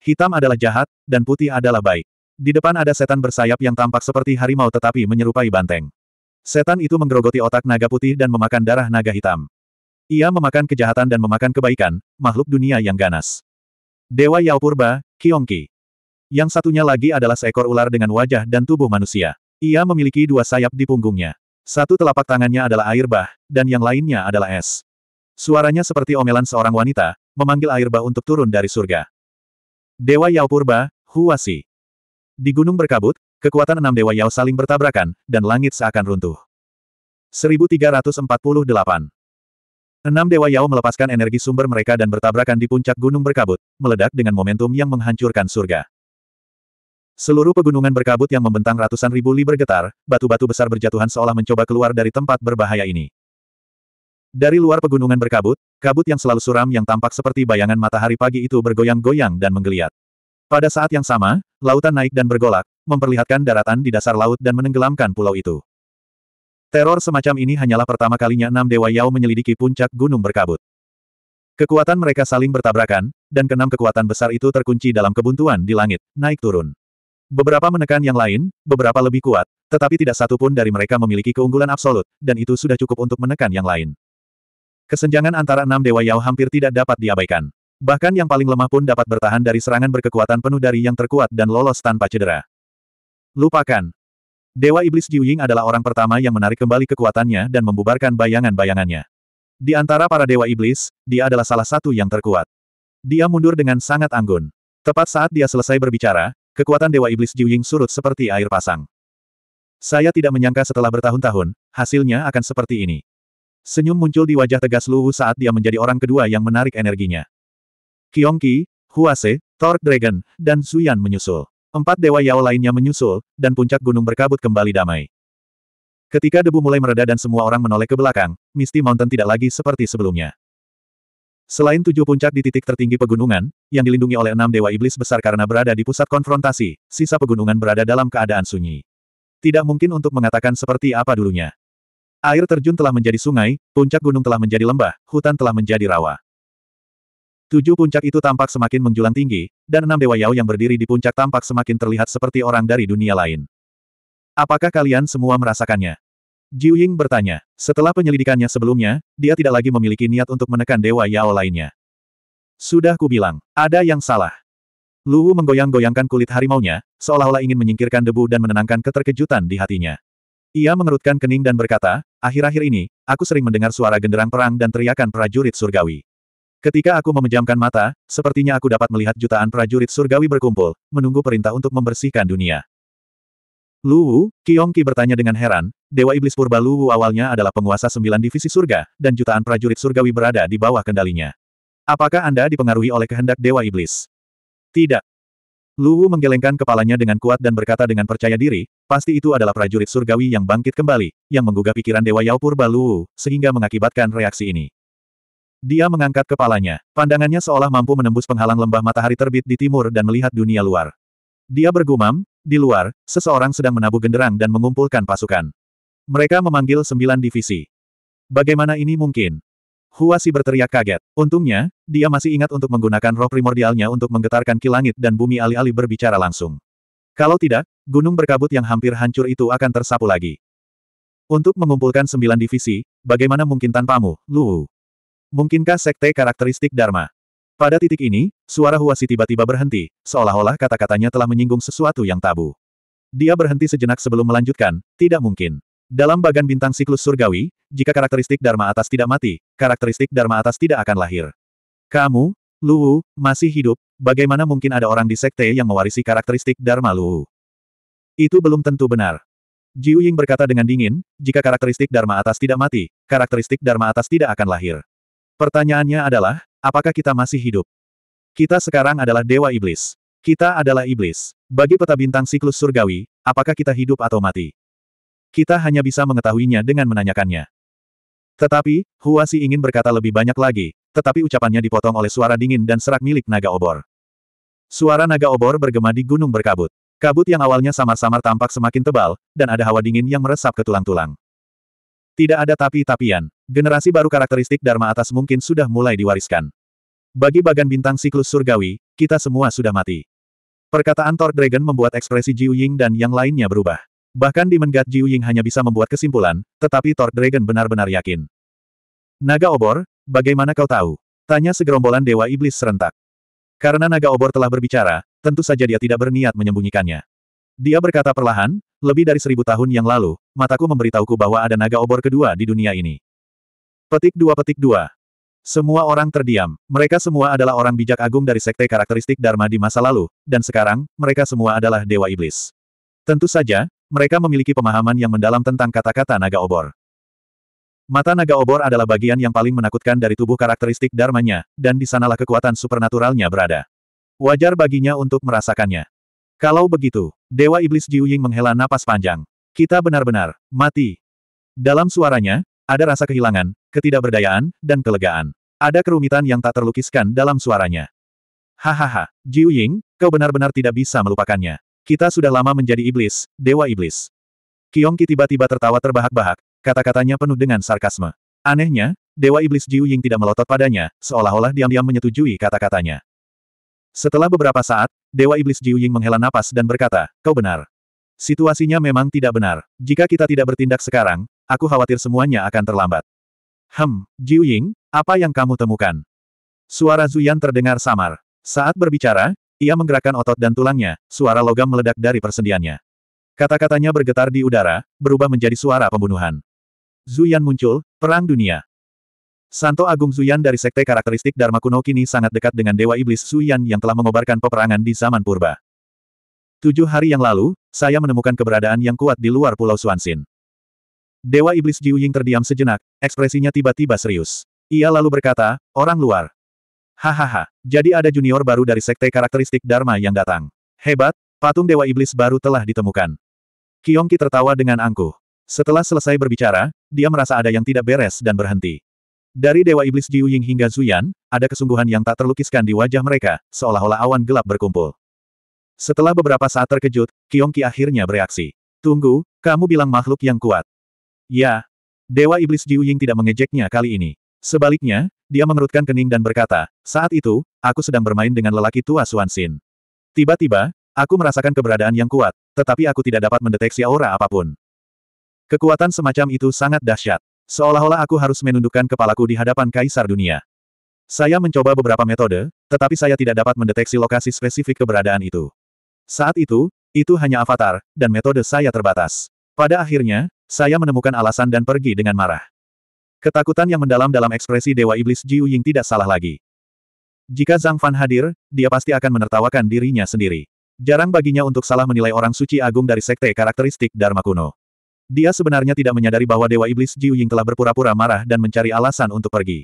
Hitam adalah jahat, dan putih adalah baik. Di depan ada setan bersayap yang tampak seperti harimau tetapi menyerupai banteng. Setan itu menggerogoti otak naga putih dan memakan darah naga hitam. Ia memakan kejahatan dan memakan kebaikan, makhluk dunia yang ganas. Dewa Yao Purba, Kiongki. Yang satunya lagi adalah seekor ular dengan wajah dan tubuh manusia. Ia memiliki dua sayap di punggungnya. Satu telapak tangannya adalah air bah, dan yang lainnya adalah es. Suaranya seperti omelan seorang wanita, memanggil air bah untuk turun dari surga. Dewa Yao Purba, Huasi. Di gunung berkabut, kekuatan enam dewa Yao saling bertabrakan, dan langit seakan runtuh. 1348 Enam dewa Yao melepaskan energi sumber mereka dan bertabrakan di puncak gunung berkabut, meledak dengan momentum yang menghancurkan surga. Seluruh pegunungan berkabut yang membentang ratusan ribu li bergetar, batu-batu besar berjatuhan seolah mencoba keluar dari tempat berbahaya ini. Dari luar pegunungan berkabut, kabut yang selalu suram yang tampak seperti bayangan matahari pagi itu bergoyang-goyang dan menggeliat. Pada saat yang sama, lautan naik dan bergolak, memperlihatkan daratan di dasar laut dan menenggelamkan pulau itu. Teror semacam ini hanyalah pertama kalinya enam Dewa Yao menyelidiki puncak gunung berkabut. Kekuatan mereka saling bertabrakan, dan keenam kekuatan besar itu terkunci dalam kebuntuan di langit, naik turun. Beberapa menekan yang lain, beberapa lebih kuat, tetapi tidak satu pun dari mereka memiliki keunggulan absolut, dan itu sudah cukup untuk menekan yang lain. Kesenjangan antara enam Dewa Yao hampir tidak dapat diabaikan. Bahkan yang paling lemah pun dapat bertahan dari serangan berkekuatan penuh dari yang terkuat dan lolos tanpa cedera. Lupakan. Dewa Iblis Jiu adalah orang pertama yang menarik kembali kekuatannya dan membubarkan bayangan-bayangannya. Di antara para dewa iblis, dia adalah salah satu yang terkuat. Dia mundur dengan sangat anggun. Tepat saat dia selesai berbicara, kekuatan dewa iblis Jiu surut seperti air pasang. Saya tidak menyangka setelah bertahun-tahun, hasilnya akan seperti ini. Senyum muncul di wajah tegas Luwu saat dia menjadi orang kedua yang menarik energinya. Kiongqi, Huase, Thor Dragon, dan Zuyan menyusul. Empat dewa Yao lainnya menyusul, dan puncak gunung berkabut kembali damai. Ketika debu mulai mereda dan semua orang menoleh ke belakang, Misty Mountain tidak lagi seperti sebelumnya. Selain tujuh puncak di titik tertinggi pegunungan, yang dilindungi oleh enam dewa iblis besar karena berada di pusat konfrontasi, sisa pegunungan berada dalam keadaan sunyi. Tidak mungkin untuk mengatakan seperti apa dulunya. Air terjun telah menjadi sungai, puncak gunung telah menjadi lembah, hutan telah menjadi rawa. Tujuh puncak itu tampak semakin menjulang tinggi, dan enam Dewa Yao yang berdiri di puncak tampak semakin terlihat seperti orang dari dunia lain. Apakah kalian semua merasakannya? Jiu Ying bertanya. Setelah penyelidikannya sebelumnya, dia tidak lagi memiliki niat untuk menekan Dewa Yao lainnya. Sudah kubilang, ada yang salah. Luwu menggoyang-goyangkan kulit harimaunya, seolah-olah ingin menyingkirkan debu dan menenangkan keterkejutan di hatinya. Ia mengerutkan kening dan berkata, akhir-akhir ini, aku sering mendengar suara genderang perang dan teriakan prajurit surgawi. Ketika aku memejamkan mata, sepertinya aku dapat melihat jutaan prajurit surgawi berkumpul, menunggu perintah untuk membersihkan dunia. Luwu, Ki bertanya dengan heran, Dewa Iblis Purba Luwu awalnya adalah penguasa sembilan divisi surga, dan jutaan prajurit surgawi berada di bawah kendalinya. Apakah Anda dipengaruhi oleh kehendak Dewa Iblis? Tidak. Luwu menggelengkan kepalanya dengan kuat dan berkata dengan percaya diri, pasti itu adalah prajurit surgawi yang bangkit kembali, yang menggugah pikiran Dewa Yao Purba Luwu, sehingga mengakibatkan reaksi ini. Dia mengangkat kepalanya. Pandangannya seolah mampu menembus penghalang lembah matahari terbit di timur dan melihat dunia luar. Dia bergumam, di luar, seseorang sedang menabuh genderang dan mengumpulkan pasukan. Mereka memanggil sembilan divisi. Bagaimana ini mungkin? Huasi berteriak kaget. Untungnya, dia masih ingat untuk menggunakan roh primordialnya untuk menggetarkan kilangit dan bumi alih-alih berbicara langsung. Kalau tidak, gunung berkabut yang hampir hancur itu akan tersapu lagi. Untuk mengumpulkan sembilan divisi, bagaimana mungkin tanpamu, Lu. Mungkinkah sekte karakteristik Dharma? Pada titik ini, suara Huasi tiba-tiba berhenti, seolah-olah kata-katanya telah menyinggung sesuatu yang tabu. Dia berhenti sejenak sebelum melanjutkan, tidak mungkin. Dalam bagan bintang siklus surgawi, jika karakteristik Dharma atas tidak mati, karakteristik Dharma atas tidak akan lahir. Kamu, Luwu, masih hidup, bagaimana mungkin ada orang di sekte yang mewarisi karakteristik Dharma Luwu? Itu belum tentu benar. Jiu Ying berkata dengan dingin, jika karakteristik Dharma atas tidak mati, karakteristik Dharma atas tidak akan lahir. Pertanyaannya adalah, apakah kita masih hidup? Kita sekarang adalah Dewa Iblis. Kita adalah Iblis. Bagi peta bintang siklus surgawi, apakah kita hidup atau mati? Kita hanya bisa mengetahuinya dengan menanyakannya. Tetapi, Huasi ingin berkata lebih banyak lagi, tetapi ucapannya dipotong oleh suara dingin dan serak milik naga obor. Suara naga obor bergema di gunung berkabut. Kabut yang awalnya samar-samar tampak semakin tebal, dan ada hawa dingin yang meresap ke tulang-tulang. Tidak ada tapi-tapian. Generasi baru karakteristik Dharma atas mungkin sudah mulai diwariskan. Bagi bagan bintang siklus surgawi, kita semua sudah mati. Perkataan Thor Dragon membuat ekspresi Jiu Ying dan yang lainnya berubah. Bahkan di Menggat Jiu Ying hanya bisa membuat kesimpulan, tetapi Thor Dragon benar-benar yakin. Naga obor, bagaimana kau tahu? Tanya segerombolan Dewa Iblis serentak. Karena naga obor telah berbicara, tentu saja dia tidak berniat menyembunyikannya. Dia berkata perlahan, lebih dari seribu tahun yang lalu, mataku memberitahuku bahwa ada naga obor kedua di dunia ini. Petik dua petik dua. Semua orang terdiam, mereka semua adalah orang bijak agung dari sekte karakteristik Dharma di masa lalu, dan sekarang, mereka semua adalah Dewa Iblis. Tentu saja, mereka memiliki pemahaman yang mendalam tentang kata-kata naga obor. Mata naga obor adalah bagian yang paling menakutkan dari tubuh karakteristik dharmanya, dan di sanalah kekuatan supernaturalnya berada. Wajar baginya untuk merasakannya. Kalau begitu, Dewa Iblis Jiuying menghela napas panjang. Kita benar-benar mati. Dalam suaranya, ada rasa kehilangan, ketidakberdayaan, dan kelegaan. Ada kerumitan yang tak terlukiskan dalam suaranya. Hahaha, Jiu Ying, kau benar-benar tidak bisa melupakannya. Kita sudah lama menjadi iblis, dewa iblis. Kyongki tiba-tiba tertawa terbahak-bahak, kata-katanya penuh dengan sarkasme. Anehnya, Dewa Iblis Jiu Ying tidak melotot padanya, seolah-olah diam-diam menyetujui kata-katanya. Setelah beberapa saat, Dewa Iblis Jiu Ying menghela napas dan berkata, kau benar. Situasinya memang tidak benar. Jika kita tidak bertindak sekarang, aku khawatir semuanya akan terlambat. Hem, Jiu Ying, apa yang kamu temukan? Suara Zuyan terdengar samar. Saat berbicara, ia menggerakkan otot dan tulangnya, suara logam meledak dari persendiannya. Kata-katanya bergetar di udara, berubah menjadi suara pembunuhan. Zuyan muncul, Perang Dunia. Santo Agung Zuyan dari Sekte Karakteristik Dharma Kuno kini sangat dekat dengan Dewa Iblis Zuyan yang telah mengobarkan peperangan di zaman purba. Tujuh hari yang lalu, saya menemukan keberadaan yang kuat di luar Pulau Suansin. Dewa Iblis Jiu Ying terdiam sejenak, ekspresinya tiba-tiba serius. Ia lalu berkata, orang luar. Hahaha, jadi ada junior baru dari sekte karakteristik Dharma yang datang. Hebat, patung Dewa Iblis baru telah ditemukan. Kiongki tertawa dengan angkuh. Setelah selesai berbicara, dia merasa ada yang tidak beres dan berhenti. Dari Dewa Iblis Jiu Ying hingga Zuyan, ada kesungguhan yang tak terlukiskan di wajah mereka, seolah-olah awan gelap berkumpul. Setelah beberapa saat terkejut, Kiongki akhirnya bereaksi. Tunggu, kamu bilang makhluk yang kuat. Ya. Dewa Iblis Jiu Ying tidak mengejeknya kali ini. Sebaliknya, dia mengerutkan kening dan berkata, saat itu, aku sedang bermain dengan lelaki tua Suan Xin. Tiba-tiba, aku merasakan keberadaan yang kuat, tetapi aku tidak dapat mendeteksi aura apapun. Kekuatan semacam itu sangat dahsyat. Seolah-olah aku harus menundukkan kepalaku di hadapan kaisar dunia. Saya mencoba beberapa metode, tetapi saya tidak dapat mendeteksi lokasi spesifik keberadaan itu. Saat itu, itu hanya avatar, dan metode saya terbatas. Pada akhirnya, saya menemukan alasan dan pergi dengan marah. Ketakutan yang mendalam dalam ekspresi Dewa Iblis Jiu Ying tidak salah lagi. Jika Zhang Fan hadir, dia pasti akan menertawakan dirinya sendiri. Jarang baginya untuk salah menilai orang suci agung dari sekte karakteristik Dharma kuno. Dia sebenarnya tidak menyadari bahwa Dewa Iblis Jiu Ying telah berpura-pura marah dan mencari alasan untuk pergi.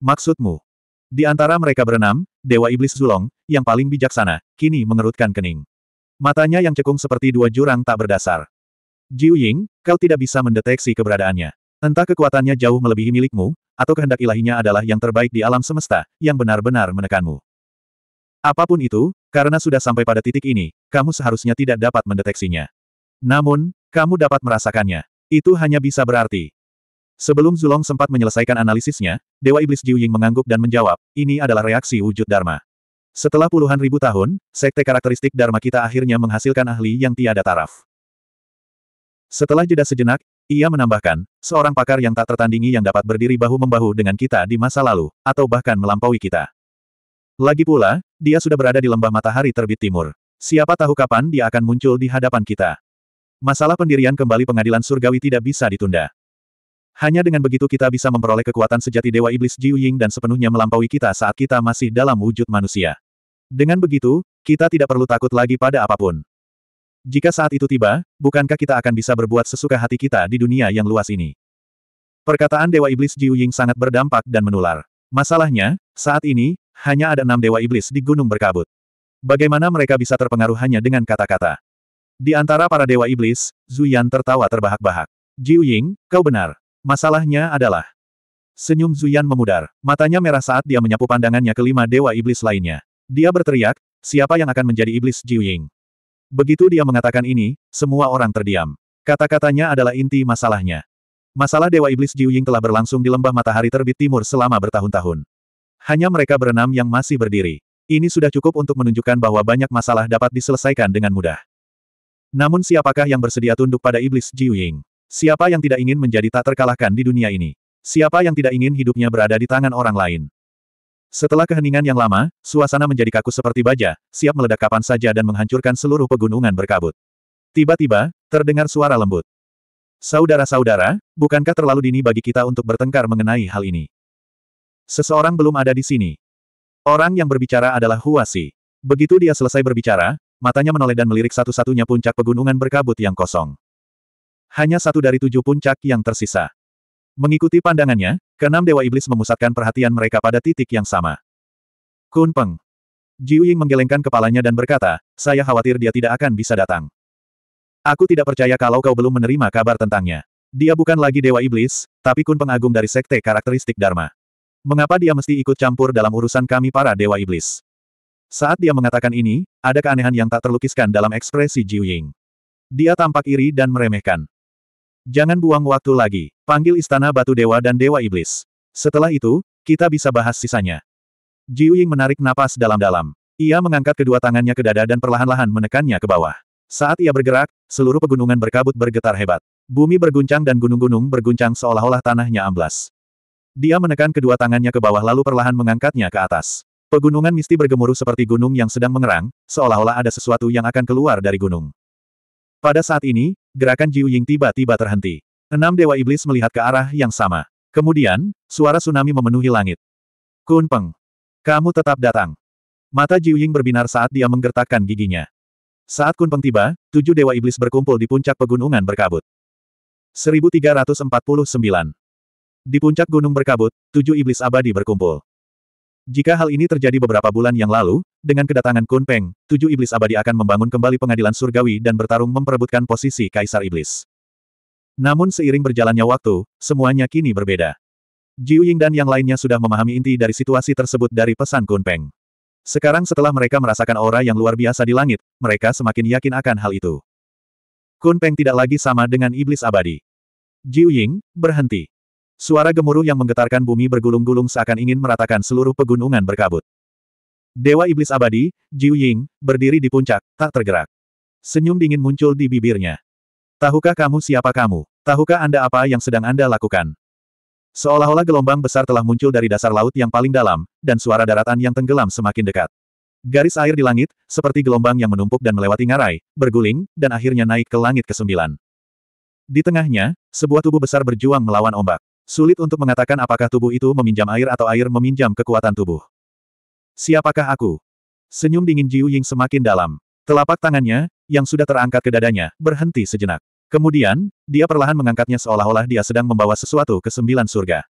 Maksudmu, di antara mereka berenam, Dewa Iblis Zulong, yang paling bijaksana, kini mengerutkan kening. Matanya yang cekung seperti dua jurang tak berdasar. Jiu Ying, kau tidak bisa mendeteksi keberadaannya. Entah kekuatannya jauh melebihi milikmu, atau kehendak ilahinya adalah yang terbaik di alam semesta, yang benar-benar menekanmu. Apapun itu, karena sudah sampai pada titik ini, kamu seharusnya tidak dapat mendeteksinya. Namun, kamu dapat merasakannya. Itu hanya bisa berarti, Sebelum Zulong sempat menyelesaikan analisisnya, Dewa Iblis Jiuying mengangguk dan menjawab, ini adalah reaksi wujud Dharma. Setelah puluhan ribu tahun, sekte karakteristik Dharma kita akhirnya menghasilkan ahli yang tiada taraf. Setelah jeda sejenak, ia menambahkan, seorang pakar yang tak tertandingi yang dapat berdiri bahu-membahu dengan kita di masa lalu, atau bahkan melampaui kita. Lagi pula, dia sudah berada di lembah matahari terbit timur. Siapa tahu kapan dia akan muncul di hadapan kita. Masalah pendirian kembali pengadilan surgawi tidak bisa ditunda. Hanya dengan begitu kita bisa memperoleh kekuatan sejati Dewa Iblis Jiu Ying dan sepenuhnya melampaui kita saat kita masih dalam wujud manusia. Dengan begitu, kita tidak perlu takut lagi pada apapun. Jika saat itu tiba, bukankah kita akan bisa berbuat sesuka hati kita di dunia yang luas ini? Perkataan Dewa Iblis Jiu Ying sangat berdampak dan menular. Masalahnya, saat ini, hanya ada enam Dewa Iblis di Gunung Berkabut. Bagaimana mereka bisa terpengaruh hanya dengan kata-kata? Di antara para dewa iblis, Zuyan tertawa terbahak-bahak. Jiu Ying, kau benar. Masalahnya adalah. Senyum Zuyan memudar, matanya merah saat dia menyapu pandangannya ke lima dewa iblis lainnya. Dia berteriak, siapa yang akan menjadi iblis Jiuying?" Begitu dia mengatakan ini, semua orang terdiam. Kata-katanya adalah inti masalahnya. Masalah Dewa Iblis Jiuying telah berlangsung di lembah matahari terbit timur selama bertahun-tahun. Hanya mereka berenam yang masih berdiri. Ini sudah cukup untuk menunjukkan bahwa banyak masalah dapat diselesaikan dengan mudah. Namun siapakah yang bersedia tunduk pada Iblis Jiuying? Siapa yang tidak ingin menjadi tak terkalahkan di dunia ini? Siapa yang tidak ingin hidupnya berada di tangan orang lain? Setelah keheningan yang lama, suasana menjadi kaku seperti baja, siap meledak kapan saja dan menghancurkan seluruh pegunungan berkabut. Tiba-tiba, terdengar suara lembut. Saudara-saudara, bukankah terlalu dini bagi kita untuk bertengkar mengenai hal ini? Seseorang belum ada di sini. Orang yang berbicara adalah Huasi. Begitu dia selesai berbicara, matanya menoleh dan melirik satu-satunya puncak pegunungan berkabut yang kosong. Hanya satu dari tujuh puncak yang tersisa. Mengikuti pandangannya, keenam Dewa Iblis memusatkan perhatian mereka pada titik yang sama. Kun Peng. Jiu menggelengkan kepalanya dan berkata, saya khawatir dia tidak akan bisa datang. Aku tidak percaya kalau kau belum menerima kabar tentangnya. Dia bukan lagi Dewa Iblis, tapi Kun Peng Agung dari Sekte Karakteristik Dharma. Mengapa dia mesti ikut campur dalam urusan kami para Dewa Iblis? Saat dia mengatakan ini, ada keanehan yang tak terlukiskan dalam ekspresi Jiuying. Dia tampak iri dan meremehkan. Jangan buang waktu lagi. Panggil Istana Batu Dewa dan Dewa Iblis. Setelah itu, kita bisa bahas sisanya. Jiu Ying menarik napas dalam-dalam. Ia mengangkat kedua tangannya ke dada dan perlahan-lahan menekannya ke bawah. Saat ia bergerak, seluruh pegunungan berkabut bergetar hebat. Bumi berguncang dan gunung-gunung berguncang seolah-olah tanahnya amblas. Dia menekan kedua tangannya ke bawah lalu perlahan mengangkatnya ke atas. Pegunungan misti bergemuruh seperti gunung yang sedang mengerang, seolah-olah ada sesuatu yang akan keluar dari gunung. Pada saat ini, Gerakan Jiu Ying tiba-tiba terhenti. Enam dewa iblis melihat ke arah yang sama. Kemudian, suara tsunami memenuhi langit. Kun Peng. Kamu tetap datang. Mata Jiu Ying berbinar saat dia menggertakkan giginya. Saat Kun Peng tiba, tujuh dewa iblis berkumpul di puncak pegunungan berkabut. 1349. Di puncak gunung berkabut, tujuh iblis abadi berkumpul. Jika hal ini terjadi beberapa bulan yang lalu, dengan kedatangan Kun Peng, tujuh iblis abadi akan membangun kembali pengadilan surgawi dan bertarung memperebutkan posisi kaisar iblis. Namun seiring berjalannya waktu, semuanya kini berbeda. Jiu Ying dan yang lainnya sudah memahami inti dari situasi tersebut dari pesan Kun Peng. Sekarang setelah mereka merasakan aura yang luar biasa di langit, mereka semakin yakin akan hal itu. Kun Peng tidak lagi sama dengan iblis abadi. Jiu Ying, berhenti. Suara gemuruh yang menggetarkan bumi bergulung-gulung seakan ingin meratakan seluruh pegunungan berkabut. Dewa Iblis Abadi, Jiu Ying, berdiri di puncak, tak tergerak. Senyum dingin muncul di bibirnya. Tahukah kamu siapa kamu? Tahukah Anda apa yang sedang Anda lakukan? Seolah-olah gelombang besar telah muncul dari dasar laut yang paling dalam, dan suara daratan yang tenggelam semakin dekat. Garis air di langit, seperti gelombang yang menumpuk dan melewati ngarai, berguling, dan akhirnya naik ke langit kesembilan. Di tengahnya, sebuah tubuh besar berjuang melawan ombak. Sulit untuk mengatakan apakah tubuh itu meminjam air atau air meminjam kekuatan tubuh. Siapakah aku? Senyum dingin Jiu Ying semakin dalam. Telapak tangannya, yang sudah terangkat ke dadanya, berhenti sejenak. Kemudian, dia perlahan mengangkatnya seolah-olah dia sedang membawa sesuatu ke sembilan surga.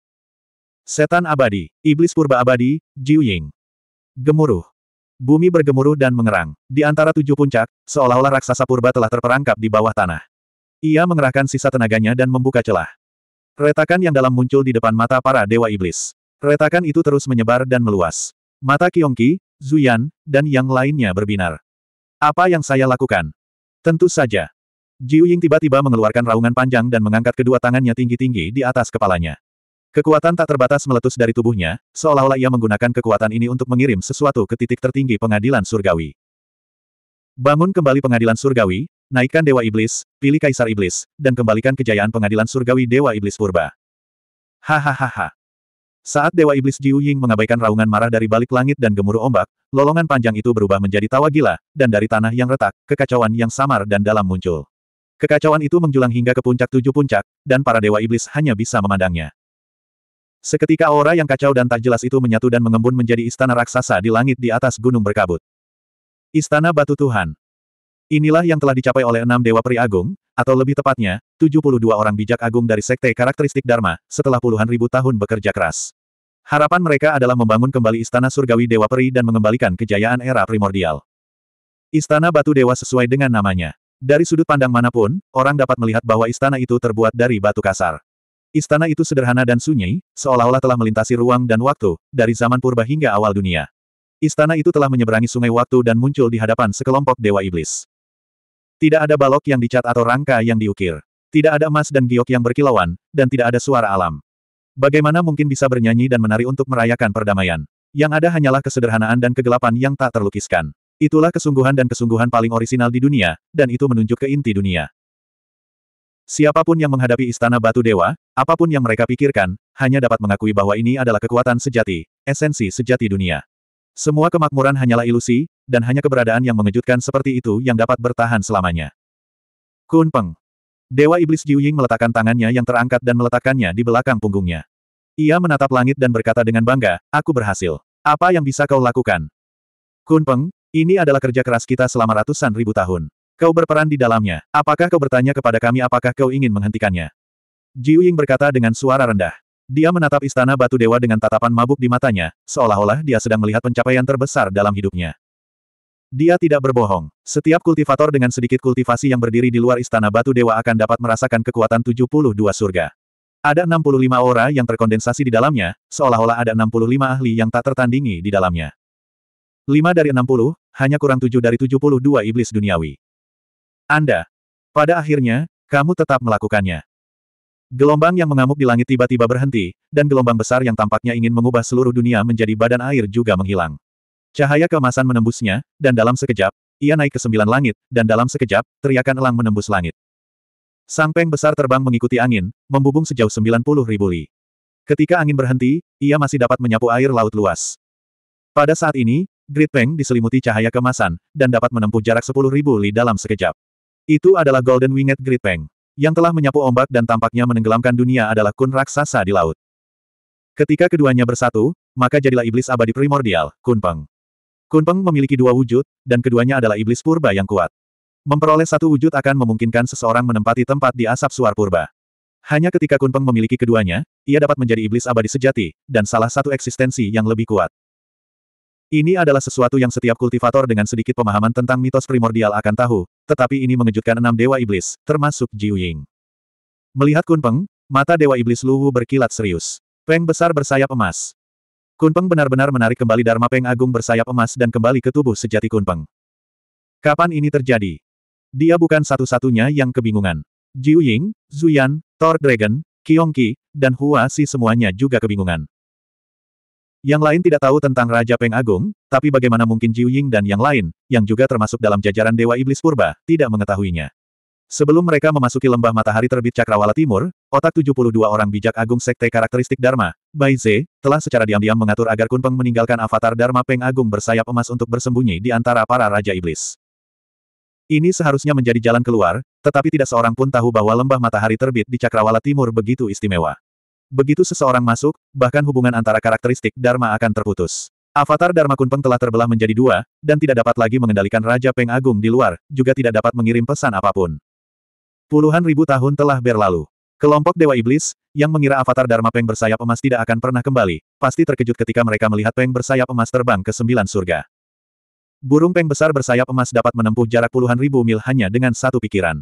Setan abadi, iblis purba abadi, Jiu Ying. Gemuruh. Bumi bergemuruh dan mengerang. Di antara tujuh puncak, seolah-olah raksasa purba telah terperangkap di bawah tanah. Ia mengerahkan sisa tenaganya dan membuka celah. Retakan yang dalam muncul di depan mata para dewa iblis. Retakan itu terus menyebar dan meluas. Mata Kiongki, Zuyan, dan yang lainnya berbinar. Apa yang saya lakukan? Tentu saja. Jiu Ying tiba-tiba mengeluarkan raungan panjang dan mengangkat kedua tangannya tinggi-tinggi di atas kepalanya. Kekuatan tak terbatas meletus dari tubuhnya, seolah-olah ia menggunakan kekuatan ini untuk mengirim sesuatu ke titik tertinggi pengadilan surgawi. Bangun kembali pengadilan surgawi, Naikkan Dewa Iblis, pilih Kaisar Iblis, dan kembalikan kejayaan pengadilan surgawi Dewa Iblis Purba. Hahaha. Saat Dewa Iblis Jiu Ying mengabaikan raungan marah dari balik langit dan gemuruh ombak, lolongan panjang itu berubah menjadi tawa gila, dan dari tanah yang retak, kekacauan yang samar dan dalam muncul. Kekacauan itu menjulang hingga ke puncak tujuh puncak, dan para Dewa Iblis hanya bisa memandangnya. Seketika aura yang kacau dan tak jelas itu menyatu dan mengembun menjadi istana raksasa di langit di atas gunung berkabut. Istana Batu Tuhan Inilah yang telah dicapai oleh enam Dewa Peri Agung, atau lebih tepatnya, 72 orang bijak agung dari Sekte Karakteristik Dharma, setelah puluhan ribu tahun bekerja keras. Harapan mereka adalah membangun kembali Istana Surgawi Dewa Peri dan mengembalikan kejayaan era primordial. Istana Batu Dewa sesuai dengan namanya. Dari sudut pandang manapun, orang dapat melihat bahwa istana itu terbuat dari batu kasar. Istana itu sederhana dan sunyi, seolah-olah telah melintasi ruang dan waktu, dari zaman purba hingga awal dunia. Istana itu telah menyeberangi sungai waktu dan muncul di hadapan sekelompok dewa iblis. Tidak ada balok yang dicat atau rangka yang diukir. Tidak ada emas dan giok yang berkilauan, dan tidak ada suara alam. Bagaimana mungkin bisa bernyanyi dan menari untuk merayakan perdamaian? Yang ada hanyalah kesederhanaan dan kegelapan yang tak terlukiskan. Itulah kesungguhan dan kesungguhan paling orisinal di dunia, dan itu menunjuk ke inti dunia. Siapapun yang menghadapi Istana Batu Dewa, apapun yang mereka pikirkan, hanya dapat mengakui bahwa ini adalah kekuatan sejati, esensi sejati dunia. Semua kemakmuran hanyalah ilusi, dan hanya keberadaan yang mengejutkan seperti itu yang dapat bertahan selamanya. Kun Peng. Dewa Iblis Jiu Ying meletakkan tangannya yang terangkat dan meletakkannya di belakang punggungnya. Ia menatap langit dan berkata dengan bangga, aku berhasil. Apa yang bisa kau lakukan? Kun Peng, ini adalah kerja keras kita selama ratusan ribu tahun. Kau berperan di dalamnya. Apakah kau bertanya kepada kami apakah kau ingin menghentikannya? Jiu Ying berkata dengan suara rendah. Dia menatap istana batu dewa dengan tatapan mabuk di matanya, seolah-olah dia sedang melihat pencapaian terbesar dalam hidupnya. Dia tidak berbohong. Setiap kultivator dengan sedikit kultivasi yang berdiri di luar istana batu dewa akan dapat merasakan kekuatan 72 surga. Ada 65 aura yang terkondensasi di dalamnya, seolah-olah ada 65 ahli yang tak tertandingi di dalamnya. 5 dari 60, hanya kurang 7 dari 72 iblis duniawi. Anda. Pada akhirnya, kamu tetap melakukannya. Gelombang yang mengamuk di langit tiba-tiba berhenti, dan gelombang besar yang tampaknya ingin mengubah seluruh dunia menjadi badan air juga menghilang. Cahaya kemasan menembusnya, dan dalam sekejap, ia naik ke sembilan langit, dan dalam sekejap, teriakan elang menembus langit. Sang peng besar terbang mengikuti angin, membubung sejauh sembilan puluh ribu li. Ketika angin berhenti, ia masih dapat menyapu air laut luas. Pada saat ini, Grid Peng diselimuti cahaya kemasan, dan dapat menempuh jarak sepuluh ribu li dalam sekejap. Itu adalah Golden Winged Grid Peng yang telah menyapu ombak dan tampaknya menenggelamkan dunia adalah kun raksasa di laut. Ketika keduanya bersatu, maka jadilah iblis abadi primordial, Kunpeng. Kunpeng memiliki dua wujud, dan keduanya adalah iblis purba yang kuat. Memperoleh satu wujud akan memungkinkan seseorang menempati tempat di asap suar purba. Hanya ketika Kunpeng memiliki keduanya, ia dapat menjadi iblis abadi sejati, dan salah satu eksistensi yang lebih kuat. Ini adalah sesuatu yang setiap kultivator dengan sedikit pemahaman tentang mitos primordial akan tahu, tetapi ini mengejutkan enam dewa iblis, termasuk Jiu Ying. Melihat Kunpeng, mata dewa iblis Luwu berkilat serius. Peng besar bersayap emas. Kunpeng benar-benar menarik kembali Dharma Peng Agung bersayap emas dan kembali ke tubuh sejati Kunpeng. Kapan ini terjadi? Dia bukan satu-satunya yang kebingungan. Jiu Ying, Zuyan, Thor Dragon, Qiong dan Hua Si semuanya juga kebingungan. Yang lain tidak tahu tentang Raja Peng Agung, tapi bagaimana mungkin Jiu Ying dan yang lain, yang juga termasuk dalam jajaran Dewa Iblis Purba, tidak mengetahuinya. Sebelum mereka memasuki lembah matahari terbit Cakrawala Timur, otak 72 orang bijak agung sekte karakteristik Dharma, Bai Ze, telah secara diam-diam mengatur agar Kunpeng meninggalkan avatar Dharma Peng Agung bersayap emas untuk bersembunyi di antara para Raja Iblis. Ini seharusnya menjadi jalan keluar, tetapi tidak seorang pun tahu bahwa lembah matahari terbit di Cakrawala Timur begitu istimewa. Begitu seseorang masuk, bahkan hubungan antara karakteristik Dharma akan terputus. Avatar Dharma Kunpeng telah terbelah menjadi dua, dan tidak dapat lagi mengendalikan Raja Peng Agung di luar, juga tidak dapat mengirim pesan apapun. Puluhan ribu tahun telah berlalu. Kelompok Dewa Iblis, yang mengira avatar Dharma Peng bersayap emas tidak akan pernah kembali, pasti terkejut ketika mereka melihat Peng bersayap emas terbang ke sembilan surga. Burung Peng besar bersayap emas dapat menempuh jarak puluhan ribu mil hanya dengan satu pikiran.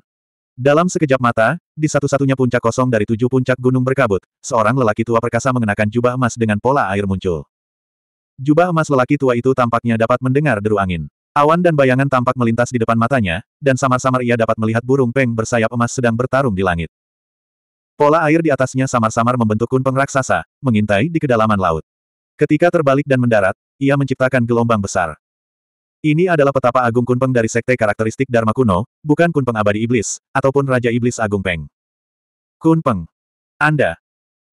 Dalam sekejap mata, di satu-satunya puncak kosong dari tujuh puncak gunung berkabut, seorang lelaki tua perkasa mengenakan jubah emas dengan pola air muncul. Jubah emas lelaki tua itu tampaknya dapat mendengar deru angin. Awan dan bayangan tampak melintas di depan matanya, dan samar-samar ia dapat melihat burung peng bersayap emas sedang bertarung di langit. Pola air di atasnya samar-samar membentuk kunpeng raksasa, mengintai di kedalaman laut. Ketika terbalik dan mendarat, ia menciptakan gelombang besar. Ini adalah petapa Agung Kunpeng dari Sekte Karakteristik Dharma Kuno, bukan Kunpeng Abadi Iblis, ataupun Raja Iblis Agung Peng. Kunpeng. Anda.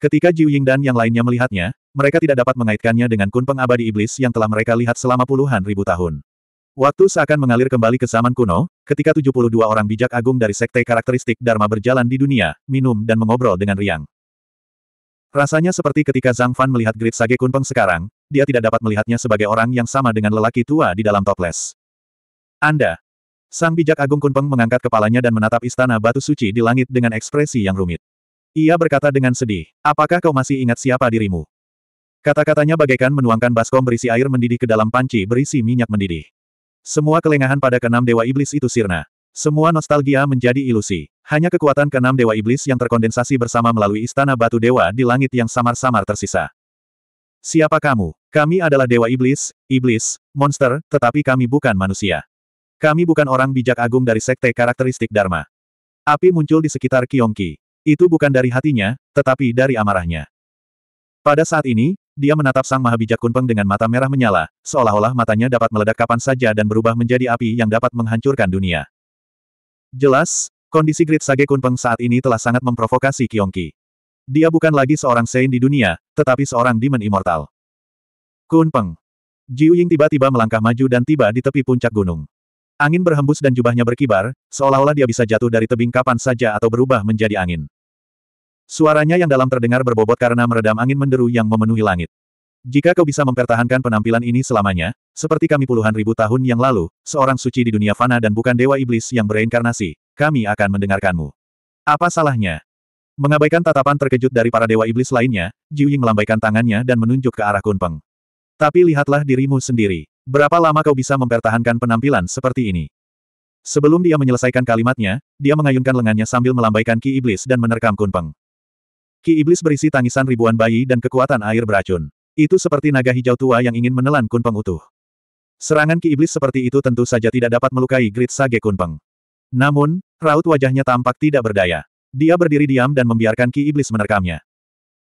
Ketika Jiu Ying dan yang lainnya melihatnya, mereka tidak dapat mengaitkannya dengan Kunpeng Abadi Iblis yang telah mereka lihat selama puluhan ribu tahun. Waktu seakan mengalir kembali ke zaman kuno, ketika 72 orang bijak agung dari Sekte Karakteristik Dharma berjalan di dunia, minum dan mengobrol dengan riang. Rasanya seperti ketika Zhang Fan melihat grid Sage Kunpeng sekarang, dia tidak dapat melihatnya sebagai orang yang sama dengan lelaki tua di dalam toples. Anda. Sang bijak agung Kunpeng mengangkat kepalanya dan menatap istana batu suci di langit dengan ekspresi yang rumit. Ia berkata dengan sedih, apakah kau masih ingat siapa dirimu? Kata-katanya bagaikan menuangkan baskom berisi air mendidih ke dalam panci berisi minyak mendidih. Semua kelengahan pada keenam dewa iblis itu sirna. Semua nostalgia menjadi ilusi. Hanya kekuatan keenam dewa iblis yang terkondensasi bersama melalui istana batu dewa di langit yang samar-samar tersisa. Siapa kamu? Kami adalah dewa iblis, iblis, monster, tetapi kami bukan manusia. Kami bukan orang bijak agung dari sekte karakteristik Dharma. Api muncul di sekitar Kiongki. Itu bukan dari hatinya, tetapi dari amarahnya. Pada saat ini, dia menatap Sang Maha Bijak Kunpeng dengan mata merah menyala, seolah-olah matanya dapat meledak kapan saja dan berubah menjadi api yang dapat menghancurkan dunia. Jelas, kondisi Grid Sage Kunpeng saat ini telah sangat memprovokasi Kiongki. Dia bukan lagi seorang Saint di dunia, tetapi seorang Demon Immortal. Kun Peng. Jiu Ying tiba-tiba melangkah maju dan tiba di tepi puncak gunung. Angin berhembus dan jubahnya berkibar, seolah-olah dia bisa jatuh dari tebing kapan saja atau berubah menjadi angin. Suaranya yang dalam terdengar berbobot karena meredam angin menderu yang memenuhi langit. Jika kau bisa mempertahankan penampilan ini selamanya, seperti kami puluhan ribu tahun yang lalu, seorang suci di dunia fana dan bukan dewa iblis yang bereinkarnasi, kami akan mendengarkanmu. Apa salahnya? Mengabaikan tatapan terkejut dari para dewa iblis lainnya, Jiu Ying melambaikan tangannya dan menunjuk ke arah Kunpeng. Tapi lihatlah dirimu sendiri. Berapa lama kau bisa mempertahankan penampilan seperti ini? Sebelum dia menyelesaikan kalimatnya, dia mengayunkan lengannya sambil melambaikan ki iblis dan menerkam Kunpeng. Ki iblis berisi tangisan ribuan bayi dan kekuatan air beracun. Itu seperti naga hijau tua yang ingin menelan Kunpeng utuh. Serangan ki iblis seperti itu tentu saja tidak dapat melukai Grit Sage Kunpeng. Namun, raut wajahnya tampak tidak berdaya. Dia berdiri diam dan membiarkan ki iblis menerkamnya.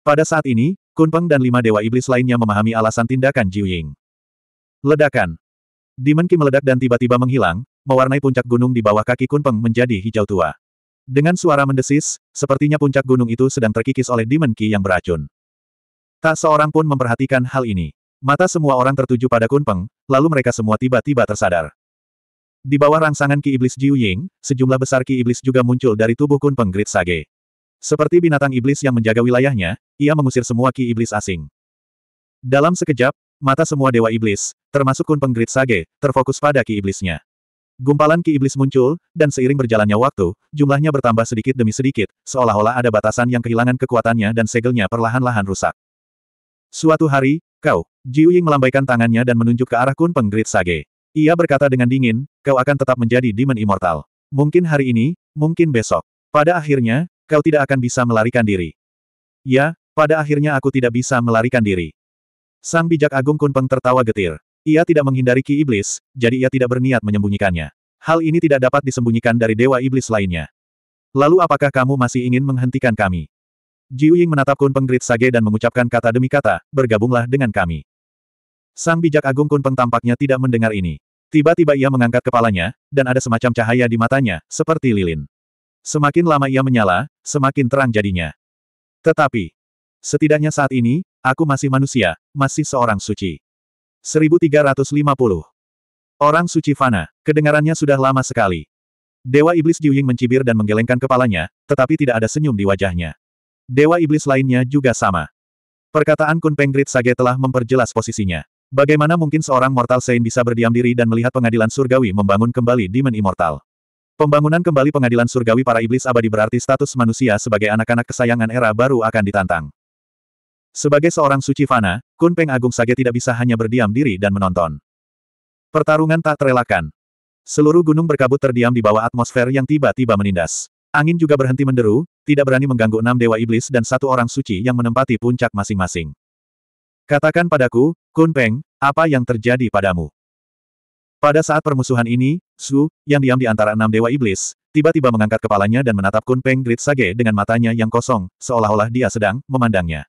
Pada saat ini, Kunpeng dan lima dewa iblis lainnya memahami alasan tindakan Jiu Ying. Ledakan. Demon Ki meledak dan tiba-tiba menghilang, mewarnai puncak gunung di bawah kaki Kunpeng menjadi hijau tua. Dengan suara mendesis, sepertinya puncak gunung itu sedang terkikis oleh Demon Ki yang beracun. Tak seorang pun memperhatikan hal ini. Mata semua orang tertuju pada Kunpeng, lalu mereka semua tiba-tiba tersadar. Di bawah rangsangan ki iblis Jiu Ying, sejumlah besar ki iblis juga muncul dari tubuh Kun Penggrit Sage. Seperti binatang iblis yang menjaga wilayahnya, ia mengusir semua ki iblis asing. Dalam sekejap, mata semua dewa iblis, termasuk Kun Penggrit Sage, terfokus pada ki iblisnya. Gumpalan ki iblis muncul, dan seiring berjalannya waktu, jumlahnya bertambah sedikit demi sedikit, seolah-olah ada batasan yang kehilangan kekuatannya dan segelnya perlahan-lahan rusak. Suatu hari, kau, Jiu Ying melambaikan tangannya dan menunjuk ke arah Kun Penggrit Sage. Ia berkata dengan dingin, kau akan tetap menjadi demon immortal. Mungkin hari ini, mungkin besok. Pada akhirnya, kau tidak akan bisa melarikan diri. Ya, pada akhirnya aku tidak bisa melarikan diri. Sang bijak agung Kunpeng tertawa getir. Ia tidak menghindari ki iblis, jadi ia tidak berniat menyembunyikannya. Hal ini tidak dapat disembunyikan dari dewa iblis lainnya. Lalu apakah kamu masih ingin menghentikan kami? Jiuying menatap Kunpeng Grit Sage dan mengucapkan kata demi kata, bergabunglah dengan kami. Sang bijak agung Kunpeng tampaknya tidak mendengar ini. Tiba-tiba ia mengangkat kepalanya, dan ada semacam cahaya di matanya, seperti lilin. Semakin lama ia menyala, semakin terang jadinya. Tetapi, setidaknya saat ini, aku masih manusia, masih seorang suci. 1350. Orang suci fana, kedengarannya sudah lama sekali. Dewa Iblis Jiuying mencibir dan menggelengkan kepalanya, tetapi tidak ada senyum di wajahnya. Dewa Iblis lainnya juga sama. Perkataan Kun Penggrit Sage telah memperjelas posisinya. Bagaimana mungkin seorang mortal sein bisa berdiam diri dan melihat pengadilan surgawi membangun kembali Demon Immortal? Pembangunan kembali pengadilan surgawi para iblis abadi berarti status manusia sebagai anak-anak kesayangan era baru akan ditantang. Sebagai seorang suci fana, Kun Peng Agung Sage tidak bisa hanya berdiam diri dan menonton. Pertarungan tak terelakkan. Seluruh gunung berkabut terdiam di bawah atmosfer yang tiba-tiba menindas. Angin juga berhenti menderu, tidak berani mengganggu enam dewa iblis dan satu orang suci yang menempati puncak masing-masing. Katakan padaku, Kun Peng, apa yang terjadi padamu? Pada saat permusuhan ini, Su, yang diam di antara enam dewa iblis, tiba-tiba mengangkat kepalanya dan menatap Kun Peng Grit Sage dengan matanya yang kosong, seolah-olah dia sedang memandangnya.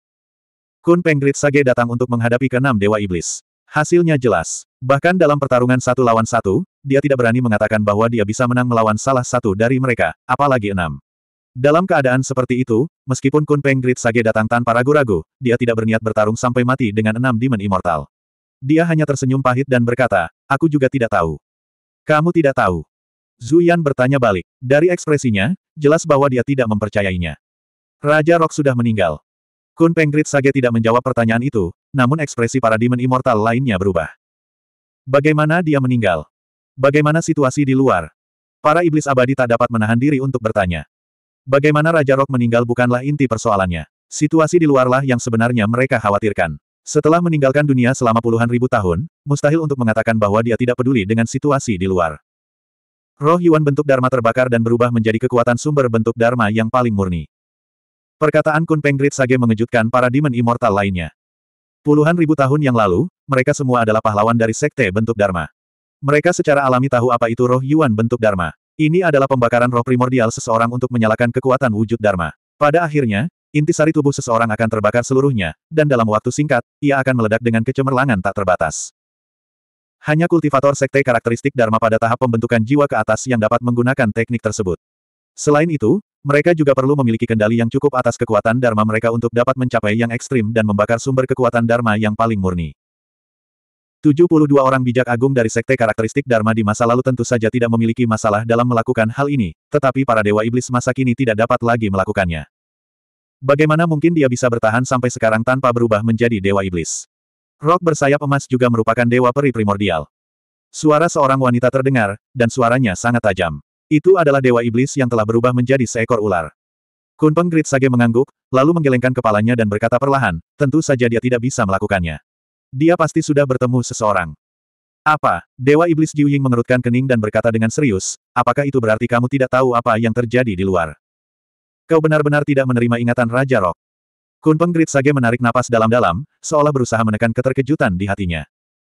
Kun Peng Grit Sage datang untuk menghadapi keenam dewa iblis. Hasilnya jelas. Bahkan dalam pertarungan satu lawan satu, dia tidak berani mengatakan bahwa dia bisa menang melawan salah satu dari mereka, apalagi enam. Dalam keadaan seperti itu, meskipun Kun Peng Grit Sage datang tanpa ragu-ragu, dia tidak berniat bertarung sampai mati dengan enam Demon Immortal. Dia hanya tersenyum pahit dan berkata, aku juga tidak tahu. Kamu tidak tahu. Zhu Yan bertanya balik. Dari ekspresinya, jelas bahwa dia tidak mempercayainya. Raja Rock sudah meninggal. Kun Peng Grit Sage tidak menjawab pertanyaan itu, namun ekspresi para Demon Immortal lainnya berubah. Bagaimana dia meninggal? Bagaimana situasi di luar? Para iblis abadi tak dapat menahan diri untuk bertanya. Bagaimana Raja Rok meninggal bukanlah inti persoalannya. Situasi di luarlah yang sebenarnya mereka khawatirkan. Setelah meninggalkan dunia selama puluhan ribu tahun, mustahil untuk mengatakan bahwa dia tidak peduli dengan situasi di luar. Roh Yuan bentuk Dharma terbakar dan berubah menjadi kekuatan sumber bentuk Dharma yang paling murni. Perkataan Kun Penggrit Sage mengejutkan para demon immortal lainnya. Puluhan ribu tahun yang lalu, mereka semua adalah pahlawan dari sekte bentuk Dharma. Mereka secara alami tahu apa itu roh Yuan bentuk Dharma. Ini adalah pembakaran roh primordial seseorang untuk menyalakan kekuatan wujud Dharma. Pada akhirnya, intisari tubuh seseorang akan terbakar seluruhnya, dan dalam waktu singkat, ia akan meledak dengan kecemerlangan tak terbatas. Hanya kultivator sekte karakteristik Dharma pada tahap pembentukan jiwa ke atas yang dapat menggunakan teknik tersebut. Selain itu, mereka juga perlu memiliki kendali yang cukup atas kekuatan Dharma mereka untuk dapat mencapai yang ekstrim dan membakar sumber kekuatan Dharma yang paling murni. 72 orang bijak agung dari sekte karakteristik Dharma di masa lalu tentu saja tidak memiliki masalah dalam melakukan hal ini, tetapi para dewa iblis masa kini tidak dapat lagi melakukannya. Bagaimana mungkin dia bisa bertahan sampai sekarang tanpa berubah menjadi dewa iblis? Rok bersayap emas juga merupakan dewa peri primordial. Suara seorang wanita terdengar, dan suaranya sangat tajam. Itu adalah dewa iblis yang telah berubah menjadi seekor ular. Kunpeng Grit Sage mengangguk, lalu menggelengkan kepalanya dan berkata perlahan, tentu saja dia tidak bisa melakukannya. Dia pasti sudah bertemu seseorang. Apa? Dewa Iblis Jiu mengerutkan kening dan berkata dengan serius, apakah itu berarti kamu tidak tahu apa yang terjadi di luar? Kau benar-benar tidak menerima ingatan Raja Rok. Kun Penggrit Sage menarik napas dalam-dalam, seolah berusaha menekan keterkejutan di hatinya.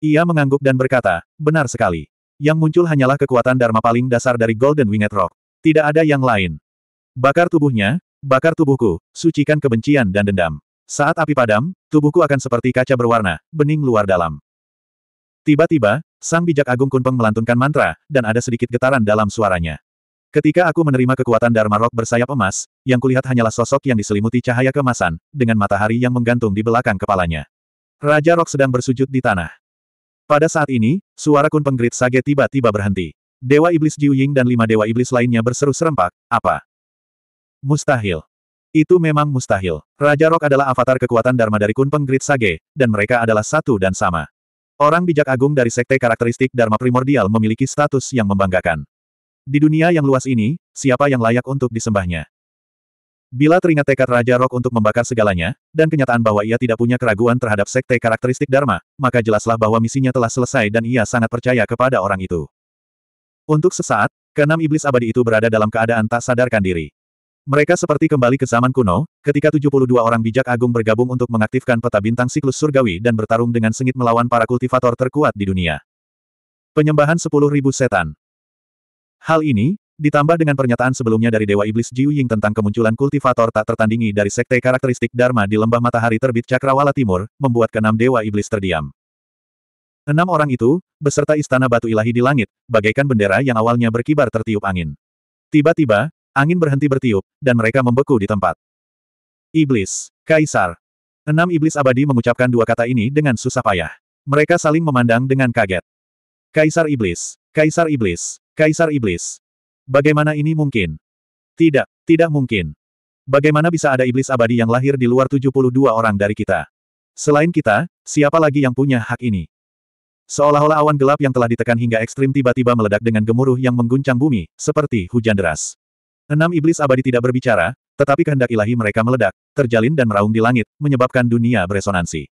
Ia mengangguk dan berkata, benar sekali. Yang muncul hanyalah kekuatan Dharma paling dasar dari Golden Winged Rock. Tidak ada yang lain. Bakar tubuhnya, bakar tubuhku, sucikan kebencian dan dendam. Saat api padam, tubuhku akan seperti kaca berwarna, bening luar dalam. Tiba-tiba, Sang Bijak Agung Kunpeng melantunkan mantra, dan ada sedikit getaran dalam suaranya. Ketika aku menerima kekuatan Dharma Rock bersayap emas, yang kulihat hanyalah sosok yang diselimuti cahaya kemasan, dengan matahari yang menggantung di belakang kepalanya. Raja Rock sedang bersujud di tanah. Pada saat ini, suara Kunpeng Grit Sage tiba-tiba berhenti. Dewa Iblis Jiuying dan lima Dewa Iblis lainnya berseru serempak, apa? Mustahil. Itu memang mustahil. Raja Rok adalah avatar kekuatan Dharma dari Kunpeng Grid Sage, dan mereka adalah satu dan sama. Orang bijak agung dari sekte karakteristik Dharma primordial memiliki status yang membanggakan. Di dunia yang luas ini, siapa yang layak untuk disembahnya? Bila teringat tekad Raja Rok untuk membakar segalanya, dan kenyataan bahwa ia tidak punya keraguan terhadap sekte karakteristik Dharma, maka jelaslah bahwa misinya telah selesai dan ia sangat percaya kepada orang itu. Untuk sesaat, keenam iblis abadi itu berada dalam keadaan tak sadarkan diri. Mereka seperti kembali ke zaman kuno, ketika 72 orang bijak agung bergabung untuk mengaktifkan peta bintang siklus surgawi dan bertarung dengan sengit melawan para kultivator terkuat di dunia. Penyembahan 10.000 setan. Hal ini, ditambah dengan pernyataan sebelumnya dari Dewa Iblis Jiu Ying tentang kemunculan kultivator tak tertandingi dari sekte karakteristik Dharma di lembah matahari terbit Cakrawala Timur, membuat keenam Dewa Iblis terdiam. Enam orang itu, beserta istana batu ilahi di langit, bagaikan bendera yang awalnya berkibar tertiup angin. Tiba-tiba, Angin berhenti bertiup, dan mereka membeku di tempat. Iblis. Kaisar. Enam iblis abadi mengucapkan dua kata ini dengan susah payah. Mereka saling memandang dengan kaget. Kaisar Iblis. Kaisar Iblis. Kaisar Iblis. Bagaimana ini mungkin? Tidak, tidak mungkin. Bagaimana bisa ada iblis abadi yang lahir di luar 72 orang dari kita? Selain kita, siapa lagi yang punya hak ini? Seolah-olah awan gelap yang telah ditekan hingga ekstrim tiba-tiba meledak dengan gemuruh yang mengguncang bumi, seperti hujan deras. Enam iblis abadi tidak berbicara, tetapi kehendak ilahi mereka meledak, terjalin dan meraung di langit, menyebabkan dunia beresonansi.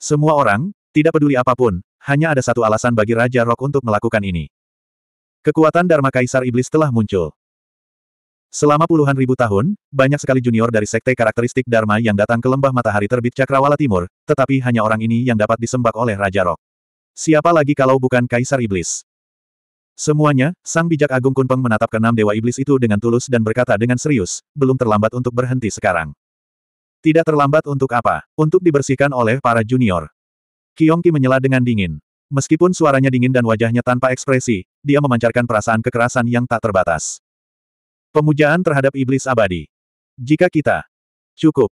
Semua orang, tidak peduli apapun, hanya ada satu alasan bagi Raja Rok untuk melakukan ini. Kekuatan Dharma Kaisar Iblis telah muncul. Selama puluhan ribu tahun, banyak sekali junior dari sekte karakteristik Dharma yang datang ke lembah matahari terbit Cakrawala Timur, tetapi hanya orang ini yang dapat disembak oleh Raja Rok. Siapa lagi kalau bukan Kaisar Iblis? Semuanya, Sang Bijak Agung Kunpeng menatap ke enam Dewa Iblis itu dengan tulus dan berkata dengan serius, belum terlambat untuk berhenti sekarang. Tidak terlambat untuk apa? Untuk dibersihkan oleh para junior. Kiongki menyela dengan dingin. Meskipun suaranya dingin dan wajahnya tanpa ekspresi, dia memancarkan perasaan kekerasan yang tak terbatas. Pemujaan terhadap Iblis Abadi. Jika kita... Cukup.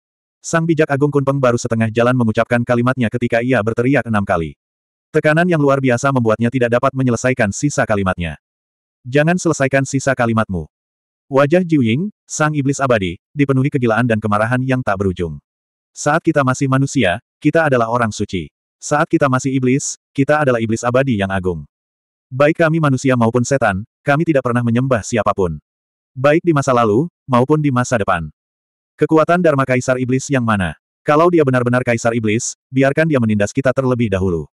Sang Bijak Agung Kunpeng baru setengah jalan mengucapkan kalimatnya ketika ia berteriak enam kali. Tekanan yang luar biasa membuatnya tidak dapat menyelesaikan sisa kalimatnya. Jangan selesaikan sisa kalimatmu. Wajah Jiuying, sang iblis abadi, dipenuhi kegilaan dan kemarahan yang tak berujung. Saat kita masih manusia, kita adalah orang suci. Saat kita masih iblis, kita adalah iblis abadi yang agung. Baik kami manusia maupun setan, kami tidak pernah menyembah siapapun. Baik di masa lalu, maupun di masa depan. Kekuatan Dharma Kaisar Iblis yang mana? Kalau dia benar-benar Kaisar Iblis, biarkan dia menindas kita terlebih dahulu.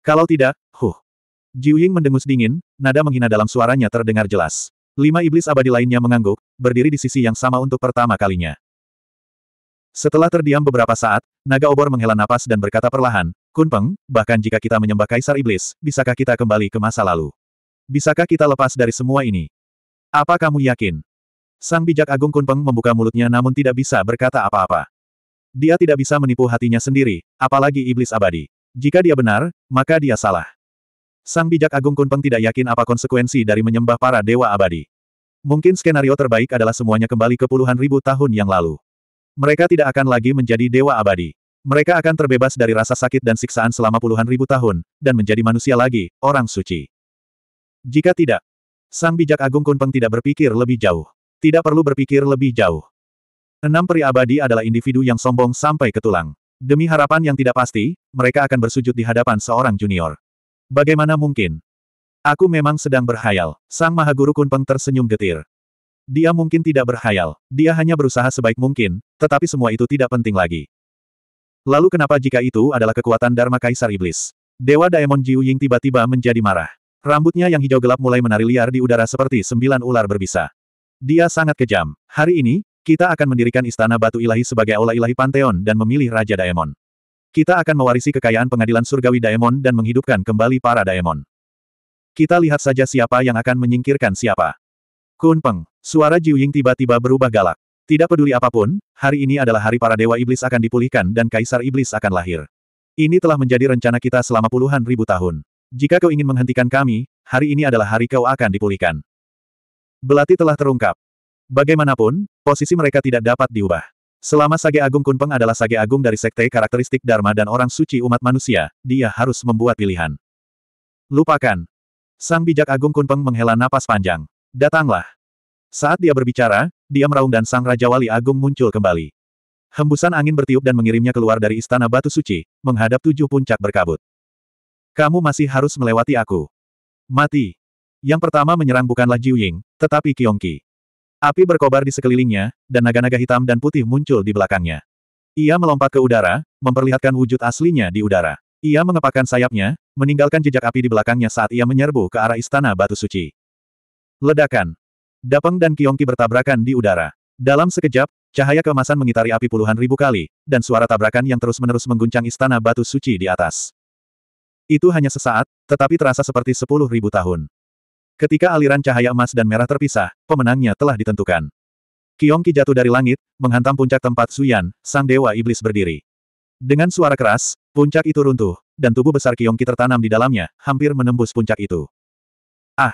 Kalau tidak, huh. Jiu Ying mendengus dingin, nada menghina dalam suaranya terdengar jelas. Lima iblis abadi lainnya mengangguk, berdiri di sisi yang sama untuk pertama kalinya. Setelah terdiam beberapa saat, naga obor menghela napas dan berkata perlahan, Kunpeng, bahkan jika kita menyembah kaisar iblis, bisakah kita kembali ke masa lalu? Bisakah kita lepas dari semua ini? Apa kamu yakin? Sang bijak agung Kunpeng membuka mulutnya namun tidak bisa berkata apa-apa. Dia tidak bisa menipu hatinya sendiri, apalagi iblis abadi. Jika dia benar, maka dia salah. Sang bijak agung Kunpeng tidak yakin apa konsekuensi dari menyembah para dewa abadi. Mungkin skenario terbaik adalah semuanya kembali ke puluhan ribu tahun yang lalu. Mereka tidak akan lagi menjadi dewa abadi. Mereka akan terbebas dari rasa sakit dan siksaan selama puluhan ribu tahun, dan menjadi manusia lagi, orang suci. Jika tidak, sang bijak agung Kunpeng tidak berpikir lebih jauh. Tidak perlu berpikir lebih jauh. Enam peri abadi adalah individu yang sombong sampai ke tulang. Demi harapan yang tidak pasti, mereka akan bersujud di hadapan seorang junior. Bagaimana mungkin? Aku memang sedang berhayal. Sang Maha Guru Kunpeng tersenyum getir. Dia mungkin tidak berhayal. Dia hanya berusaha sebaik mungkin, tetapi semua itu tidak penting lagi. Lalu kenapa jika itu adalah kekuatan Dharma Kaisar Iblis? Dewa Daemon Jiu Ying tiba-tiba menjadi marah. Rambutnya yang hijau gelap mulai menari liar di udara seperti sembilan ular berbisa. Dia sangat kejam. Hari ini, kita akan mendirikan istana batu ilahi sebagai aula ilahi Panteon dan memilih Raja Daemon. Kita akan mewarisi kekayaan pengadilan surgawi Daemon dan menghidupkan kembali para Daemon. Kita lihat saja siapa yang akan menyingkirkan siapa. Kun Peng, suara Jiu tiba-tiba berubah galak. Tidak peduli apapun, hari ini adalah hari para dewa iblis akan dipulihkan dan kaisar iblis akan lahir. Ini telah menjadi rencana kita selama puluhan ribu tahun. Jika kau ingin menghentikan kami, hari ini adalah hari kau akan dipulihkan. Belati telah terungkap. Bagaimanapun, posisi mereka tidak dapat diubah. Selama Sage Agung Kunpeng adalah Sage Agung dari Sekte Karakteristik Dharma dan orang suci umat manusia, dia harus membuat pilihan. Lupakan. Sang bijak Agung Kunpeng menghela napas panjang. Datanglah. Saat dia berbicara, dia meraung dan Sang Raja Wali Agung muncul kembali. Hembusan angin bertiup dan mengirimnya keluar dari Istana Batu Suci, menghadap tujuh puncak berkabut. Kamu masih harus melewati aku. Mati. Yang pertama menyerang bukanlah Jiu Ying, tetapi Kiongki. Api berkobar di sekelilingnya, dan naga-naga hitam dan putih muncul di belakangnya. Ia melompat ke udara, memperlihatkan wujud aslinya di udara. Ia mengepakkan sayapnya, meninggalkan jejak api di belakangnya saat ia menyerbu ke arah istana batu suci. Ledakan. Dapeng dan Kiongki bertabrakan di udara. Dalam sekejap, cahaya keemasan mengitari api puluhan ribu kali, dan suara tabrakan yang terus-menerus mengguncang istana batu suci di atas. Itu hanya sesaat, tetapi terasa seperti sepuluh ribu tahun. Ketika aliran cahaya emas dan merah terpisah, pemenangnya telah ditentukan. Kiongki jatuh dari langit, menghantam puncak tempat Suyan, sang dewa iblis berdiri. Dengan suara keras, puncak itu runtuh, dan tubuh besar Kiongki tertanam di dalamnya, hampir menembus puncak itu. Ah!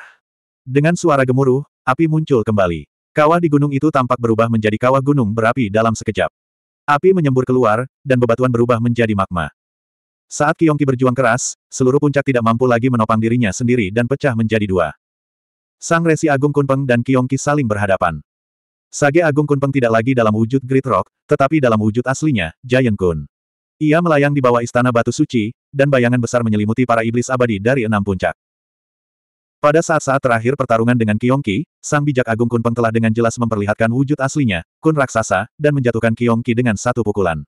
Dengan suara gemuruh, api muncul kembali. Kawah di gunung itu tampak berubah menjadi kawah gunung berapi dalam sekejap. Api menyembur keluar, dan bebatuan berubah menjadi magma. Saat Kiongki berjuang keras, seluruh puncak tidak mampu lagi menopang dirinya sendiri dan pecah menjadi dua. Sang Resi Agung Kunpeng dan Kiongki saling berhadapan. Sage Agung Kunpeng tidak lagi dalam wujud Great Rock, tetapi dalam wujud aslinya, Giant Kun. Ia melayang di bawah istana batu suci, dan bayangan besar menyelimuti para iblis abadi dari enam puncak. Pada saat-saat terakhir pertarungan dengan Kiongki, Sang Bijak Agung Kunpeng telah dengan jelas memperlihatkan wujud aslinya, Kun Raksasa, dan menjatuhkan Kiongki dengan satu pukulan.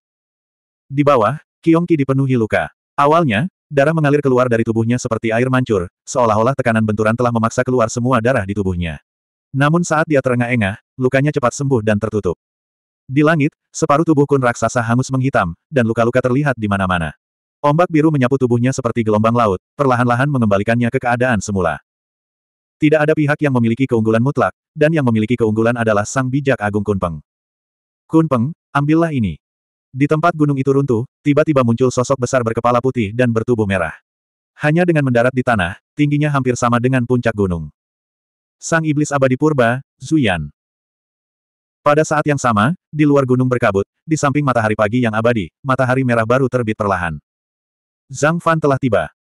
Di bawah, Kiongki dipenuhi luka. Awalnya, Darah mengalir keluar dari tubuhnya seperti air mancur, seolah-olah tekanan benturan telah memaksa keluar semua darah di tubuhnya. Namun saat dia terengah-engah, lukanya cepat sembuh dan tertutup. Di langit, separuh tubuh kun raksasa hangus menghitam, dan luka-luka terlihat di mana-mana. Ombak biru menyapu tubuhnya seperti gelombang laut, perlahan-lahan mengembalikannya ke keadaan semula. Tidak ada pihak yang memiliki keunggulan mutlak, dan yang memiliki keunggulan adalah sang bijak agung Kunpeng. Kunpeng, ambillah ini. Di tempat gunung itu runtuh, tiba-tiba muncul sosok besar berkepala putih dan bertubuh merah. Hanya dengan mendarat di tanah, tingginya hampir sama dengan puncak gunung. Sang Iblis Abadi Purba, Zuyan. Pada saat yang sama, di luar gunung berkabut, di samping matahari pagi yang abadi, matahari merah baru terbit perlahan. Zhang Fan telah tiba.